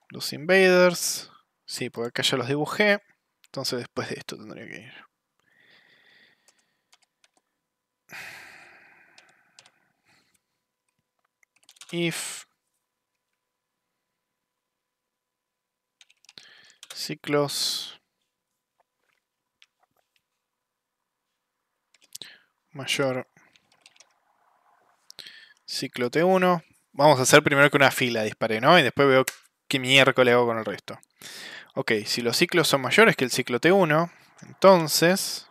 Los invaders. Sí, porque acá ya los dibujé. Entonces después de esto tendría que ir. If ciclos mayor Ciclo T1. Vamos a hacer primero que una fila dispare, ¿no? Y después veo qué miércoles hago con el resto. Ok, si los ciclos son mayores que el ciclo T1, entonces...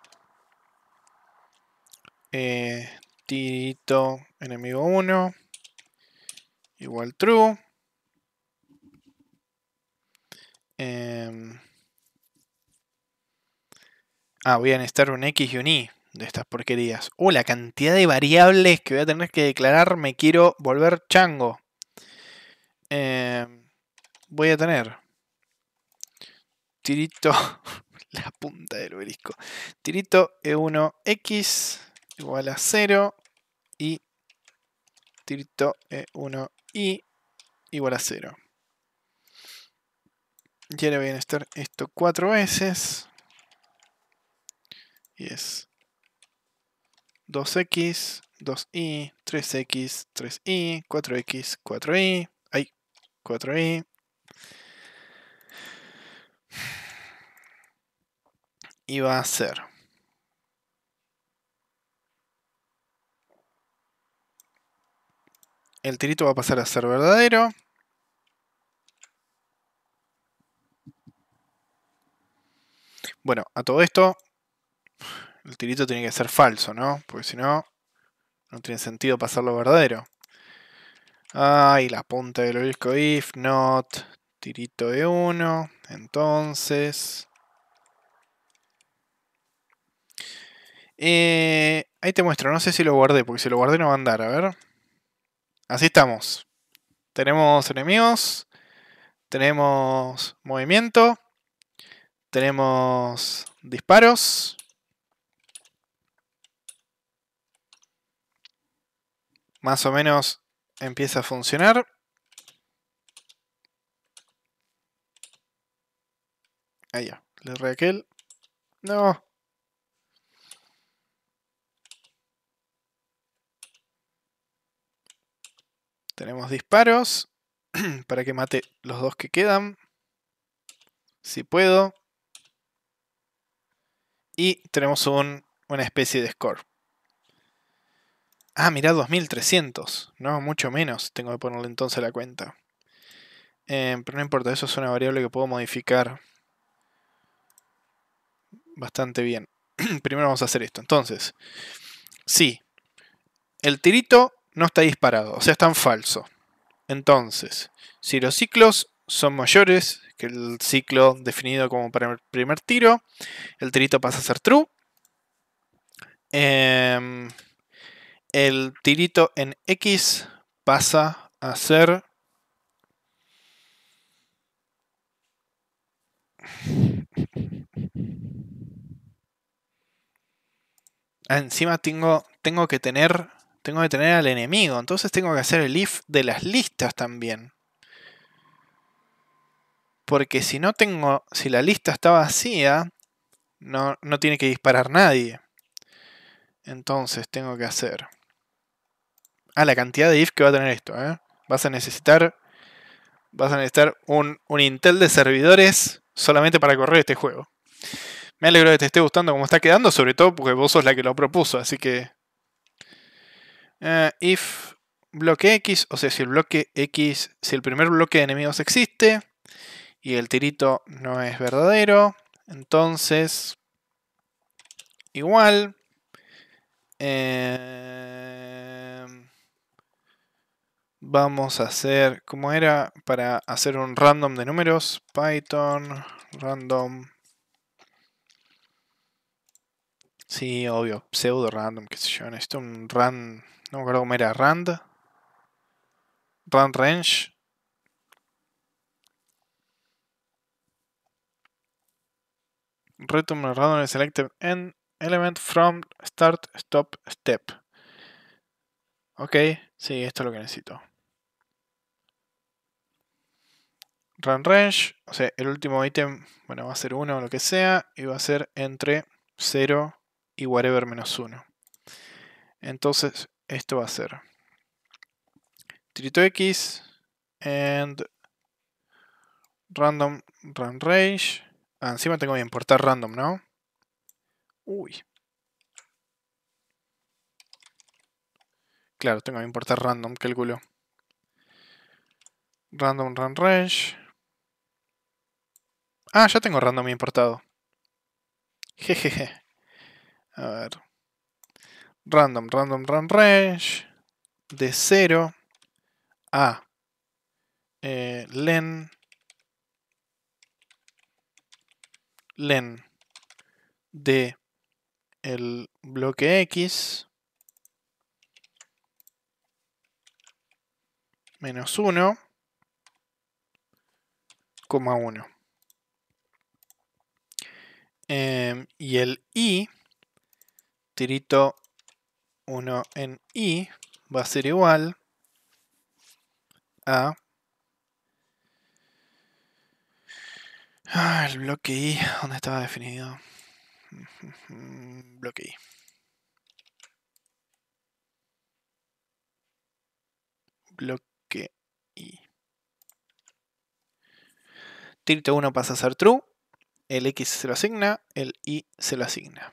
Eh, tirito enemigo 1 igual true. Em, ah, voy a necesitar un X y un Y de estas porquerías. O uh, la cantidad de variables que voy a tener que declarar, me quiero volver chango. Em, voy a tener tirito, la punta del obelisco. Tirito E1X igual a 0 y tirito E1Y igual a 0. Y ahora voy a esto cuatro veces. Y es 2x, 2y, 3x, 3y, 4x, 4y, ay, 4y. Y va a ser el tirito va a pasar a ser verdadero. Bueno, a todo esto el tirito tiene que ser falso, ¿no? Porque si no, no tiene sentido pasarlo verdadero. Ay, la punta del obelisco if not, tirito de 1, entonces... Eh, ahí te muestro, no sé si lo guardé, porque si lo guardé no va a andar, a ver. Así estamos. Tenemos enemigos, tenemos movimiento, tenemos disparos, más o menos empieza a funcionar. Ahí ya, le re aquel. No. Tenemos disparos para que mate los dos que quedan. Si puedo. Y tenemos una especie de score. Ah, mirá, 2300. No, mucho menos. Tengo que ponerle entonces la cuenta. Eh, pero no importa, eso es una variable que puedo modificar bastante bien. Primero vamos a hacer esto. Entonces, sí, el tirito no está disparado, o sea, es tan falso. Entonces, si los ciclos son mayores que el ciclo definido como para el primer tiro, el tirito pasa a ser true. Eh, el tirito en X pasa a ser ah, Encima tengo, tengo que tener tengo que tener al enemigo, entonces tengo que hacer el if de las listas también. Porque si no tengo, si la lista está vacía, no, no tiene que disparar nadie. Entonces tengo que hacer a ah, la cantidad de if que va a tener esto. ¿eh? Vas a necesitar. Vas a necesitar un, Intel de servidores solamente para correr este juego. Me alegro que te esté gustando como está quedando, sobre todo porque vos sos la que lo propuso, así que. Eh, if bloque X, o sea, si el bloque X, si el primer bloque de enemigos existe y el tirito no es verdadero, entonces igual. Eh, vamos a hacer, cómo era para hacer un random de números, Python random. Sí, obvio, pseudo random, qué sé yo, necesito un rand, no me acuerdo cómo era, rand, rand range. Return random selected n element from start, stop, step. Ok, sí, esto es lo que necesito. run range, o sea, el último ítem, bueno, va a ser 1 o lo que sea, y va a ser entre 0 y whatever menos 1. Entonces, esto va a ser trito x and random run range. Ah, encima tengo que importar random, ¿no? Uy. Claro, tengo que importar random, cálculo Random run range. Ah, ya tengo random importado. Jejeje. A ver. Random, random, random range. De 0 a eh, len. Len de el bloque X menos 1, 1. Em, y el i, tirito 1 en i, va a ser igual a... Ah, el bloque i, ¿dónde estaba definido? bloque i. Bloque i. Tirito 1 pasa a ser true el X se lo asigna, el Y se lo asigna.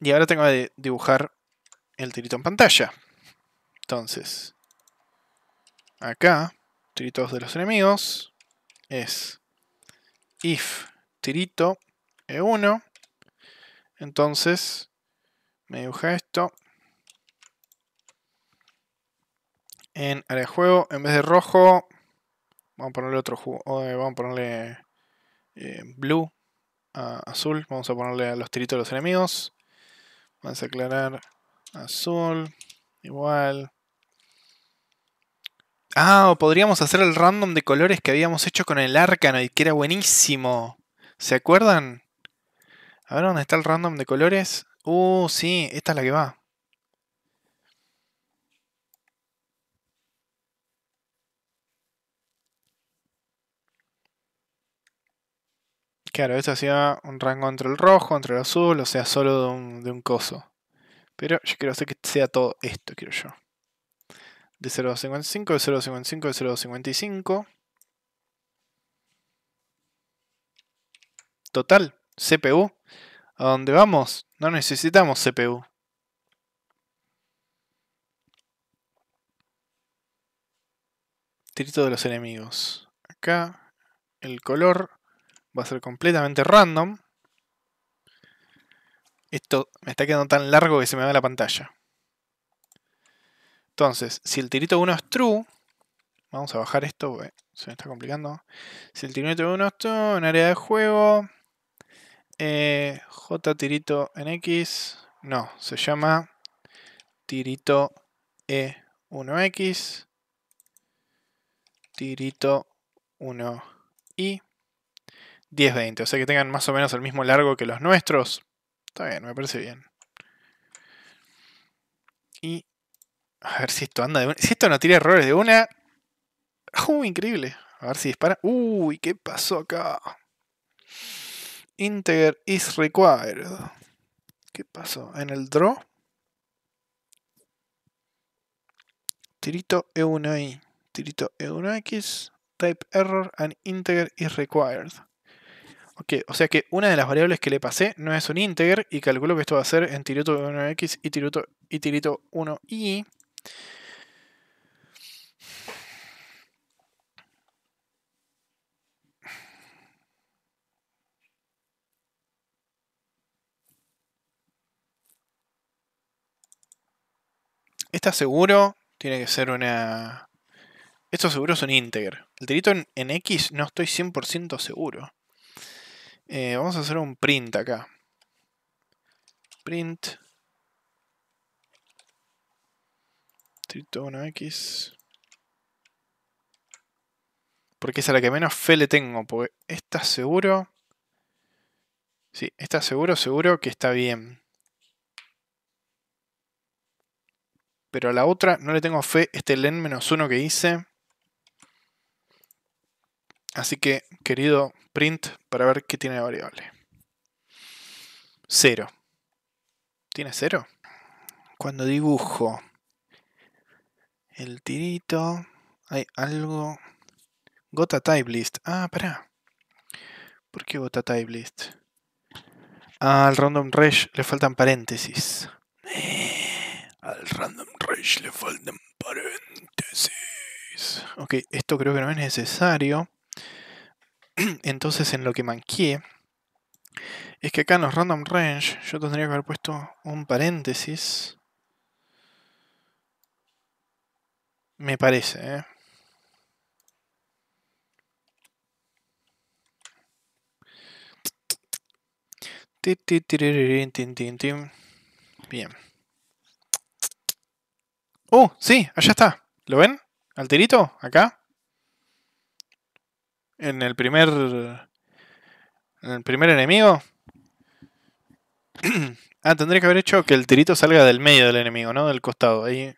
Y ahora tengo que dibujar el tirito en pantalla. Entonces, acá, tiritos de los enemigos, es if tirito E1. Entonces, me dibuja esto. En área de juego, en vez de rojo, Vamos a ponerle otro eh, vamos a ponerle eh, blue azul. Vamos a ponerle a los tiritos de los enemigos. Vamos a aclarar azul. Igual. Ah, o podríamos hacer el random de colores que habíamos hecho con el arcano y que era buenísimo. ¿Se acuerdan? A ver dónde está el random de colores. Uh, sí, esta es la que va. Claro, esto hacía un rango entre el rojo, entre el azul, o sea, solo de un, coso. Pero yo quiero hacer que sea todo esto, quiero yo. De 0.55, de 0.55, de 0.55. Total, CPU. ¿A dónde vamos? No necesitamos CPU. Trito de los enemigos. Acá, el color va a ser completamente random. Esto me está quedando tan largo que se me va la pantalla. Entonces, si el tirito 1 es true, vamos a bajar esto se me está complicando. Si el tirito 1 es true, en área de juego, eh, J tirito en X, no, se llama tirito E1X, tirito 1Y. 10-20, o sea que tengan más o menos el mismo largo que los nuestros. Está bien, me parece bien. Y a ver si esto anda de una. Si esto no tira errores de una. ¡Uh, increíble! A ver si dispara. ¡Uy, qué pasó acá! Integer is required. ¿Qué pasó? En el draw. Tirito E1i. Tirito E1x. Type error and integer is required. Okay, o sea que una de las variables que le pasé no es un integer y calculo que esto va a ser en tirito 1x y tirito, y 1y. Esta seguro tiene que ser una... Esto seguro es un integer. El tirito en x no estoy 100% seguro. Eh, vamos a hacer un print acá. Print. Tritona X. Porque es a la que menos fe le tengo. Porque está seguro. Sí, está seguro, seguro que está bien. Pero a la otra no le tengo fe. Este len menos uno que hice. Así que, querido print, para ver qué tiene la variable. Cero. ¿Tiene cero? Cuando dibujo el tirito, hay algo... Gota type list. Ah, pará. ¿Por qué gota type list? Al random range le faltan paréntesis. Eh, al random range le faltan paréntesis. Ok, esto creo que no es necesario. Entonces en lo que manqué es que acá en los random range yo tendría que haber puesto un paréntesis. Me parece, ¿eh? Bien. Oh, sí, allá está. ¿Lo ven? Alterito, acá en el primer en el primer enemigo. ah, tendría que haber hecho que el tirito salga del medio del enemigo, ¿no? Del costado. Ahí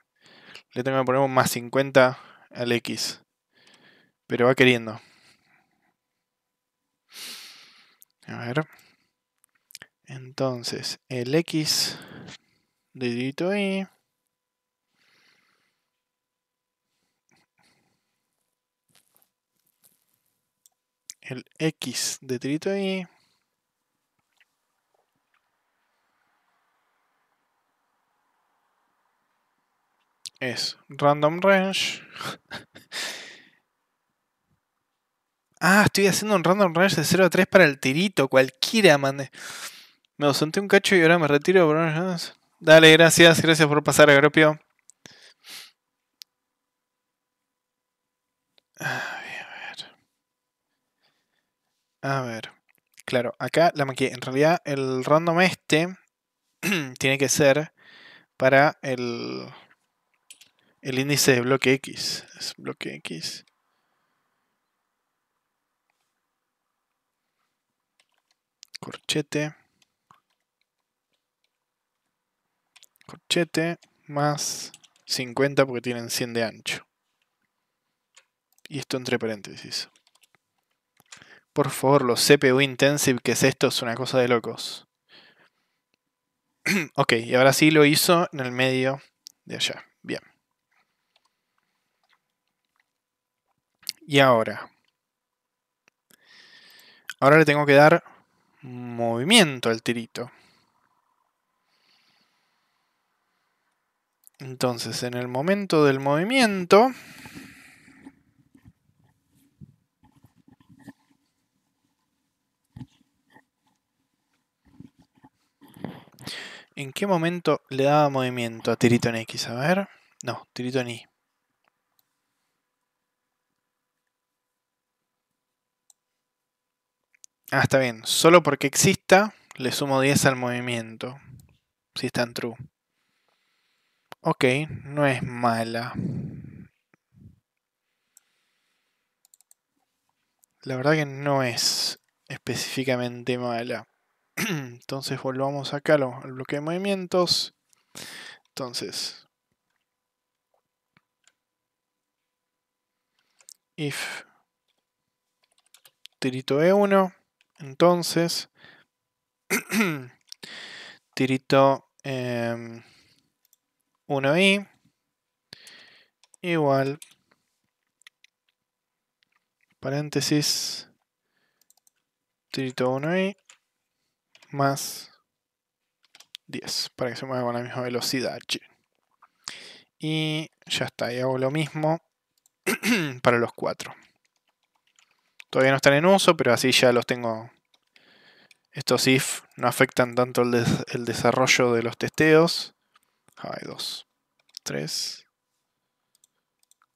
le tengo que poner un más 50 al X. Pero va queriendo. A ver. Entonces, el X, dedito ahí. el X de tirito Y. Es random range. ah, estoy haciendo un random range de 0 a 3 para el tirito. Cualquiera, mande. Me senté un cacho y ahora me retiro. Dale, gracias. Gracias por pasar, Agropio. Ah. A ver. Claro, acá la maquillé, En realidad el random este tiene que ser para el, el índice de bloque X. Es bloque X. Corchete. Corchete más 50 porque tienen 100 de ancho. Y esto entre paréntesis. Por favor, los CPU intensive, que es esto, es una cosa de locos. ok, y ahora sí lo hizo en el medio de allá. Bien. Y ahora. Ahora le tengo que dar movimiento al tirito. Entonces, en el momento del movimiento, ¿En qué momento le daba movimiento a tirito en X? A ver. No, tirito en Y. Ah, está bien. Solo porque exista, le sumo 10 al movimiento. Si está en true. Ok, no es mala. La verdad que no es específicamente mala. Entonces volvamos acá al bloque de movimientos. Entonces, if tirito E1, entonces tirito eh, em, 1i igual paréntesis tirito 1i más 10 para que se mueva con la misma velocidad. Y ya está, y hago lo mismo para los 4. Todavía no están en uso, pero así ya los tengo. Estos if no afectan tanto el, desarrollo de los testeos. Hay 2, 3,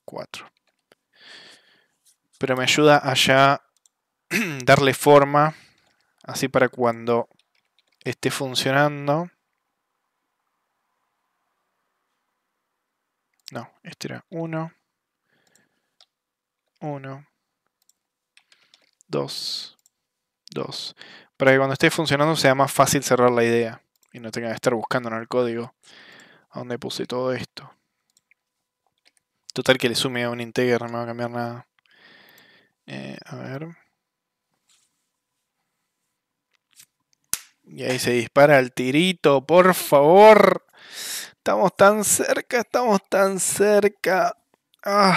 4. Pero me ayuda a ya darle forma, así para cuando esté funcionando. No, este era 1, 1, 2, 2. Para que cuando esté funcionando sea más fácil cerrar la idea y no tenga que estar buscando en el código a dónde puse todo esto. Total que le sume a un integer, no me va a cambiar nada. Eh, a ver. Y ahí se dispara el tirito, por favor. Estamos tan cerca, estamos tan cerca. Ah.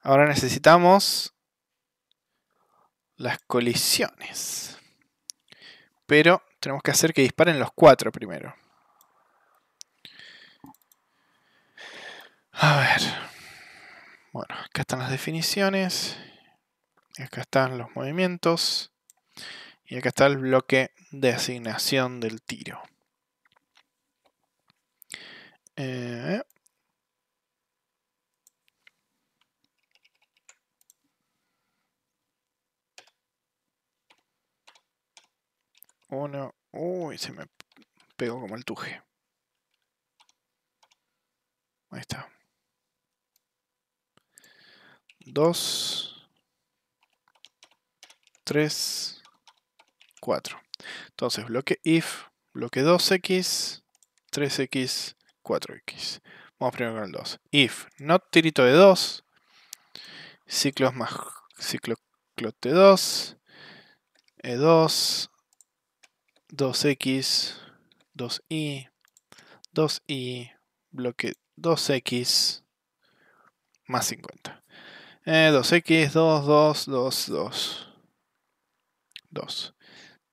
Ahora necesitamos las colisiones. Pero tenemos que hacer que disparen los cuatro primero. A ver. Bueno, acá están las definiciones. Acá están los movimientos. Y acá está el bloque de asignación del tiro. Eh, uno. Uy, se me pegó como el tuje. Ahí está. Dos. Tres. 4. Entonces, bloque if, bloque 2x, 3x, 4x. Vamos primero con el 2. If not tirito de 2, ciclos más ciclo clot de 2, E2, 2x, 2i, 2i, bloque 2x, más 50. 2x, 2, 2, 2, 2. 2.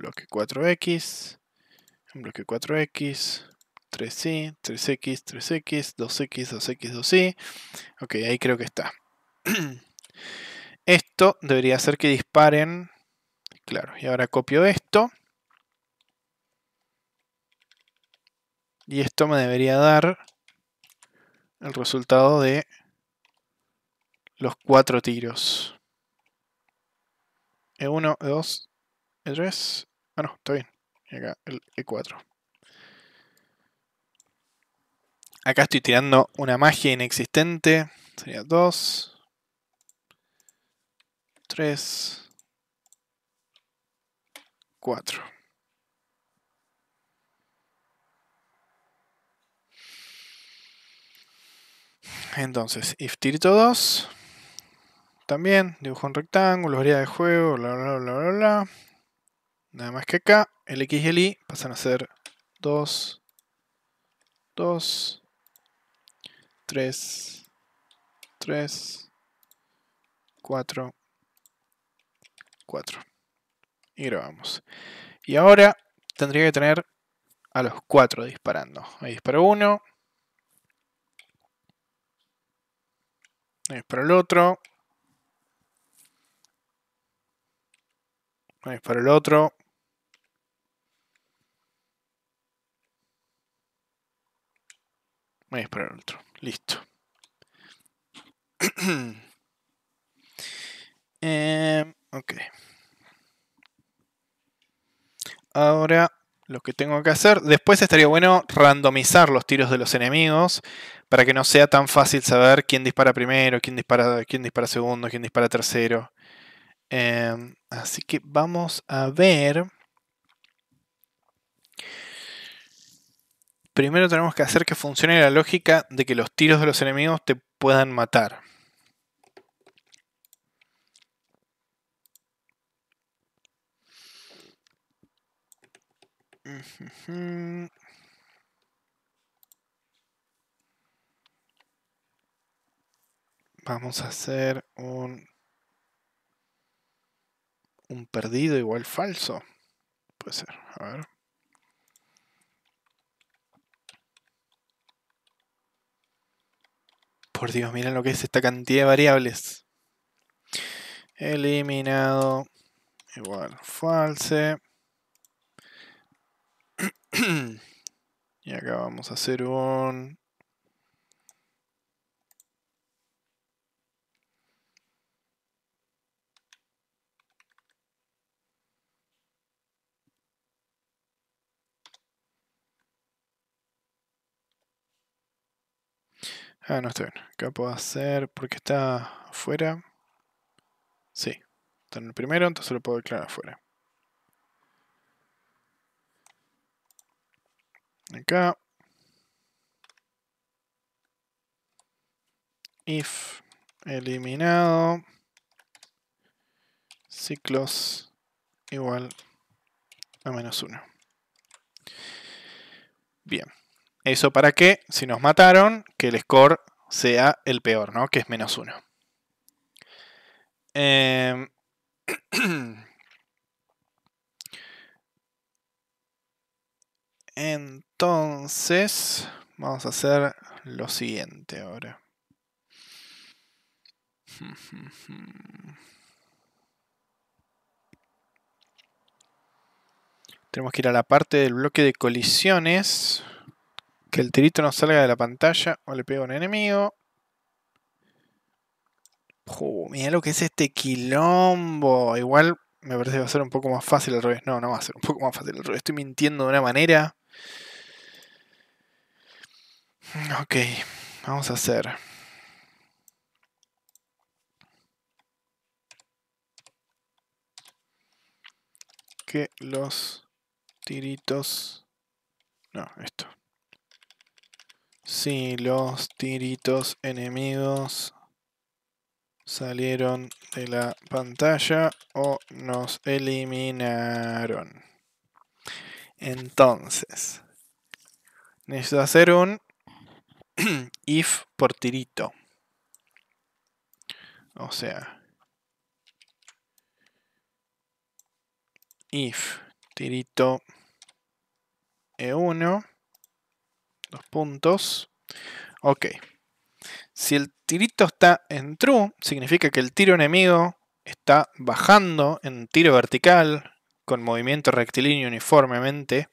bloque 4X, bloque 4X, 3Y, 3X, 3X, 2X, 2X, 2Y. Ok, ahí creo que está. Esto debería hacer que disparen. Claro, y ahora copio esto. Y esto me debería dar el resultado de los cuatro tiros. E1, E2, E3, bueno, ah, está bien. Y acá el E4. Acá estoy tirando una magia inexistente. Sería 2. 3. 4. Entonces, if tirito 2. También, dibujo un rectángulo, área de juego, bla, bla, bla, bla, bla. Nada más que acá, el X y el Y pasan a ser 2, 2, 3, 3, 4, 4. Y grabamos. Y ahora tendría que tener a los 4 disparando. Ahí disparo uno. Ahí disparo el otro. Ahí disparo el otro. Voy a esperar otro. Listo. Em, ok. Ahora lo que tengo que hacer. Después estaría bueno randomizar los tiros de los enemigos para que no sea tan fácil saber quién dispara primero, quién dispara, quién dispara segundo, quién dispara tercero. Em, así que vamos a ver. primero tenemos que hacer que funcione la lógica de que los tiros de los enemigos te puedan matar. Vamos a hacer un, un perdido igual falso. Puede ser, a ver. Por Dios, miren lo que es esta cantidad de variables. Eliminado. Igual, false. y acá vamos a hacer un Ah, no está bien. Acá puedo hacer, porque está afuera. Sí, está en el primero, entonces lo puedo declarar afuera. Acá. If eliminado. Ciclos igual a menos uno. Bien. Eso para que, si nos mataron, que el score sea el peor, ¿no? Que es menos uno. Em, entonces, vamos a hacer lo siguiente ahora. Tenemos que ir a la parte del bloque de colisiones. Que el tirito no salga de la pantalla o le pego a un enemigo. mira lo que es este quilombo. Igual me parece que va a ser un poco más fácil al revés. No, no va a ser un poco más fácil al revés. Estoy mintiendo de una manera. Ok, vamos a hacer. Que los tiritos... No, esto. Si los tiritos enemigos salieron de la pantalla o nos eliminaron. Entonces, necesito hacer un if por tirito. O sea, if tirito E1 Dos puntos. Ok. Si el tirito está en true, significa que el tiro enemigo está bajando en tiro vertical con movimiento rectilíneo uniformemente.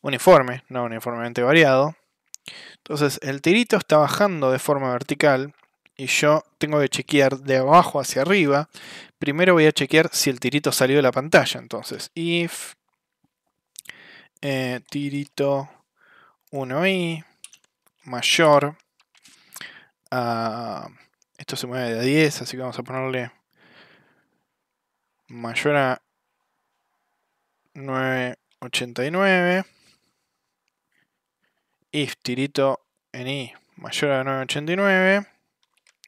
Uniforme, no uniformemente variado. Entonces el tirito está bajando de forma vertical y yo tengo que chequear de abajo hacia arriba. Primero voy a chequear si el tirito salió de la pantalla. Entonces, if eh, tirito 1i mayor a... Ah, esto se mueve de 10, así que vamos a ponerle mayor a 989. If tirito en i mayor a 989.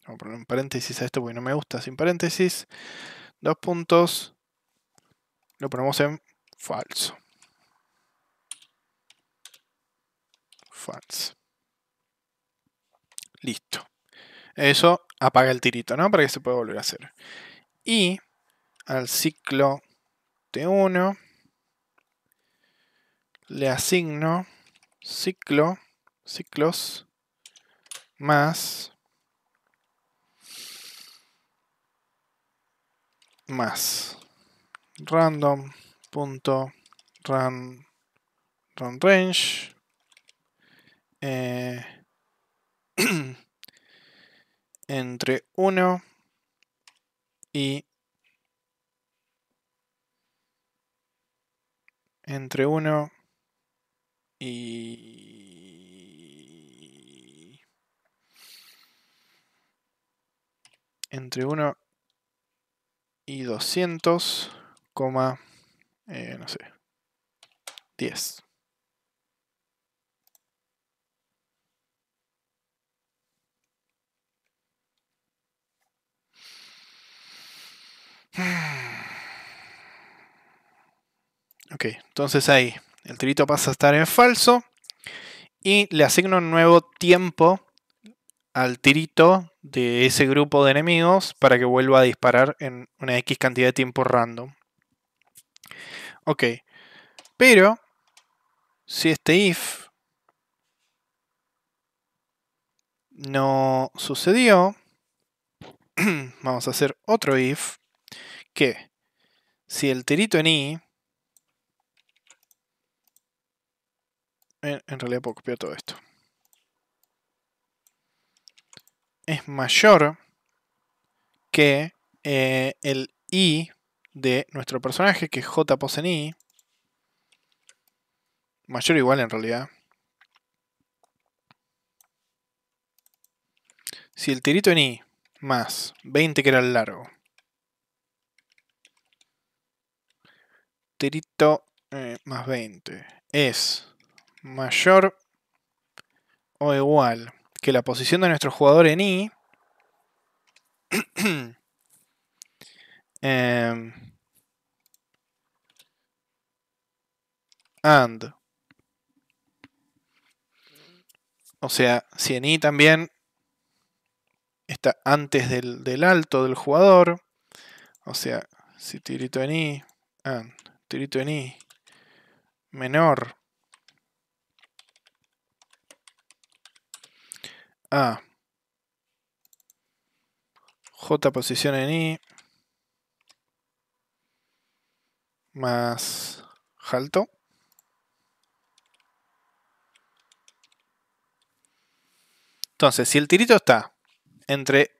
Vamos a poner un paréntesis a esto porque no me gusta sin paréntesis. Dos puntos. Lo ponemos en falso. Listo. Eso apaga el tirito, ¿no? Para que se pueda volver a hacer. Y al ciclo T1 le asigno ciclo, ciclos más más random punto range eh, entre 1 y entre 1 y entre 1 y 200, eh, no sé, 10. Ok, entonces ahí el tirito pasa a estar en falso y le asigno un nuevo tiempo al tirito de ese grupo de enemigos para que vuelva a disparar en una X cantidad de tiempo random. Ok, pero si este if no sucedió, vamos a hacer otro if que si el tirito en I... En, realidad puedo copiar todo esto. Es mayor que eh, el I de nuestro personaje, que es J en I. Mayor o igual en realidad. Si el tirito en I más 20 que era el largo Tirito eh, más 20 es mayor o igual que la posición de nuestro jugador en I. Em, and. O sea, si en I también está antes del, del alto del jugador. O sea, si tirito en I, and tirito en I, menor a J posición en I más alto. Entonces, si el tirito está entre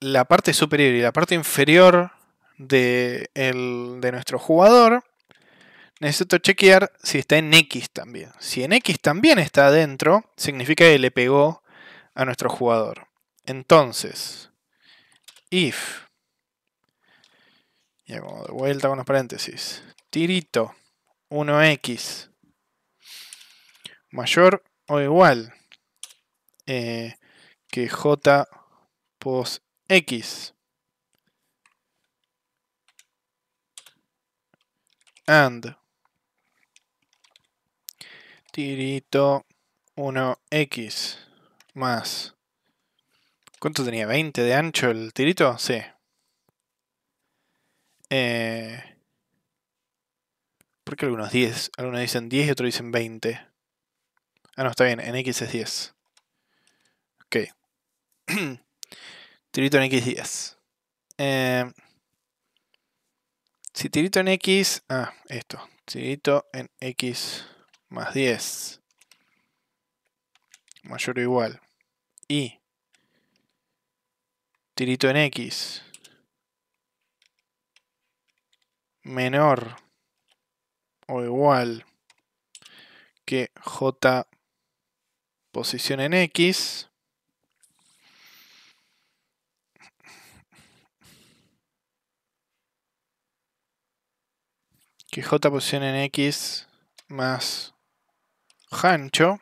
la parte superior y la parte inferior de, nuestro jugador, necesito chequear si está en X también. Si en X también está adentro, significa que le pegó a nuestro jugador. Entonces, if, y hago de vuelta con los paréntesis, tirito 1x mayor o igual eh, que j pos x and tirito 1x más. ¿Cuánto tenía? ¿20 de ancho el tirito? Sí. Eh, ¿Por qué algunos 10? Algunos dicen 10 y otros dicen 20. Ah, no, está bien. En X es 10. Ok. tirito en X 10. Eh, si tirito en X, ah, esto, tirito en X más 10 mayor o igual y tirito en X menor o igual que J posición en X que j posición en x más ancho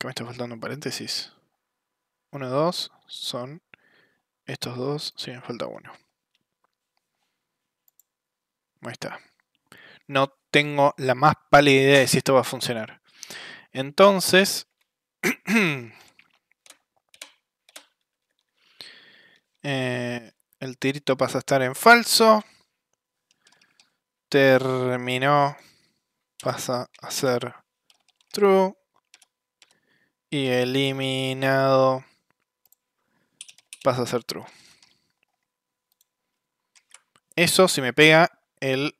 ¿Qué me está faltando un paréntesis 1, 2 son estos dos si me falta uno ahí está no tengo la más pálida idea de si esto va a funcionar. Entonces, eh, el tirito pasa a estar en falso. Terminó, pasa a ser true. Y eliminado pasa a ser true. Eso si me pega el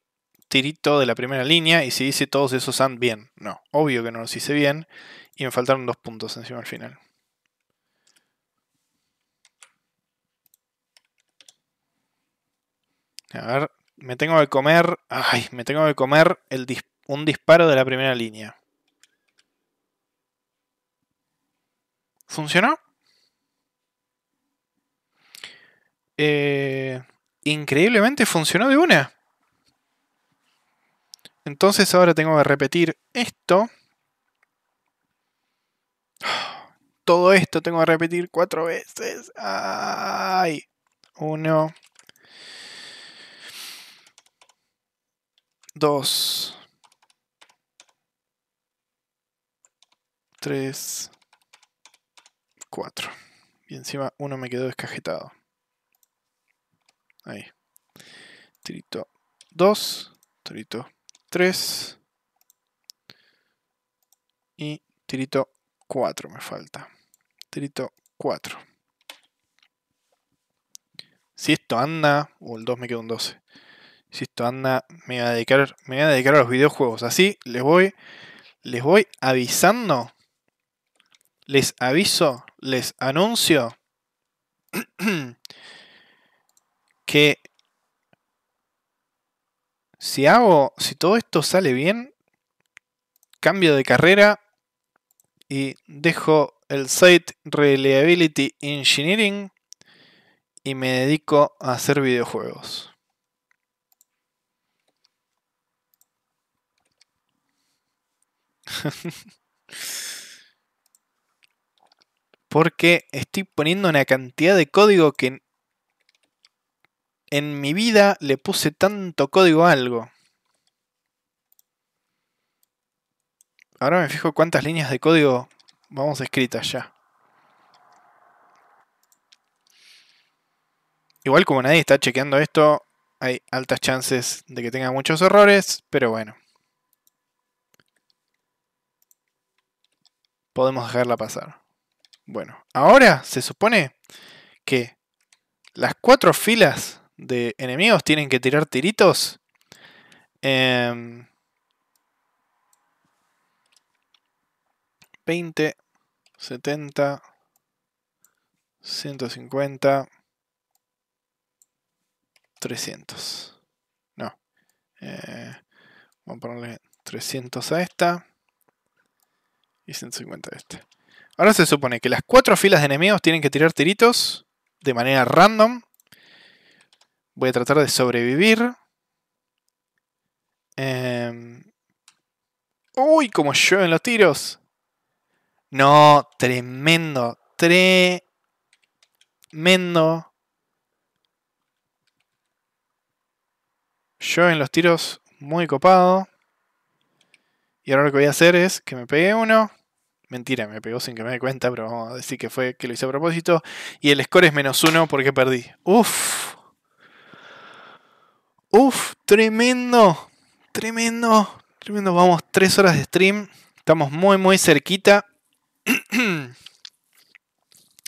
tirito de la primera línea y si dice todos esos AND bien. No, obvio que no los hice bien y me faltaron dos puntos encima al final. A ver, me tengo que comer... Ay, me tengo que comer el un disparo de la primera línea. ¿Funcionó? Eh, increíblemente funcionó de una. Entonces ahora tengo que repetir esto. Todo esto tengo que repetir cuatro veces. Ay. Uno. Dos. Tres. Cuatro. Y encima uno me quedó descajetado. Ahí. Trito Dos. Trito 3. Y tirito 4 me falta. Tirito 4. Si esto anda, o el 2 me quedó un 12. Si esto anda, me voy a dedicar, me voy a, dedicar a los videojuegos. Así les voy, les voy avisando. Les aviso, les anuncio que si hago, si todo esto sale bien, cambio de carrera y dejo el Site Reliability Engineering y me dedico a hacer videojuegos. Porque estoy poniendo una cantidad de código que en mi vida le puse tanto código a algo. Ahora me fijo cuántas líneas de código vamos escritas ya. Igual como nadie está chequeando esto, hay altas chances de que tenga muchos errores, pero bueno. Podemos dejarla pasar. Bueno, ahora se supone que las cuatro filas de enemigos, tienen que tirar tiritos. 20, 70, 150, 300. No. Eh, vamos a ponerle 300 a esta y 150 a esta. Ahora se supone que las cuatro filas de enemigos tienen que tirar tiritos de manera random Voy a tratar de sobrevivir. Em, uy, como en los tiros. No, tremendo. Tremendo. en los tiros muy copado. Y ahora lo que voy a hacer es que me pegue uno. Mentira, me pegó sin que me dé cuenta, pero vamos a decir que fue que lo hice a propósito. Y el score es menos uno porque perdí. Uff. Uf, tremendo, tremendo, tremendo. Vamos, tres horas de stream. Estamos muy, muy cerquita.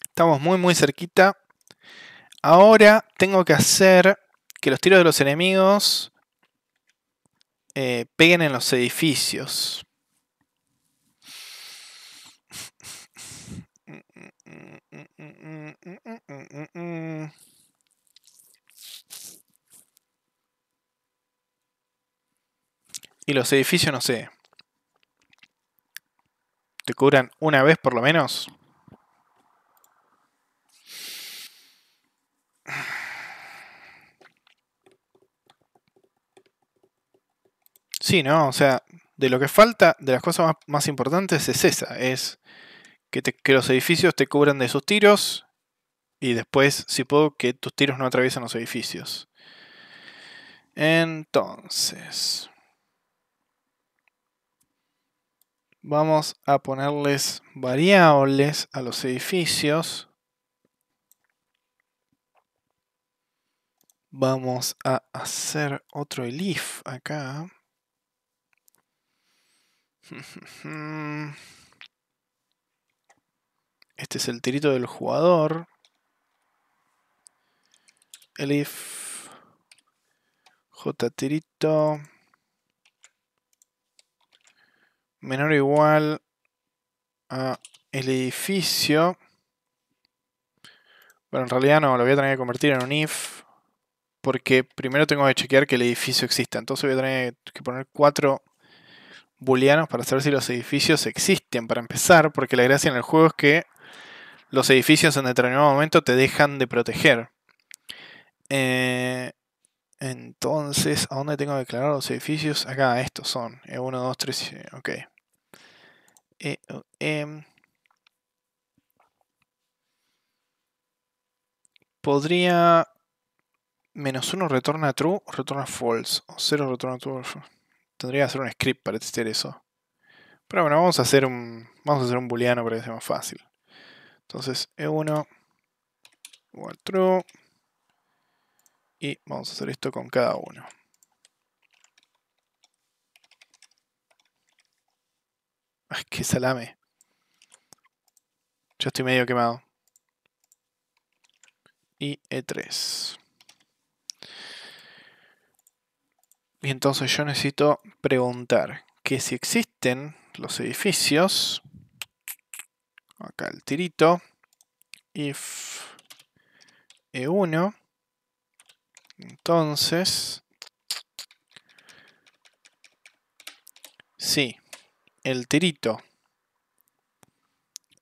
Estamos muy, muy cerquita. Ahora tengo que hacer que los tiros de los enemigos eh, peguen en los edificios. los edificios, no sé. ¿Te cubran una vez por lo menos? Sí, ¿no? O sea, de lo que falta, de las cosas más, importantes es esa, es que, que los edificios te cubran de sus tiros y después, si puedo, que tus tiros no atraviesen los edificios. Entonces... Vamos a ponerles variables a los edificios. Vamos a hacer otro elif acá. Este es el tirito del jugador. Elif. J tirito menor o igual a el edificio. Bueno, en realidad no, lo voy a tener que convertir en un if. Porque primero tengo que chequear que el edificio exista. Entonces voy a tener que poner cuatro booleanos para saber si los edificios existen. Para empezar, porque la gracia en el juego es que los edificios en determinado momento te dejan de proteger. Eh, entonces, ¿a dónde tengo que declarar los edificios? Acá, estos son. E1, 2, 3, ok. E, podría... Menos 1 retorna true retorna false. O 0 retorna true. Tendría que hacer un script para testear eso. Pero bueno, vamos a hacer un, vamos a hacer un booleano para que sea más fácil. Entonces, E1 igual true. Y vamos a hacer esto con cada uno. Ay, qué salame. Ya estoy medio quemado. Y E3. Y entonces yo necesito preguntar que si existen los edificios. Acá el tirito. If E1 entonces, sí, el tirito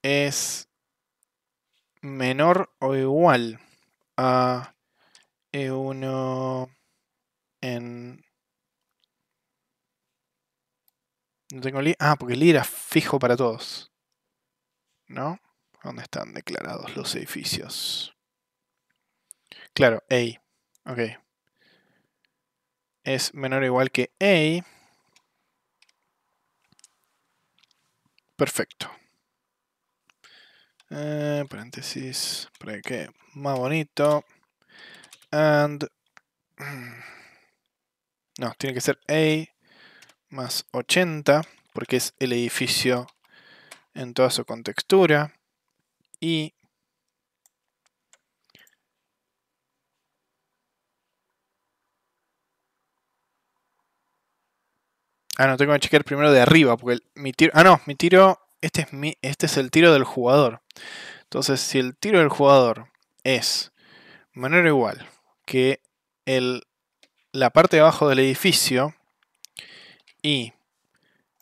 es menor o igual a E1 en... No tengo Ah, porque el era fijo para todos. ¿No? ¿Dónde están declarados los edificios? Claro, EI. Ok. Es menor o igual que A. Perfecto. Eh, paréntesis, para que más bonito. And... No, tiene que ser A más 80, porque es el edificio en toda su contextura. Y Ah, no, tengo que chequear primero de arriba, porque mi tiro... Ah, no, mi tiro... Este es, mi, este es el tiro del jugador. Entonces, si el tiro del jugador es manera igual que la parte de abajo del edificio y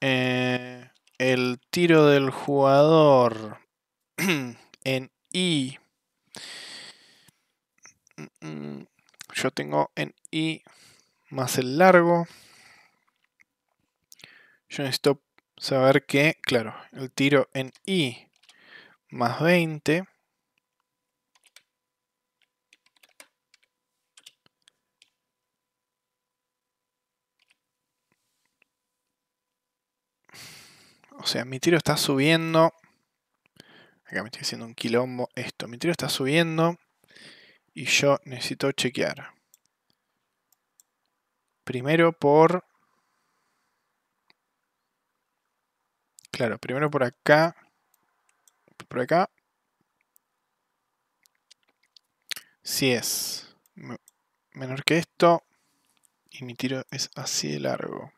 eh, el tiro del jugador en I. Mm, mm, yo tengo en I más el largo. Yo necesito saber que, claro, el tiro en I más 20 O sea, mi tiro está subiendo. Acá me estoy haciendo un quilombo esto. Mi tiro está subiendo. Y yo necesito chequear. Primero por Claro, primero por acá. Por acá. Si es menor que esto. Y mi tiro es así de largo.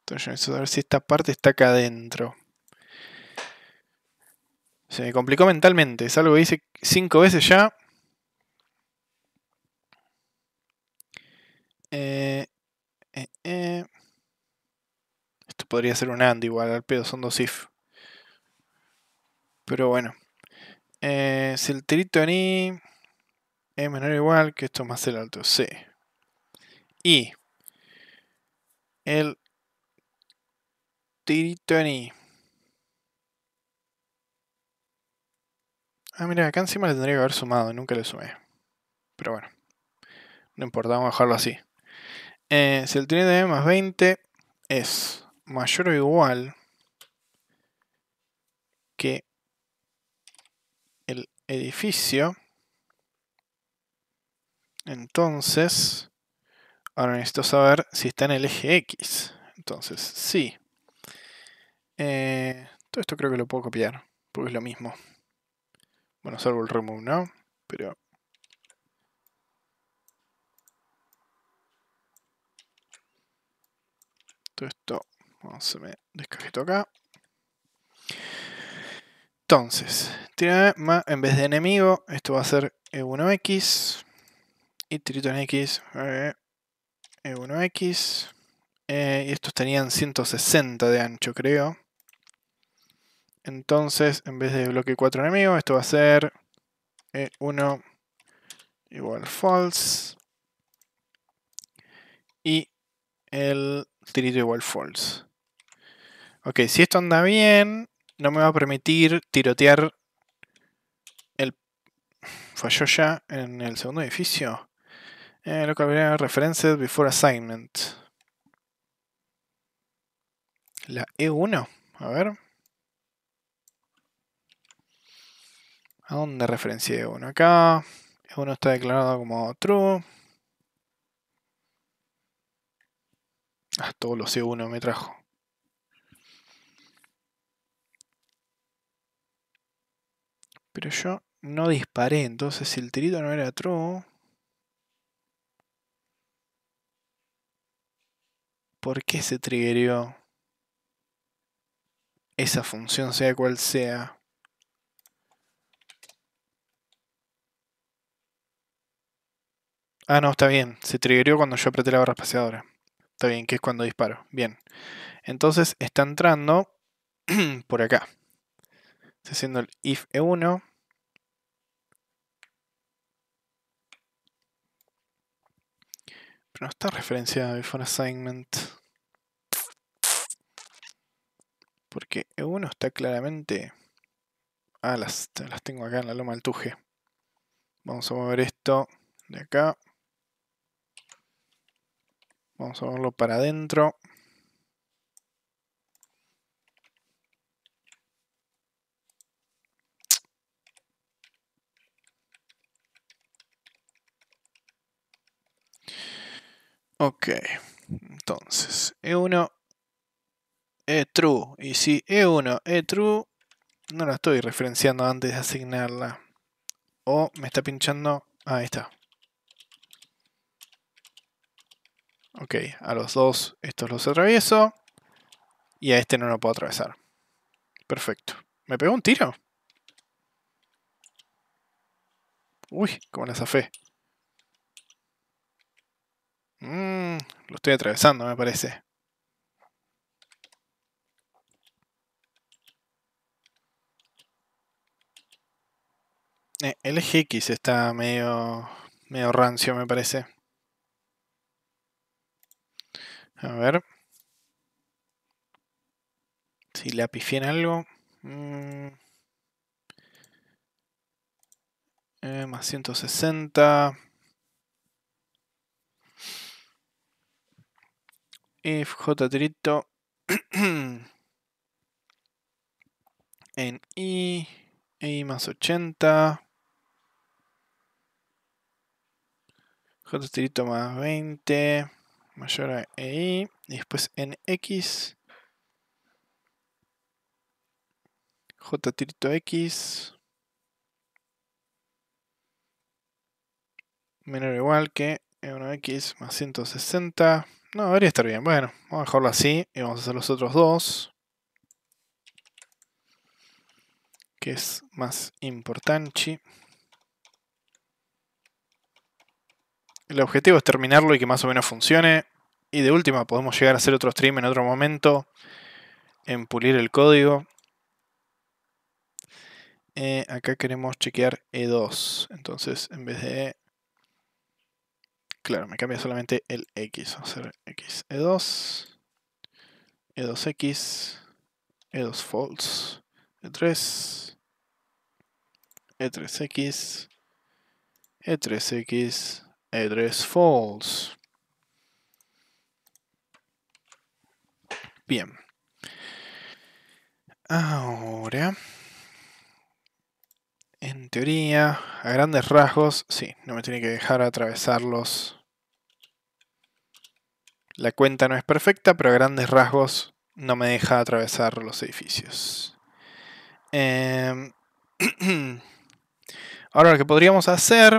Entonces yo necesito ver si esta parte está acá adentro. Se me complicó mentalmente. Es algo que hice cinco veces ya. Eh, podría ser un AND igual al pedo, son dos if. Pero bueno. Eh, si el tirito en I es menor o igual que esto más el alto, C. Y el tirito en I. Ah, mira, acá encima le tendría que haber sumado, nunca le sumé. Pero bueno, no importa, vamos a dejarlo así. Eh, si el tirito en más 20 es mayor o igual que el edificio, entonces, ahora necesito saber si está en el eje X. Entonces, sí. Eh, todo esto creo que lo puedo copiar, porque es lo mismo. Bueno, salvo el remove, ¿no? Pero... Todo esto Vamos a me esto acá. Entonces, en vez de enemigo, esto va a ser E1X. Y en X, E1X. Eh, y estos tenían 160 de ancho, creo. Entonces, en vez de bloque 4 enemigo, esto va a ser E1 igual false. Y el tirito igual false. Ok, si esto anda bien, no me va a permitir tirotear el... ¿Falló ya en el segundo edificio? Eh, lo que habría references before assignment. La E1, a ver. ¿A dónde referencia E1? Acá. E1 está declarado como true. Ah, todos los E1 me trajo. Pero yo no disparé, entonces si el tirito no era true... ¿Por qué se triggerió esa función, sea cual sea? Ah, no, está bien. Se triggerió cuando yo apreté la barra espaciadora. Está bien, que es cuando disparo. Bien. Entonces está entrando por acá. Está haciendo el if E1. Pero no está referenciado before assignment. Porque E1 está claramente... Ah, las, las tengo acá en la loma del tuje. Vamos a mover esto de acá. Vamos a moverlo para adentro. Ok, entonces E1 E true. Y si E1 E true, no la estoy referenciando antes de asignarla. O me está pinchando. Ah, ahí está. Ok, a los dos estos los atravieso. Y a este no lo puedo atravesar. Perfecto. ¿Me pegó un tiro? Uy, como la zafé. Mm, lo estoy atravesando, me parece. Eh, el eje X está medio, medio rancio, me parece. A ver. Si le pifié en algo. Mmm... Eh, más 160. FJ directo en I, I más 80, J directo más 20, mayor a e, I, y después en X, J tirito X, menor o igual que 1x e más 160 no, debería estar bien. Bueno, vamos a dejarlo así y vamos a hacer los otros dos. Que es más importante. El objetivo es terminarlo y que más o menos funcione. Y de última podemos llegar a hacer otro stream en otro momento. En pulir el código. Eh, acá queremos chequear E2. Entonces en vez de e, Claro, me cambia solamente el X. Vamos a hacer X, E2, E2X, E2 false, E3, E3X, E3X, E3 false. Bien. Ahora... En teoría, a grandes rasgos, sí, no me tiene que dejar atravesarlos. La cuenta no es perfecta, pero a grandes rasgos no me deja atravesar los edificios. Em, ahora lo que podríamos hacer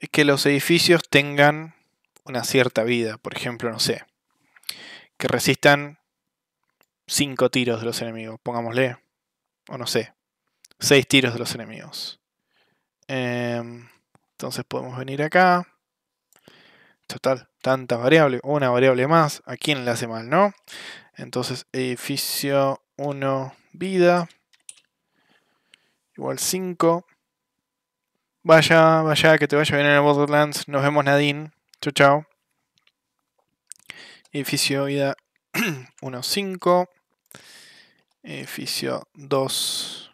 es que los edificios tengan una cierta vida. Por ejemplo, no sé, que resistan 5 tiros de los enemigos, pongámosle. O no sé, 6 tiros de los enemigos. Em, entonces podemos venir acá. Total, tantas variables. Una variable más. ¿A quién le hace mal, no? Entonces edificio 1, vida. Igual 5. Vaya, vaya, que te vaya bien en el Borderlands. Nos vemos, Nadine. Chau chao. Edificio vida 1, 5. Edificio 2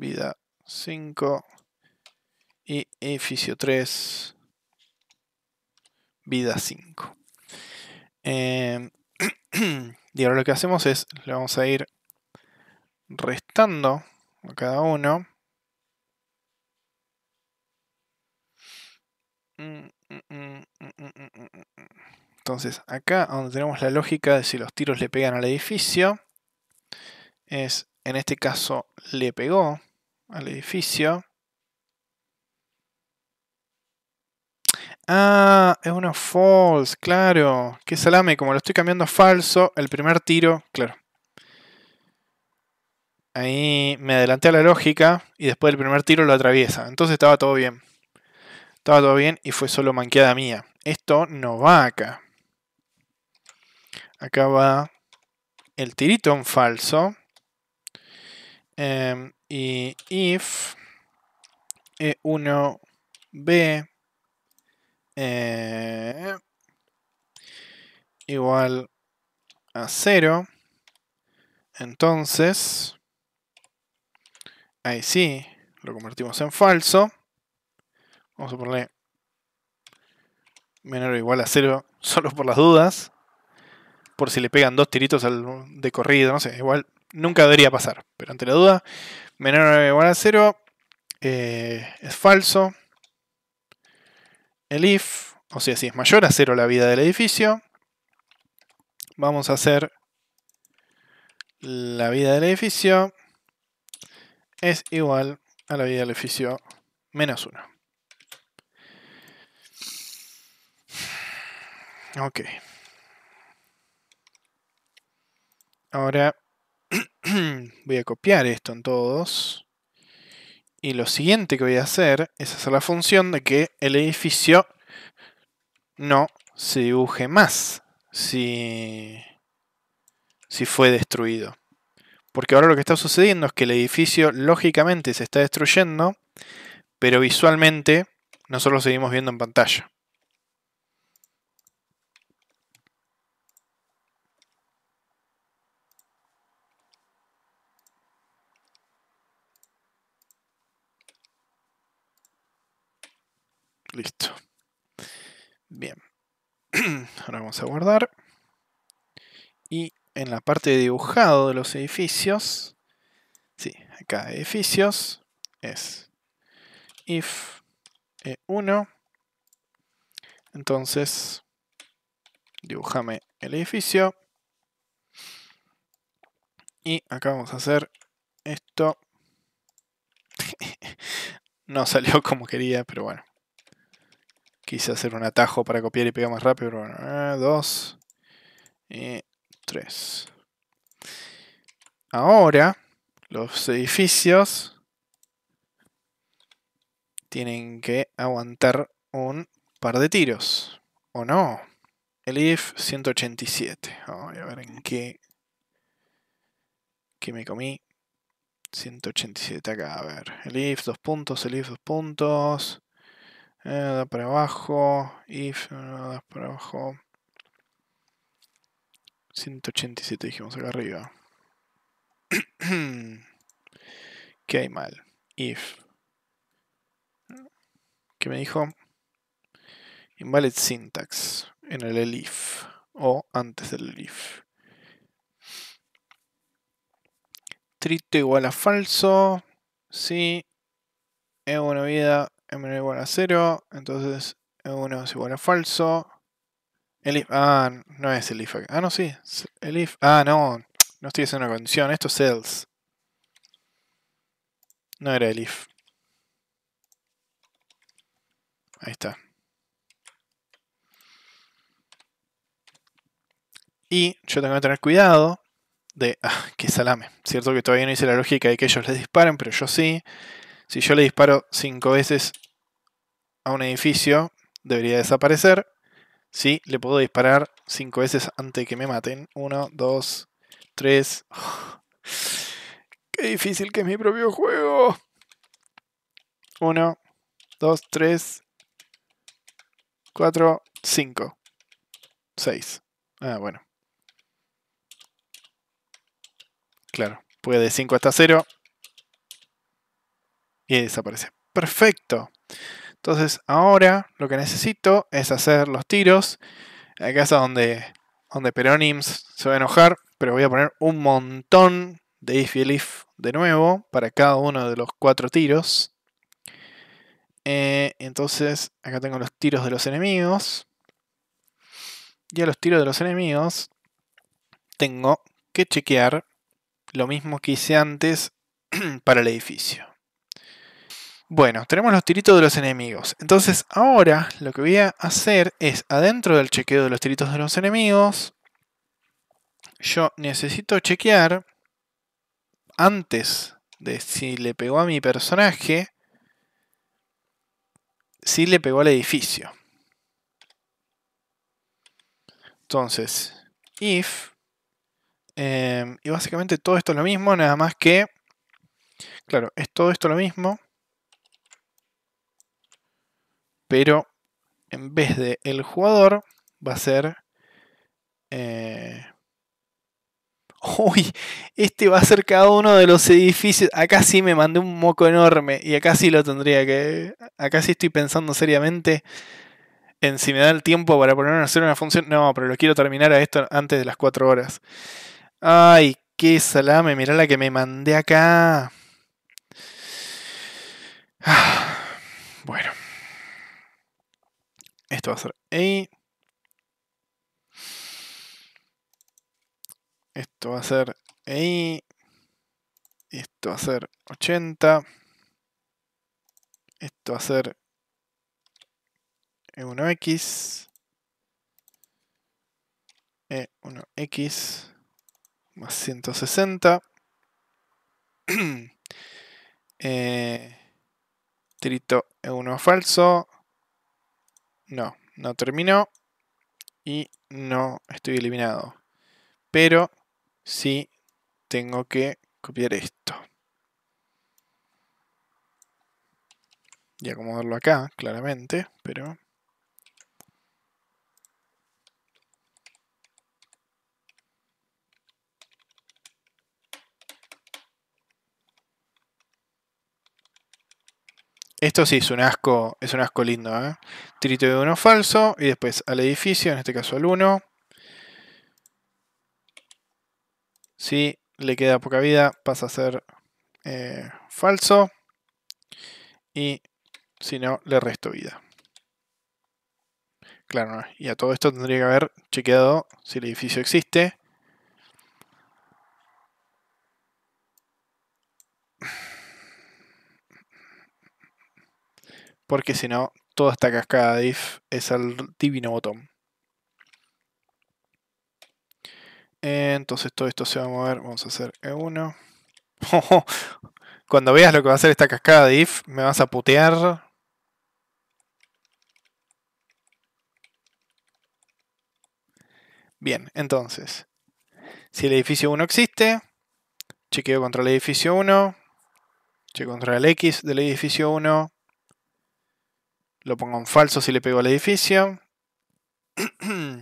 vida 5 y edificio 3, vida 5. Em, y ahora lo que hacemos es, le vamos a ir restando a cada uno. Mm, mm, mm, Entonces acá donde tenemos la lógica de si los tiros le pegan al edificio, es en este caso le pegó, al edificio. Ah, es una false, claro. Que salame, como lo estoy cambiando a falso, el primer tiro, claro. Ahí me adelanté a la lógica y después del primer tiro lo atraviesa. Entonces estaba todo bien. Estaba todo bien y fue solo manqueada mía. Esto no va acá. Acá va el tirito en falso. Em, y if E1B eh, igual a 0, entonces ahí sí lo convertimos en falso. Vamos a ponerle menor o igual a 0 solo por las dudas. Por si le pegan dos tiritos al, de corrido, no sé, igual nunca debería pasar. Pero ante la duda, menor o igual a cero eh, es falso. El if, o sea, si es mayor a cero la vida del edificio, vamos a hacer la vida del edificio es igual a la vida del edificio menos 1. Ok. Ahora voy a copiar esto en todos. Y lo siguiente que voy a hacer es hacer la función de que el edificio no se dibuje más si, si fue destruido. Porque ahora lo que está sucediendo es que el edificio lógicamente se está destruyendo, pero visualmente nosotros seguimos viendo en pantalla. Listo. Bien. Ahora vamos a guardar. Y en la parte de dibujado de los edificios, sí, acá edificios es if e1. Entonces, dibujame el edificio. Y acá vamos a hacer esto. no salió como quería, pero bueno. Quise hacer un atajo para copiar y pegar más rápido, pero bueno, eh, dos y tres. Ahora, los edificios tienen que aguantar un par de tiros, ¿o no? El IF 187. Oh, a ver en qué, qué me comí. 187 acá, a ver. El IF, dos puntos, el IF, dos puntos. Eh, da para abajo, if, eh, da para abajo. 187 dijimos acá arriba. ¿Qué hay mal? If. ¿Qué me dijo? Invalid syntax en el elif o antes del elif. Trito igual a falso. Sí. Es una vida m menor igual a 0, entonces e1 es igual a falso. El if, ah, no es el if Ah, no, sí. El if, ah, no. No estoy haciendo una condición. Esto es else. No era el if. Ahí está. Y yo tengo que tener cuidado de... Ah, qué salame. Cierto que todavía no hice la lógica de que ellos les disparen, pero yo sí. Si yo le disparo 5 veces a un edificio, debería desaparecer. Si, le puedo disparar 5 veces antes de que me maten. 1, 2, 3. Qué difícil que es mi propio juego. 1, 2, 3, 4, 5, 6. Ah, bueno. Claro, puede de 5 hasta 0 y desaparece. Perfecto. Entonces ahora lo que necesito es hacer los tiros. Acá es donde, donde Peronims se va a enojar, pero voy a poner un montón de if y if de nuevo para cada uno de los cuatro tiros. Eh, entonces acá tengo los tiros de los enemigos. Y a los tiros de los enemigos tengo que chequear lo mismo que hice antes para el edificio. Bueno, tenemos los tiritos de los enemigos. Entonces ahora lo que voy a hacer es, adentro del chequeo de los tiritos de los enemigos, yo necesito chequear, antes de si le pegó a mi personaje, si le pegó al edificio. Entonces, if, em, y básicamente todo esto es lo mismo, nada más que, claro, es todo esto lo mismo, pero en vez de el jugador va a ser... Eh, uy, este va a ser cada uno de los edificios. Acá sí me mandé un moco enorme y acá sí lo tendría que... Acá sí estoy pensando seriamente en si me da el tiempo para poner a hacer una función. No, pero lo quiero terminar a esto antes de las 4 horas. Ay, qué salame, mirá la que me mandé acá. Bueno. Esto va a ser A. Esto va a ser ahí. Esto va a ser 80. Esto va a ser e 1X. E1X e e más 160. eh, trito E1 falso no, no terminó y no estoy eliminado. Pero sí tengo que copiar esto. Y acomodarlo acá, claramente, pero Esto sí es un asco, es un asco lindo, ¿eh? Trito de uno falso y después al edificio, en este caso al 1. Si le queda poca vida, pasa a ser eh, falso. Y si no, le resto vida. Claro, y a todo esto tendría que haber chequeado si el edificio existe. porque si no, toda esta cascada de if es el divino botón. Entonces todo esto se va a mover, vamos a hacer E1. Cuando veas lo que va a hacer esta cascada de if, me vas a putear. Bien, entonces, si el edificio 1 existe, chequeo contra el edificio 1, chequeo contra el X del edificio 1, lo pongo en falso si le pego al edificio.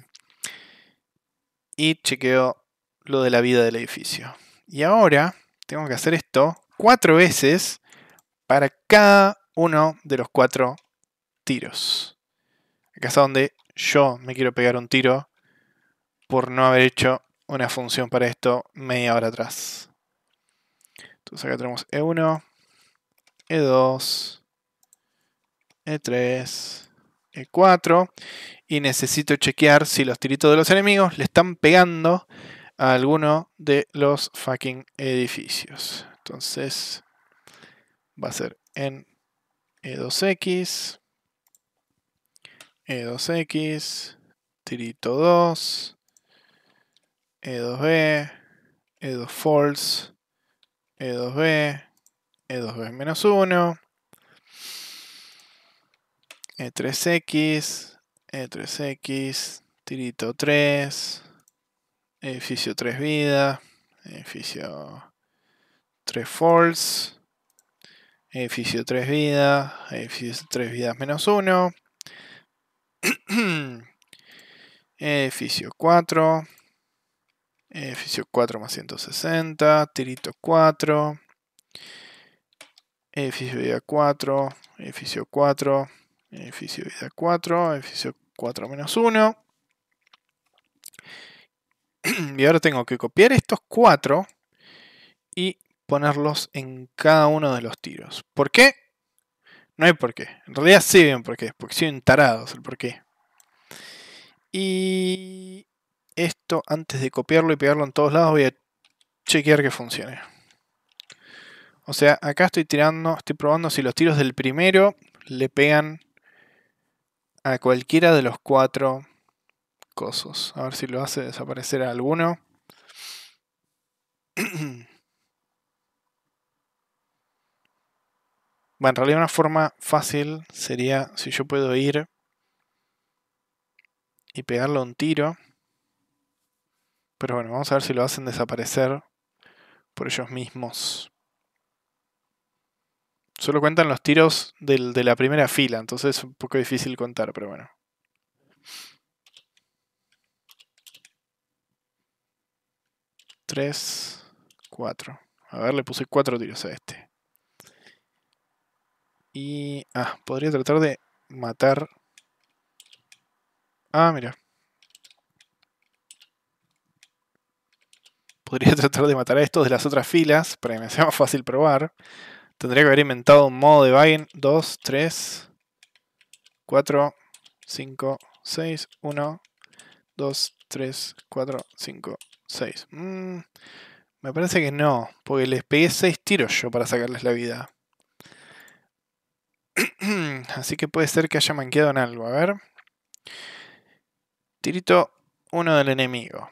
y chequeo lo de la vida del edificio. Y ahora tengo que hacer esto cuatro veces para cada uno de los cuatro tiros. Acá está donde yo me quiero pegar un tiro por no haber hecho una función para esto media hora atrás. Entonces acá tenemos E1, E2, e3, eh, E4. Eh, y necesito chequear si los tiritos de los enemigos le están pegando a alguno de los fucking edificios. Entonces va a ser en E2X, E2X, e tirito 2, E2B, E2 false, E2B, E2B-1, e3X, E3X, e tirito 3, edificio 3 vida, edificio 3 false, edificio 3 vida, edificio 3 vidas menos 1, edificio 4, edificio 4 más 160, tirito 4, edificio vida 4, edificio 4, Edificio vida 4, edificio 4 menos 1. Y ahora tengo que copiar estos 4. y ponerlos en cada uno de los tiros. ¿Por qué? No hay por qué. En realidad sí ven por qué, porque siguen tarados el por qué. Y esto antes de copiarlo y pegarlo en todos lados voy a chequear que funcione. O sea, acá estoy tirando, estoy probando si los tiros del primero le pegan a cualquiera de los cuatro cosos. A ver si lo hace desaparecer a alguno. Bueno, en realidad una forma fácil sería si yo puedo ir y pegarle un tiro. Pero bueno, vamos a ver si lo hacen desaparecer por ellos mismos. Solo cuentan los tiros del, de la primera fila, entonces es un poco difícil contar, pero bueno. Tres, cuatro. A ver, le puse cuatro tiros a este. Y... Ah, podría tratar de matar... Ah, mira. Podría tratar de matar a estos de las otras filas para que me sea más fácil probar. Tendría que haber inventado un modo de Biden. 2, 3, 4, 5, 6, 1, 2, 3, 4, 5, 6. me parece que no, porque les pegué 6 tiros yo para sacarles la vida. Así que puede ser que haya manqueado en algo. A ver. Tirito 1 del enemigo.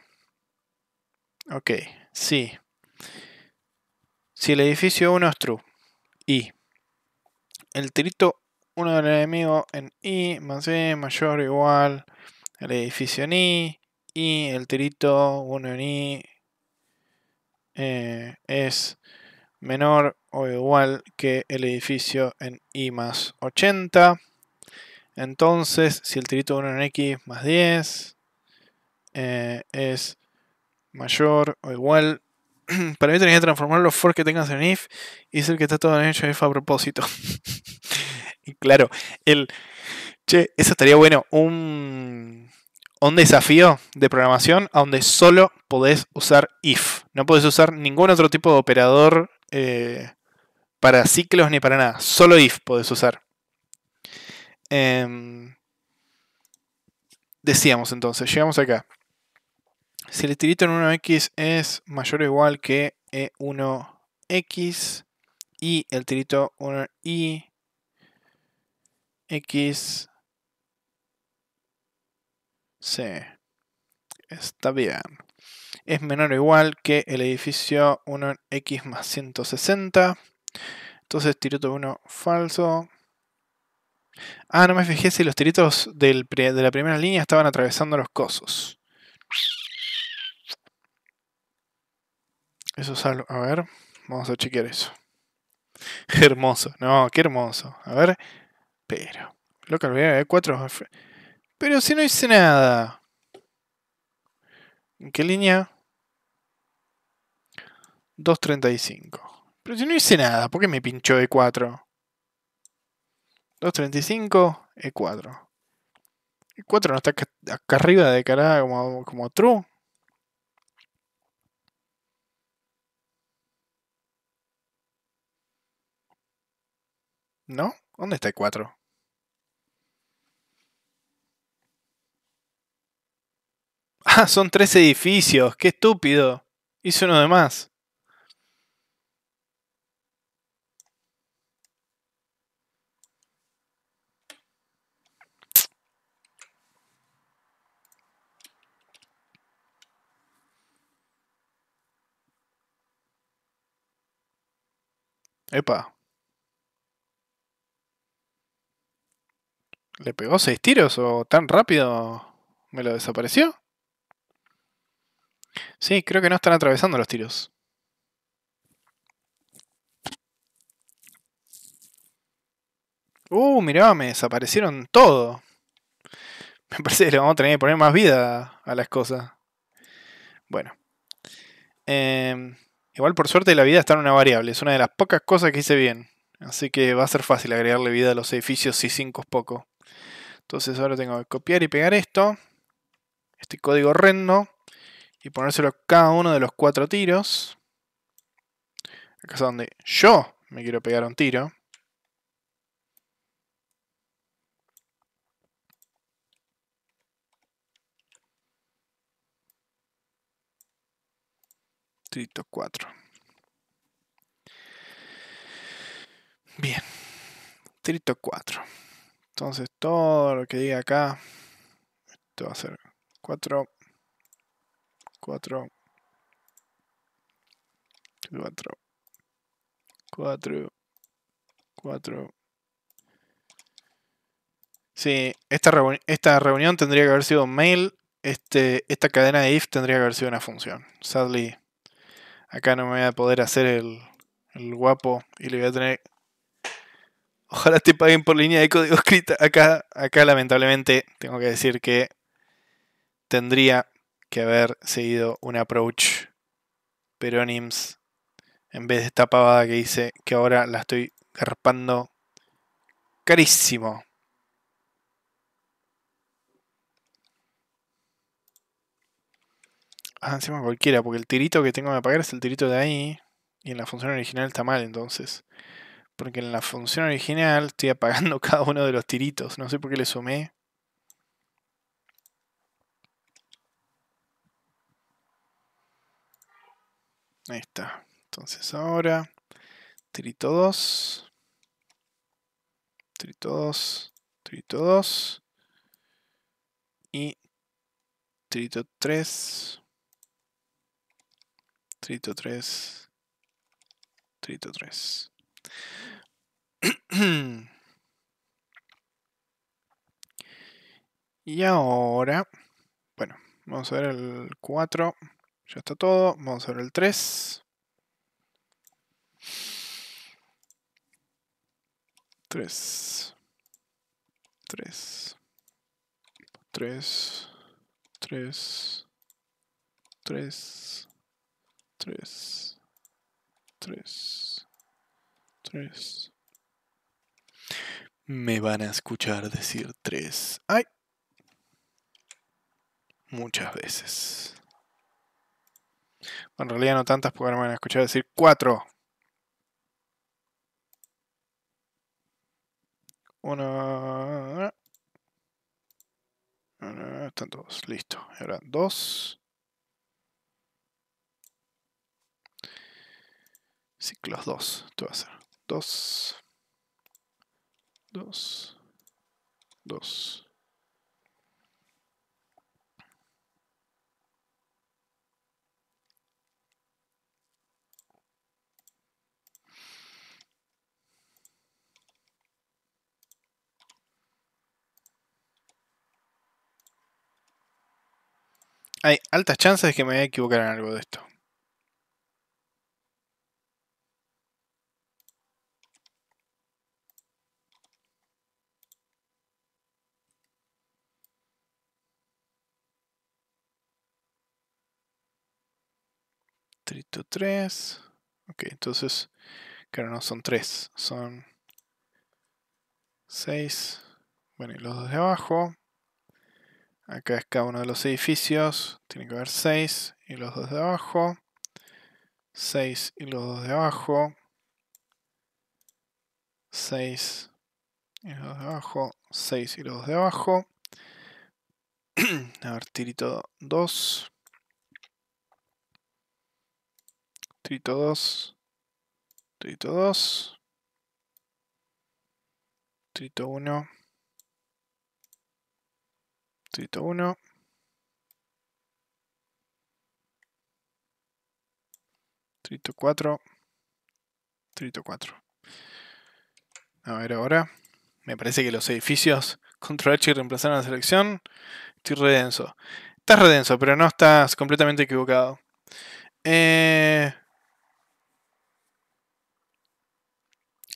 Ok, sí. Si el edificio 1 es true. Y El tirito 1 del enemigo en I más E mayor o igual al edificio en I. Y el tirito 1 en I eh, es menor o igual que el edificio en I más 80. Entonces, si el tirito 1 en X más 10 eh, es mayor o igual para mí tenés que transformar los for que tengas en if y es el que está todo hecho a propósito. y claro, el. Che, eso estaría bueno. Un, desafío de programación a donde solo podés usar if. No podés usar ningún otro tipo de operador eh, para ciclos ni para nada. Solo if podés usar. Em, decíamos entonces, llegamos acá. Si el tirito en 1x es mayor o igual que E1x y el tirito 1i x está bien es menor o igual que el edificio 1x más 160 entonces tirito 1 falso ah no me fijé si los tiritos de la primera línea estaban atravesando los cosos Eso es algo. A ver, vamos a chequear eso. hermoso. No, qué hermoso. A ver. Pero. Lo Local e 4. Pero si no hice nada. ¿En qué línea? 2.35. Pero si no hice nada, ¿por qué me pinchó E4? 2.35, E4. E4 no está acá, acá arriba de cara como, como true. ¿No? ¿Dónde está el 4? Ah, son tres edificios. Qué estúpido. Hice uno de más. Epa, ¿Le pegó seis tiros o tan rápido me lo desapareció? Sí, creo que no están atravesando los tiros. Uh, mirá, me desaparecieron todo. Me parece que le vamos a tener que poner más vida a las cosas. Bueno. Em, igual por suerte la vida está en una variable. Es una de las pocas cosas que hice bien. Así que va a ser fácil agregarle vida a los edificios si 5 es poco. Entonces ahora tengo que copiar y pegar esto, este código horrendo, y ponérselo cada uno de los cuatro tiros. Acá es donde yo me quiero pegar un tiro. Trito 4. Bien. trito 4. Entonces todo lo que diga acá, esto va a ser 4, 4, 4, 4, 4. Sí, esta, esta reunión tendría que haber sido mail, este, esta cadena de if tendría que haber sido una función. Sadly, acá no me voy a poder hacer el, el guapo y le voy a tener Ojalá te paguen por línea de código escrita. Acá, acá lamentablemente tengo que decir que tendría que haber seguido un approach peronims en vez de esta pavada que dice que ahora la estoy garpando carísimo. Ah, encima cualquiera, porque el tirito que tengo que pagar es el tirito de ahí. Y en la función original está mal, entonces. Porque en la función original estoy apagando cada uno de los tiritos. No sé por qué le sumé. Ahí está. Entonces ahora, tirito 2, tirito 2, tirito 2 y tirito 3, tirito 3, tirito 3. y ahora, bueno, vamos a ver el 4. Ya está todo. Vamos a ver el 3. 3. 3. 3. 3. 3. 3. 3 tres. Me van a escuchar decir tres. ¡Ay! Muchas veces. Bueno, en realidad no tantas porque ahora me van a escuchar decir cuatro. Una... Están todos, listo. Ahora dos. Ciclos dos, esto va a ser dos, dos, dos. Hay altas chances de que me en algo de esto. 3. Ok, entonces, claro, no son 3, son 6. Bueno, y los dos de abajo. Acá es cada uno de los edificios. Tiene que haber 6 y los dos de abajo. 6 y los dos de abajo. 6 y los dos de abajo. 6 y los dos de abajo. A ver, tirito 2. Trito 2. trito 2. trito 1. trito 1. trito 4. trito 4. A ver ahora. Me parece que los edificios control H y reemplazaron la selección. Estoy redenso. Estás redenso, pero no estás completamente equivocado. Eh,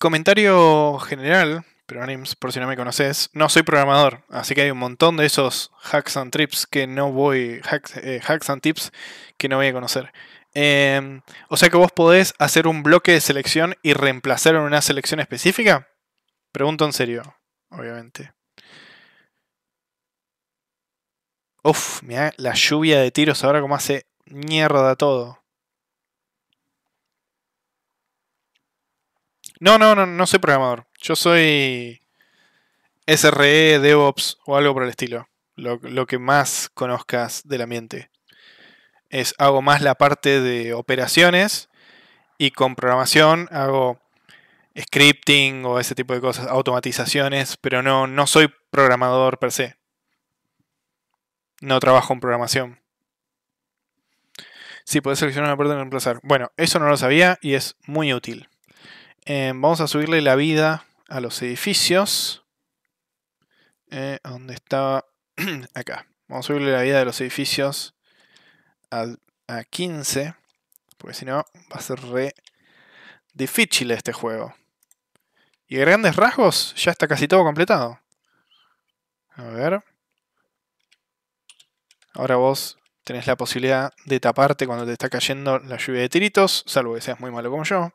Comentario general, pero por si no me conoces, no soy programador, así que hay un montón de esos hacks and trips que no voy, eh, hacks, and tips que no voy a conocer. Em, o sea que vos podés hacer un bloque de selección y reemplazar en una selección específica. Pregunto en serio, obviamente. Uf, mira la lluvia de tiros ahora como hace mierda todo. No, no, no, no soy programador. Yo soy SRE, DevOps o algo por el estilo. Lo, que más conozcas del ambiente. Es, hago más la parte de operaciones y con programación hago scripting o ese tipo de cosas, automatizaciones, pero no, no soy programador per se. No trabajo en programación. Si sí, podés seleccionar una parte de reemplazar. Bueno, eso no lo sabía y es muy útil. Em, vamos a subirle la vida a los edificios. Eh, ¿Dónde estaba? Acá. Vamos a subirle la vida de los edificios a, a 15. Porque si no, va a ser re difícil este juego. Y a grandes rasgos ya está casi todo completado. A ver. Ahora vos tenés la posibilidad de taparte cuando te está cayendo la lluvia de tiritos, salvo que seas muy malo como yo.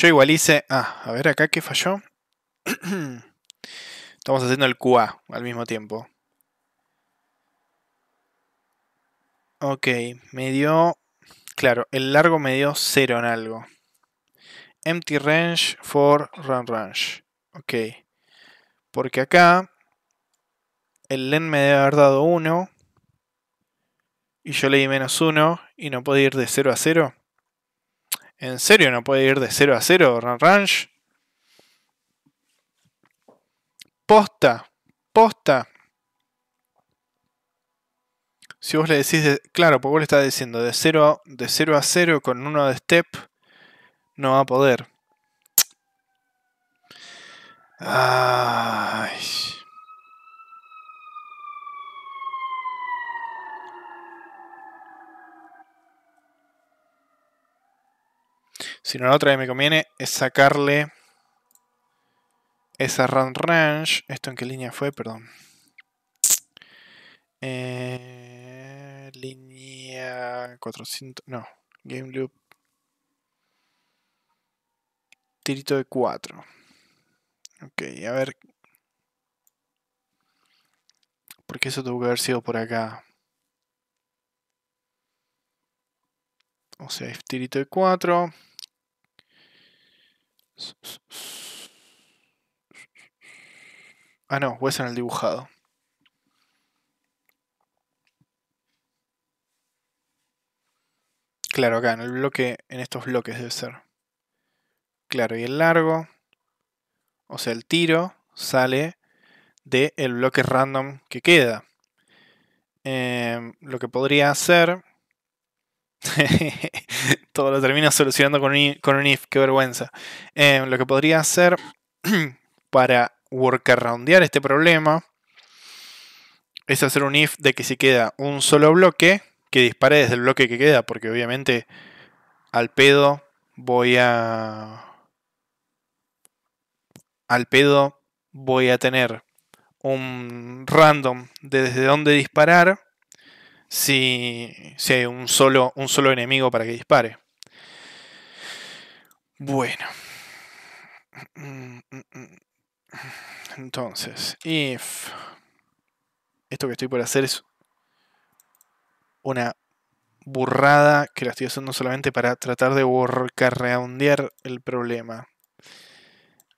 Yo igual hice. Ah, a ver acá que falló. Estamos haciendo el QA al mismo tiempo. Ok, me dio. Claro, el largo me dio 0 en algo. Empty range for run range. Ok. Porque acá. El len me debe haber dado 1. Y yo le di menos 1. Y no puede ir de 0 a 0. ¿En serio no puede ir de 0 a 0 Run Ranch? Posta, posta. Si vos le decís, claro, porque vos le estás diciendo de 0, de 0 a 0 con uno de step, no va a poder. Ay. no la otra que me conviene es sacarle esa run range. ¿Esto en qué línea fue? Perdón. Eh, línea 400... No, game loop. Tirito de 4. Ok, a ver. Porque eso tuvo que haber sido por acá. O sea, es tirito de 4. Ah, no, pues en el dibujado. Claro, acá en el bloque, en estos bloques debe ser. Claro, y el largo, o sea, el tiro sale del bloque random que queda. Em, lo que podría hacer Todo lo termina solucionando con un, con if, qué vergüenza. Em, lo que podría hacer para workaroundear este problema es hacer un if de que si queda un solo bloque, que dispare desde el bloque que queda, porque obviamente al pedo voy a... Al pedo voy a tener un random de desde dónde disparar si, si hay un solo, un solo enemigo para que dispare. Bueno. Entonces, if... Esto que estoy por hacer es una burrada que la estoy haciendo solamente para tratar de borcarreondear el problema.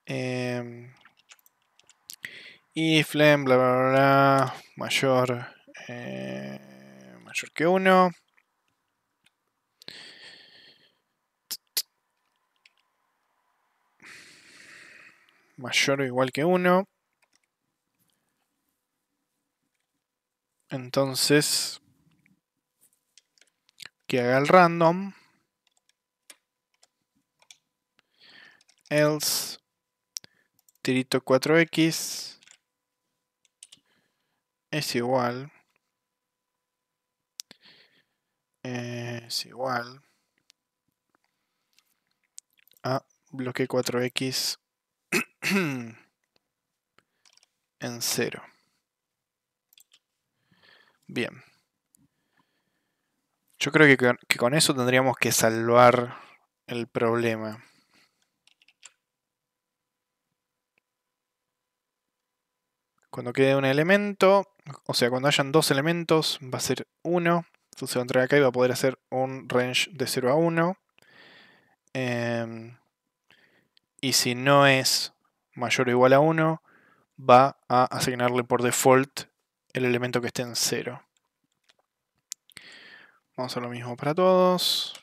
Eh, if lem, bla bla bla, mayor. Eh, mayor que 1. Mayor o igual que 1. Entonces, que haga el random. Else, tirito 4x es igual eh, es igual a bloque 4x en 0. Bien. Yo creo que con, eso tendríamos que salvar el problema. Cuando quede un elemento, o sea, cuando hayan dos elementos, va a ser uno entonces va a entrar acá y va a poder hacer un range de 0 a 1. Em, y si no es mayor o igual a 1, va a asignarle por default el elemento que esté en 0. Vamos a hacer lo mismo para todos.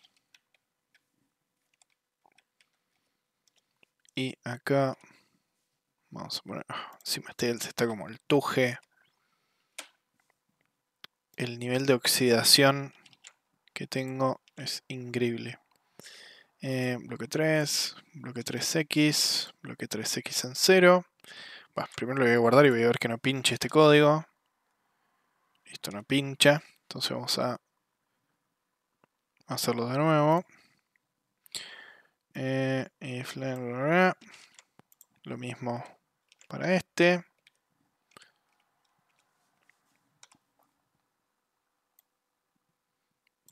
Y acá vamos a poner, ah, encima está como el tuje el nivel de oxidación que tengo es increíble. Eh, bloque 3, bloque 3X, bloque 3X en 0. primero lo voy a guardar y voy a ver que no pinche este código. Esto no pincha. Entonces vamos a hacerlo de nuevo. Eh, lo mismo para este.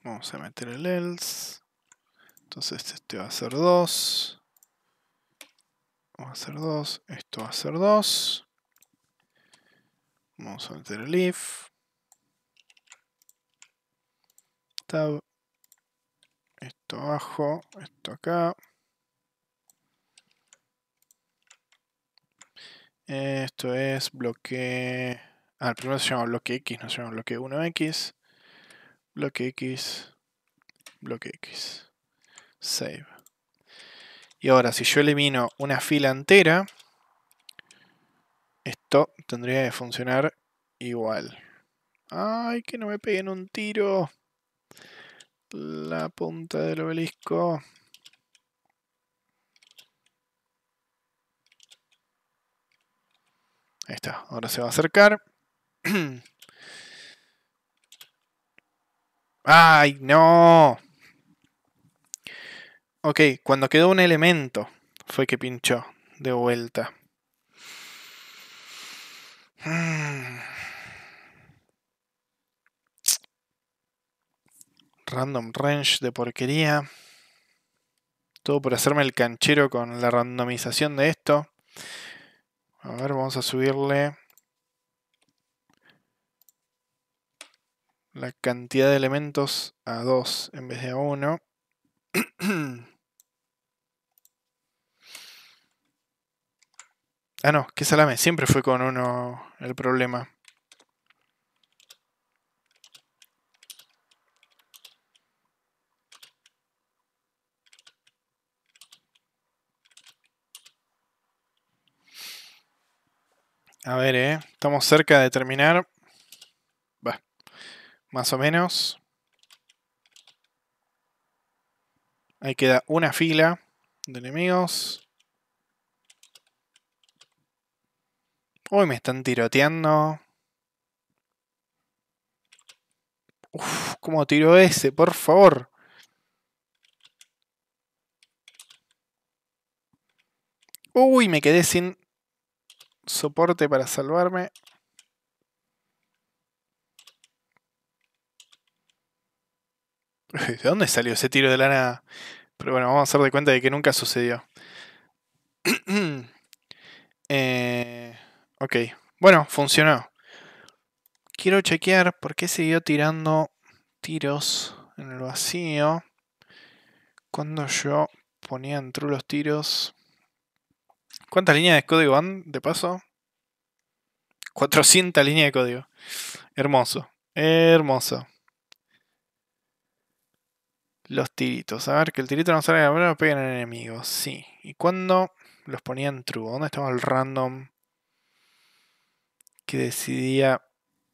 Vamos a meter el else. Entonces este va a ser 2. Vamos a hacer 2. Esto va a ser 2. Vamos a meter el if. Tab. Esto abajo. Esto acá. Esto es bloque... Ah, el primero se llama bloque X, no se llama bloque 1X bloque X, bloque X. Save. Y ahora, si yo elimino una fila entera, esto tendría que funcionar igual. ¡Ay, que no me peguen un tiro! La punta del obelisco. Ahí está, ahora se va a acercar. ¡Ay, no! Ok, cuando quedó un elemento fue que pinchó de vuelta. Random range de porquería. Todo por hacerme el canchero con la randomización de esto. A ver, vamos a subirle la cantidad de elementos a dos en vez de a 1. ah, no, que salame. Siempre fue con uno el problema. A ver, eh. Estamos cerca de terminar más o menos. Ahí queda una fila de enemigos. Uy, me están tiroteando. Uf, ¿cómo tiró ese? Por favor. Uy, me quedé sin soporte para salvarme. ¿De dónde salió ese tiro de lana? Pero bueno, vamos a hacer de cuenta de que nunca sucedió. Eh, ok, bueno, funcionó. Quiero chequear por qué siguió tirando tiros en el vacío cuando yo ponía en true los tiros. ¿Cuántas líneas de código van de paso? 400 líneas de código. Hermoso, hermoso. Los tiritos. A ver, que el tirito no salga. de la mano, pegan al enemigo. Sí. ¿Y cuándo los ponían true? ¿Dónde estaba el random que decidía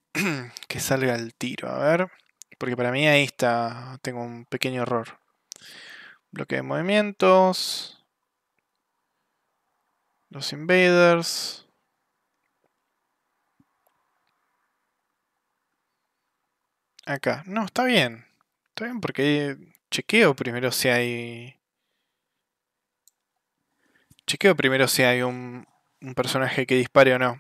que salga el tiro? A ver. Porque para mí ahí está. Tengo un pequeño error. Bloque de movimientos. Los invaders. Acá. No, está bien. Está bien porque chequeo primero si hay. Chequeo primero si hay un, personaje que dispare o no.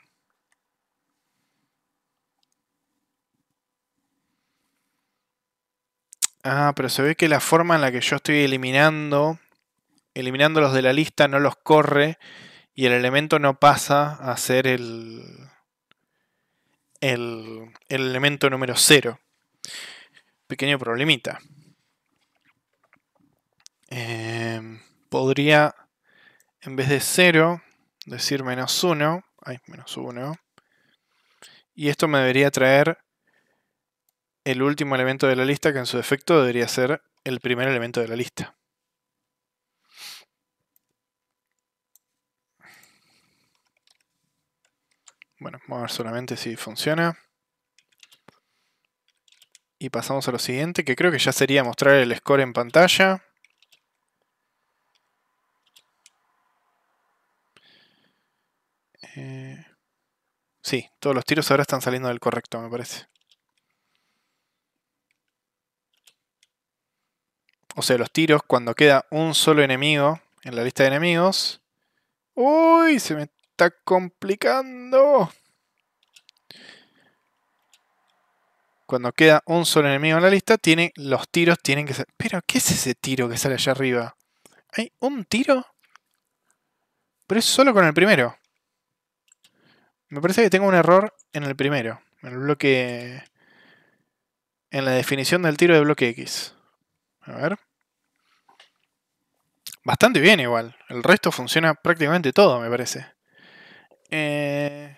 Ah, pero se ve que la forma en la que yo estoy eliminando, los de la lista no los corre y el elemento no pasa a ser el, el, el elemento número 0. Pequeño problemita. Em, podría, en vez de 0, decir menos 1. menos 1. Y esto me debería traer el último elemento de la lista, que en su defecto debería ser el primer elemento de la lista. Bueno, vamos a ver solamente si funciona. Y pasamos a lo siguiente, que creo que ya sería mostrar el score en pantalla. Eh, sí, todos los tiros ahora están saliendo del correcto, me parece. O sea, los tiros cuando queda un solo enemigo en la lista de enemigos. ¡Uy! Se me está complicando. Cuando queda un solo enemigo en la lista, los tiros tienen que ser... ¿Pero qué es ese tiro que sale allá arriba? ¿Hay un tiro? Pero es solo con el primero. Me parece que tengo un error en el primero, en el bloque... En la definición del tiro de bloque X. A ver. Bastante bien igual. El resto funciona prácticamente todo, me parece. Eh,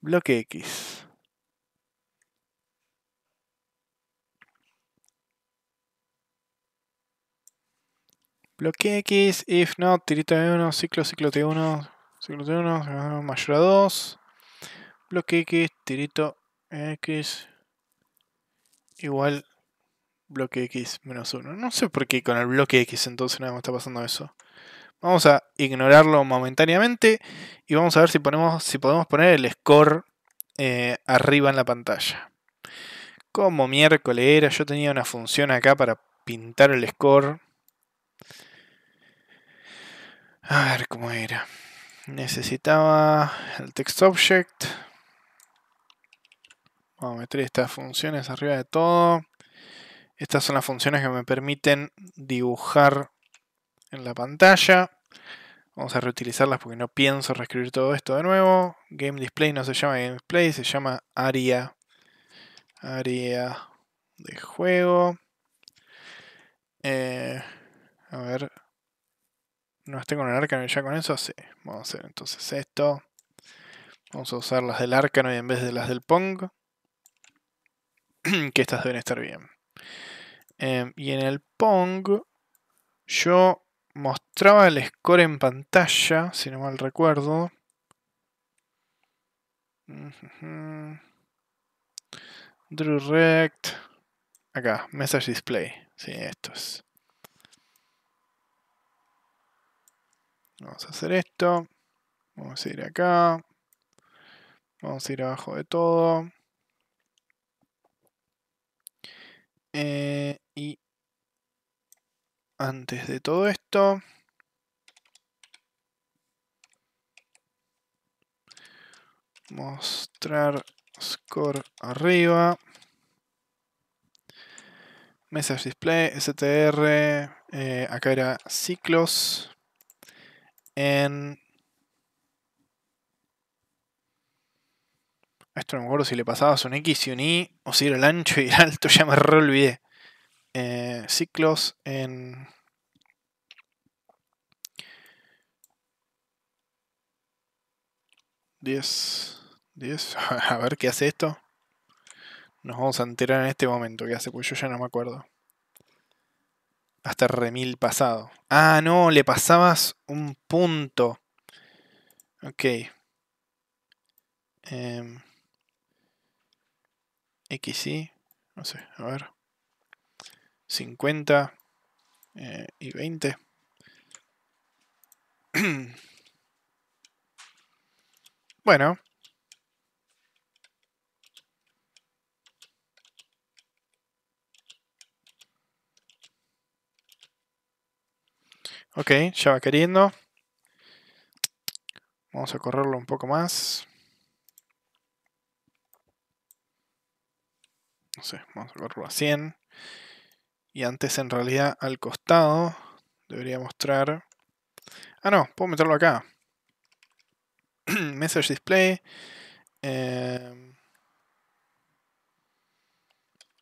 bloque X. Bloque X, if not, tirito de 1, ciclo, ciclo T1, Secreto 1, mayor a 2. Bloque X, tirito X igual bloque X menos 1. No sé por qué con el bloque X entonces nada más está pasando eso. Vamos a ignorarlo momentáneamente y vamos a ver si, ponemos, si podemos poner el score eh, arriba en la pantalla. Como miércoles era, yo tenía una función acá para pintar el score. A ver cómo era necesitaba el text object. Vamos a meter estas funciones arriba de todo. Estas son las funciones que me permiten dibujar en la pantalla. Vamos a reutilizarlas porque no pienso reescribir todo esto de nuevo. Game Display no se llama Game Display, se llama área. Área de juego. Eh, a ver, no estoy con el arcano ya con eso, sí. Vamos a hacer entonces esto. Vamos a usar las del arcano y en vez de las del pong. que estas deben estar bien. Em, y en el pong yo mostraba el score en pantalla, si no mal recuerdo. Direct. Acá, Message Display. Sí, esto es. Vamos a hacer esto. Vamos a ir acá. Vamos a ir abajo de todo. Eh, y antes de todo esto... Mostrar score arriba. Message display, STR. Eh, acá era ciclos en... Esto no me acuerdo si le pasabas un X y un Y, o si era el ancho y el alto, ya me re olvidé. Eh, ciclos en... 10 A ver qué hace esto. Nos vamos a enterar en este momento qué hace, pues yo ya no me acuerdo. Hasta remil pasado. Ah, no, le pasabas un punto. Ok. Em, X XY, no sé, a ver. 50 eh, y 20. bueno. Ok, ya va queriendo. Vamos a correrlo un poco más. No sé, vamos a correrlo a 100. Y antes en realidad al costado debería mostrar... Ah, no, puedo meterlo acá. Message display. Em,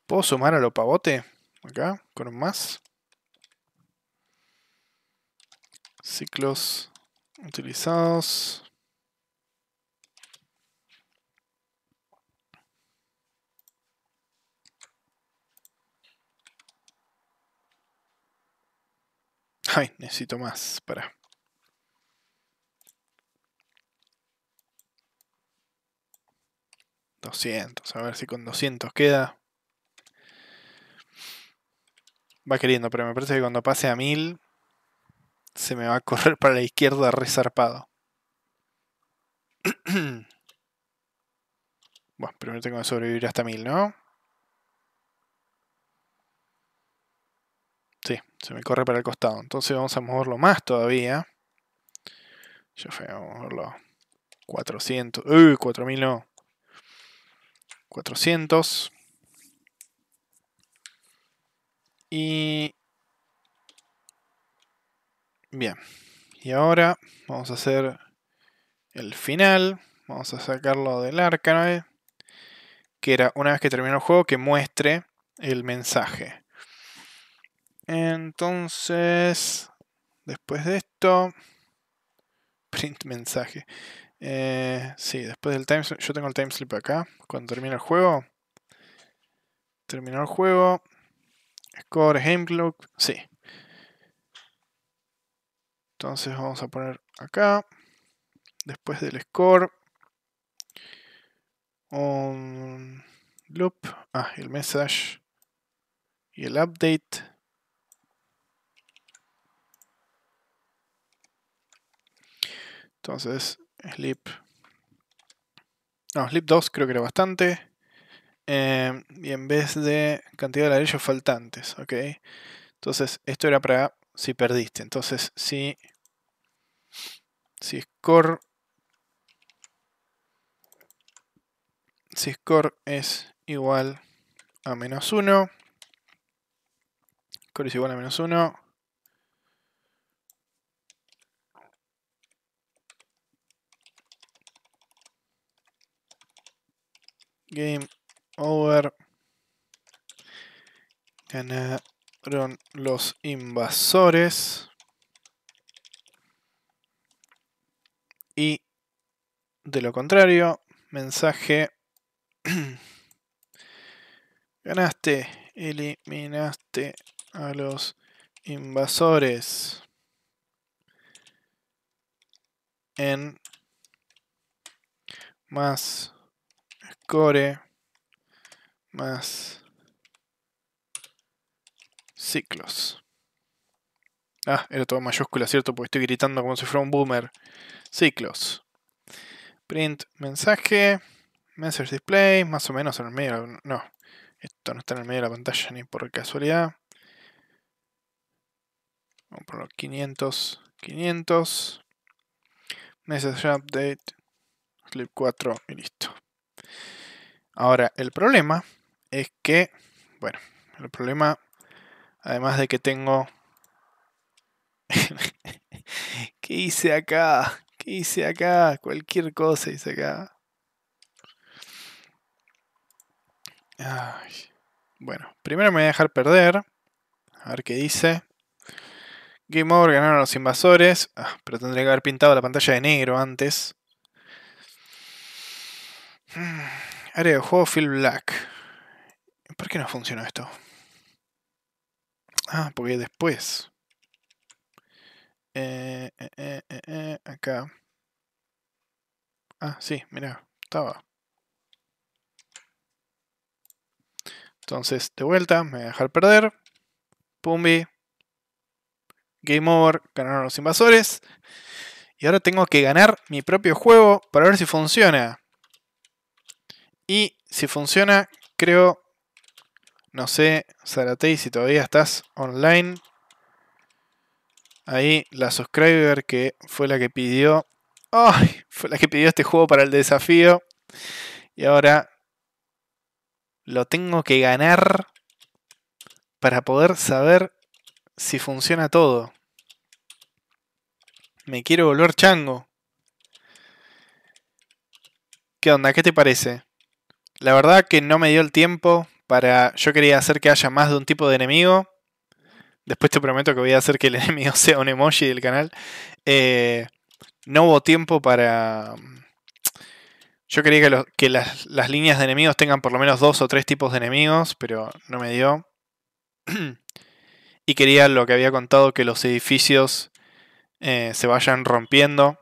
¿Puedo sumar a lo pavote? Acá, con un más. ciclos utilizados. Ay, necesito más, para. Doscientos, a ver si con 200 queda. Va queriendo, pero me parece que cuando pase a 1000 se me va a correr para la izquierda resarpado. bueno, primero tengo que sobrevivir hasta 1000, ¿no? Sí, se me corre para el costado. Entonces vamos a moverlo más todavía. Yo vamos a moverlo 400. Uy, 4000 no. 400. Y Bien, y ahora vamos a hacer el final. Vamos a sacarlo del Arcanoid. Que era, una vez que terminó el juego, que muestre el mensaje. Entonces, después de esto, print mensaje. Eh, sí, después del time yo tengo el time slip acá. Cuando termina el juego, terminó el juego. Score, game clock, sí. Entonces vamos a poner acá, después del score, un loop, ah, el message y el update. Entonces, sleep. No, sleep 2 creo que era bastante. Em, y en vez de cantidad de ladrillos faltantes, ¿ok? Entonces, esto era para si perdiste. Entonces, si, si score si score es igual a menos uno. score es igual a menos uno. game over, gana fueron los invasores y de lo contrario, mensaje ganaste, eliminaste a los invasores en más score más Ciclos. Ah, era todo mayúscula, ¿cierto? Porque estoy gritando como si fuera un boomer. Ciclos. Print mensaje. Message display. Más o menos en el medio. No. Esto no está en el medio de la pantalla ni por casualidad. Vamos a los 500. 500. Message update. Slip 4 y listo. Ahora, el problema es que, bueno, el problema Además de que tengo... ¿Qué hice acá? ¿Qué hice acá? Cualquier cosa hice acá. Bueno, primero me voy a dejar perder. A ver qué dice. Game over, ganaron los invasores. Ah, pero tendría que haber pintado la pantalla de negro antes. Hmm, área de juego Feel Black. ¿Por qué no funcionó esto? Ah, porque después. Eh, eh, eh, acá. Ah, sí, mira, estaba. Entonces, de vuelta, me voy a dejar perder. Pumbi. Game over, ganaron los invasores. Y ahora tengo que ganar mi propio juego para ver si funciona. Y si funciona, creo no sé, Zaratei, si todavía estás online. Ahí la subscriber que fue la que pidió. ¡Ay! fue la que pidió este juego para el desafío. Y ahora lo tengo que ganar para poder saber si funciona todo. Me quiero volver chango. ¿Qué onda? ¿Qué te parece? La verdad que no me dio el tiempo para. Yo quería hacer que haya más de un tipo de enemigo. Después te prometo que voy a hacer que el enemigo sea un emoji del canal. Eh, no hubo tiempo para. Yo quería que, las, líneas de enemigos tengan por lo menos dos o tres tipos de enemigos, pero no me dio. y quería lo que había contado, que los edificios eh, se vayan rompiendo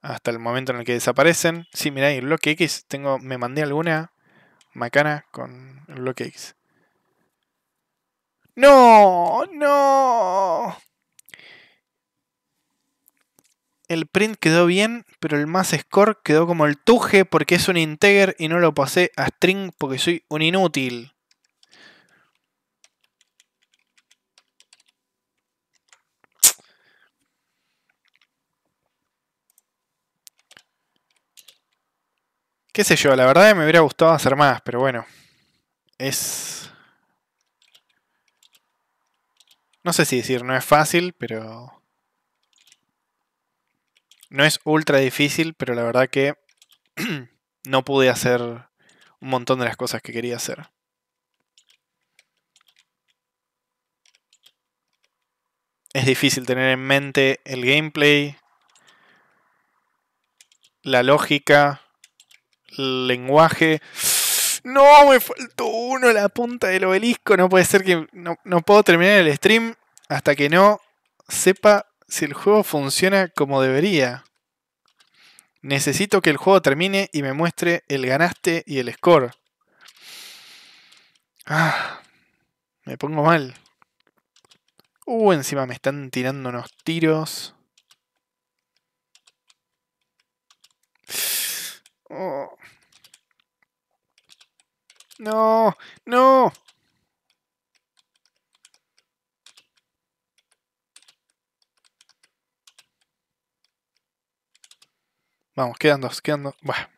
hasta el momento en el que desaparecen. Sí, mirá, el bloque X, tengo, me mandé alguna Macana con el bloque X. ¡No! ¡No! El print quedó bien, pero el más score quedó como el tuje porque es un integer y no lo pasé a string porque soy un inútil. Qué sé yo, la verdad me hubiera gustado hacer más, pero bueno. Es... No sé si decir, no es fácil, pero... No es ultra difícil, pero la verdad que no pude hacer un montón de las cosas que quería hacer. Es difícil tener en mente el gameplay, la lógica, lenguaje. No, me faltó uno, la punta del obelisco. No puede ser que no, puedo terminar el stream hasta que no sepa si el juego funciona como debería. Necesito que el juego termine y me muestre el ganaste y el score. Ah, me pongo mal. Uh, encima me están tirando unos tiros. Oh. No, no. Vamos, quedan dos, quedan dos.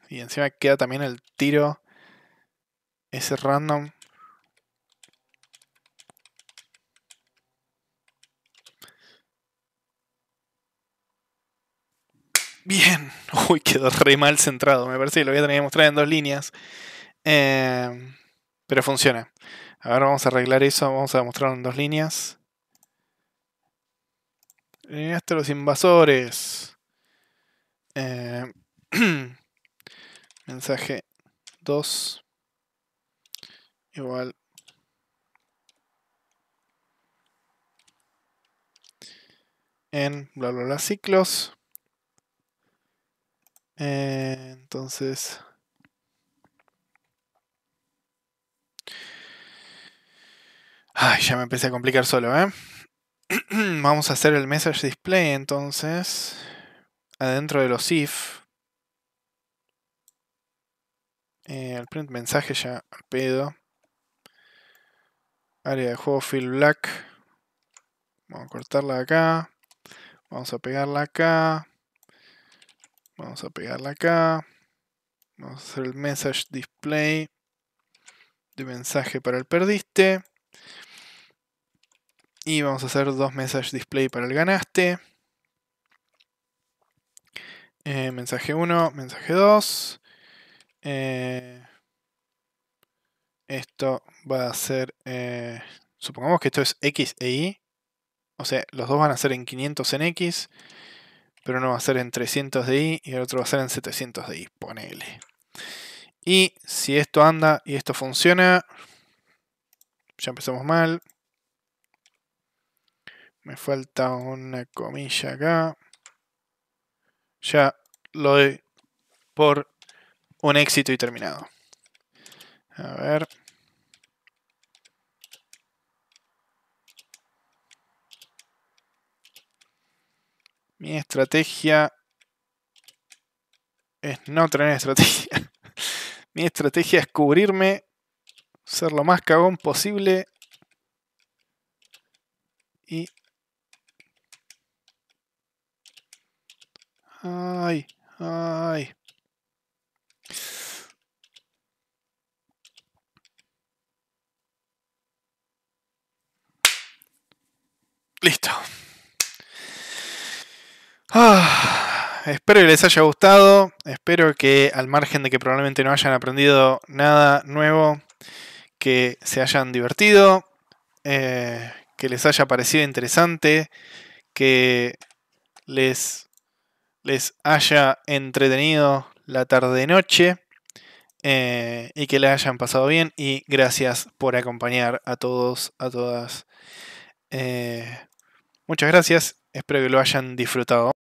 y encima queda también el tiro. Ese random. Bien. Uy, quedó re mal centrado. Me parece que lo voy a tener que mostrar en dos líneas. Em, pero funciona. Ahora vamos a arreglar eso. Vamos a mostrar en dos líneas. de los invasores. Em, mensaje 2. Igual. En bla bla bla ciclos. Em, entonces. Ay, ya me empecé a complicar solo, ¿eh? Vamos a hacer el message display entonces. Adentro de los if. Eh, el print mensaje ya pedo. Área de juego fill black. Vamos a cortarla acá. Vamos a pegarla acá. Vamos a pegarla acá. Vamos a hacer el message display de mensaje para el perdiste. Y vamos a hacer dos message display para el ganaste. Eh, mensaje 1, mensaje 2. Eh, esto va a ser... Eh, supongamos que esto es X e Y. O sea, los dos van a ser en 500 en X. Pero uno va a ser en 300 de Y y el otro va a ser en 700 de Y. Ponele. Y si esto anda y esto funciona... Ya empezamos mal me falta una comilla acá. Ya lo doy por un éxito y terminado. A ver. Mi estrategia es no tener estrategia. Mi estrategia es cubrirme, ser lo más cagón posible y Ay, ay. Listo. Ah, espero que les haya gustado. Espero que al margen de que probablemente no hayan aprendido nada nuevo, que se hayan divertido, eh, que les haya parecido interesante, que les les haya entretenido la tarde-noche eh, y que la hayan pasado bien. Y gracias por acompañar a todos, a todas. Eh, muchas gracias, espero que lo hayan disfrutado.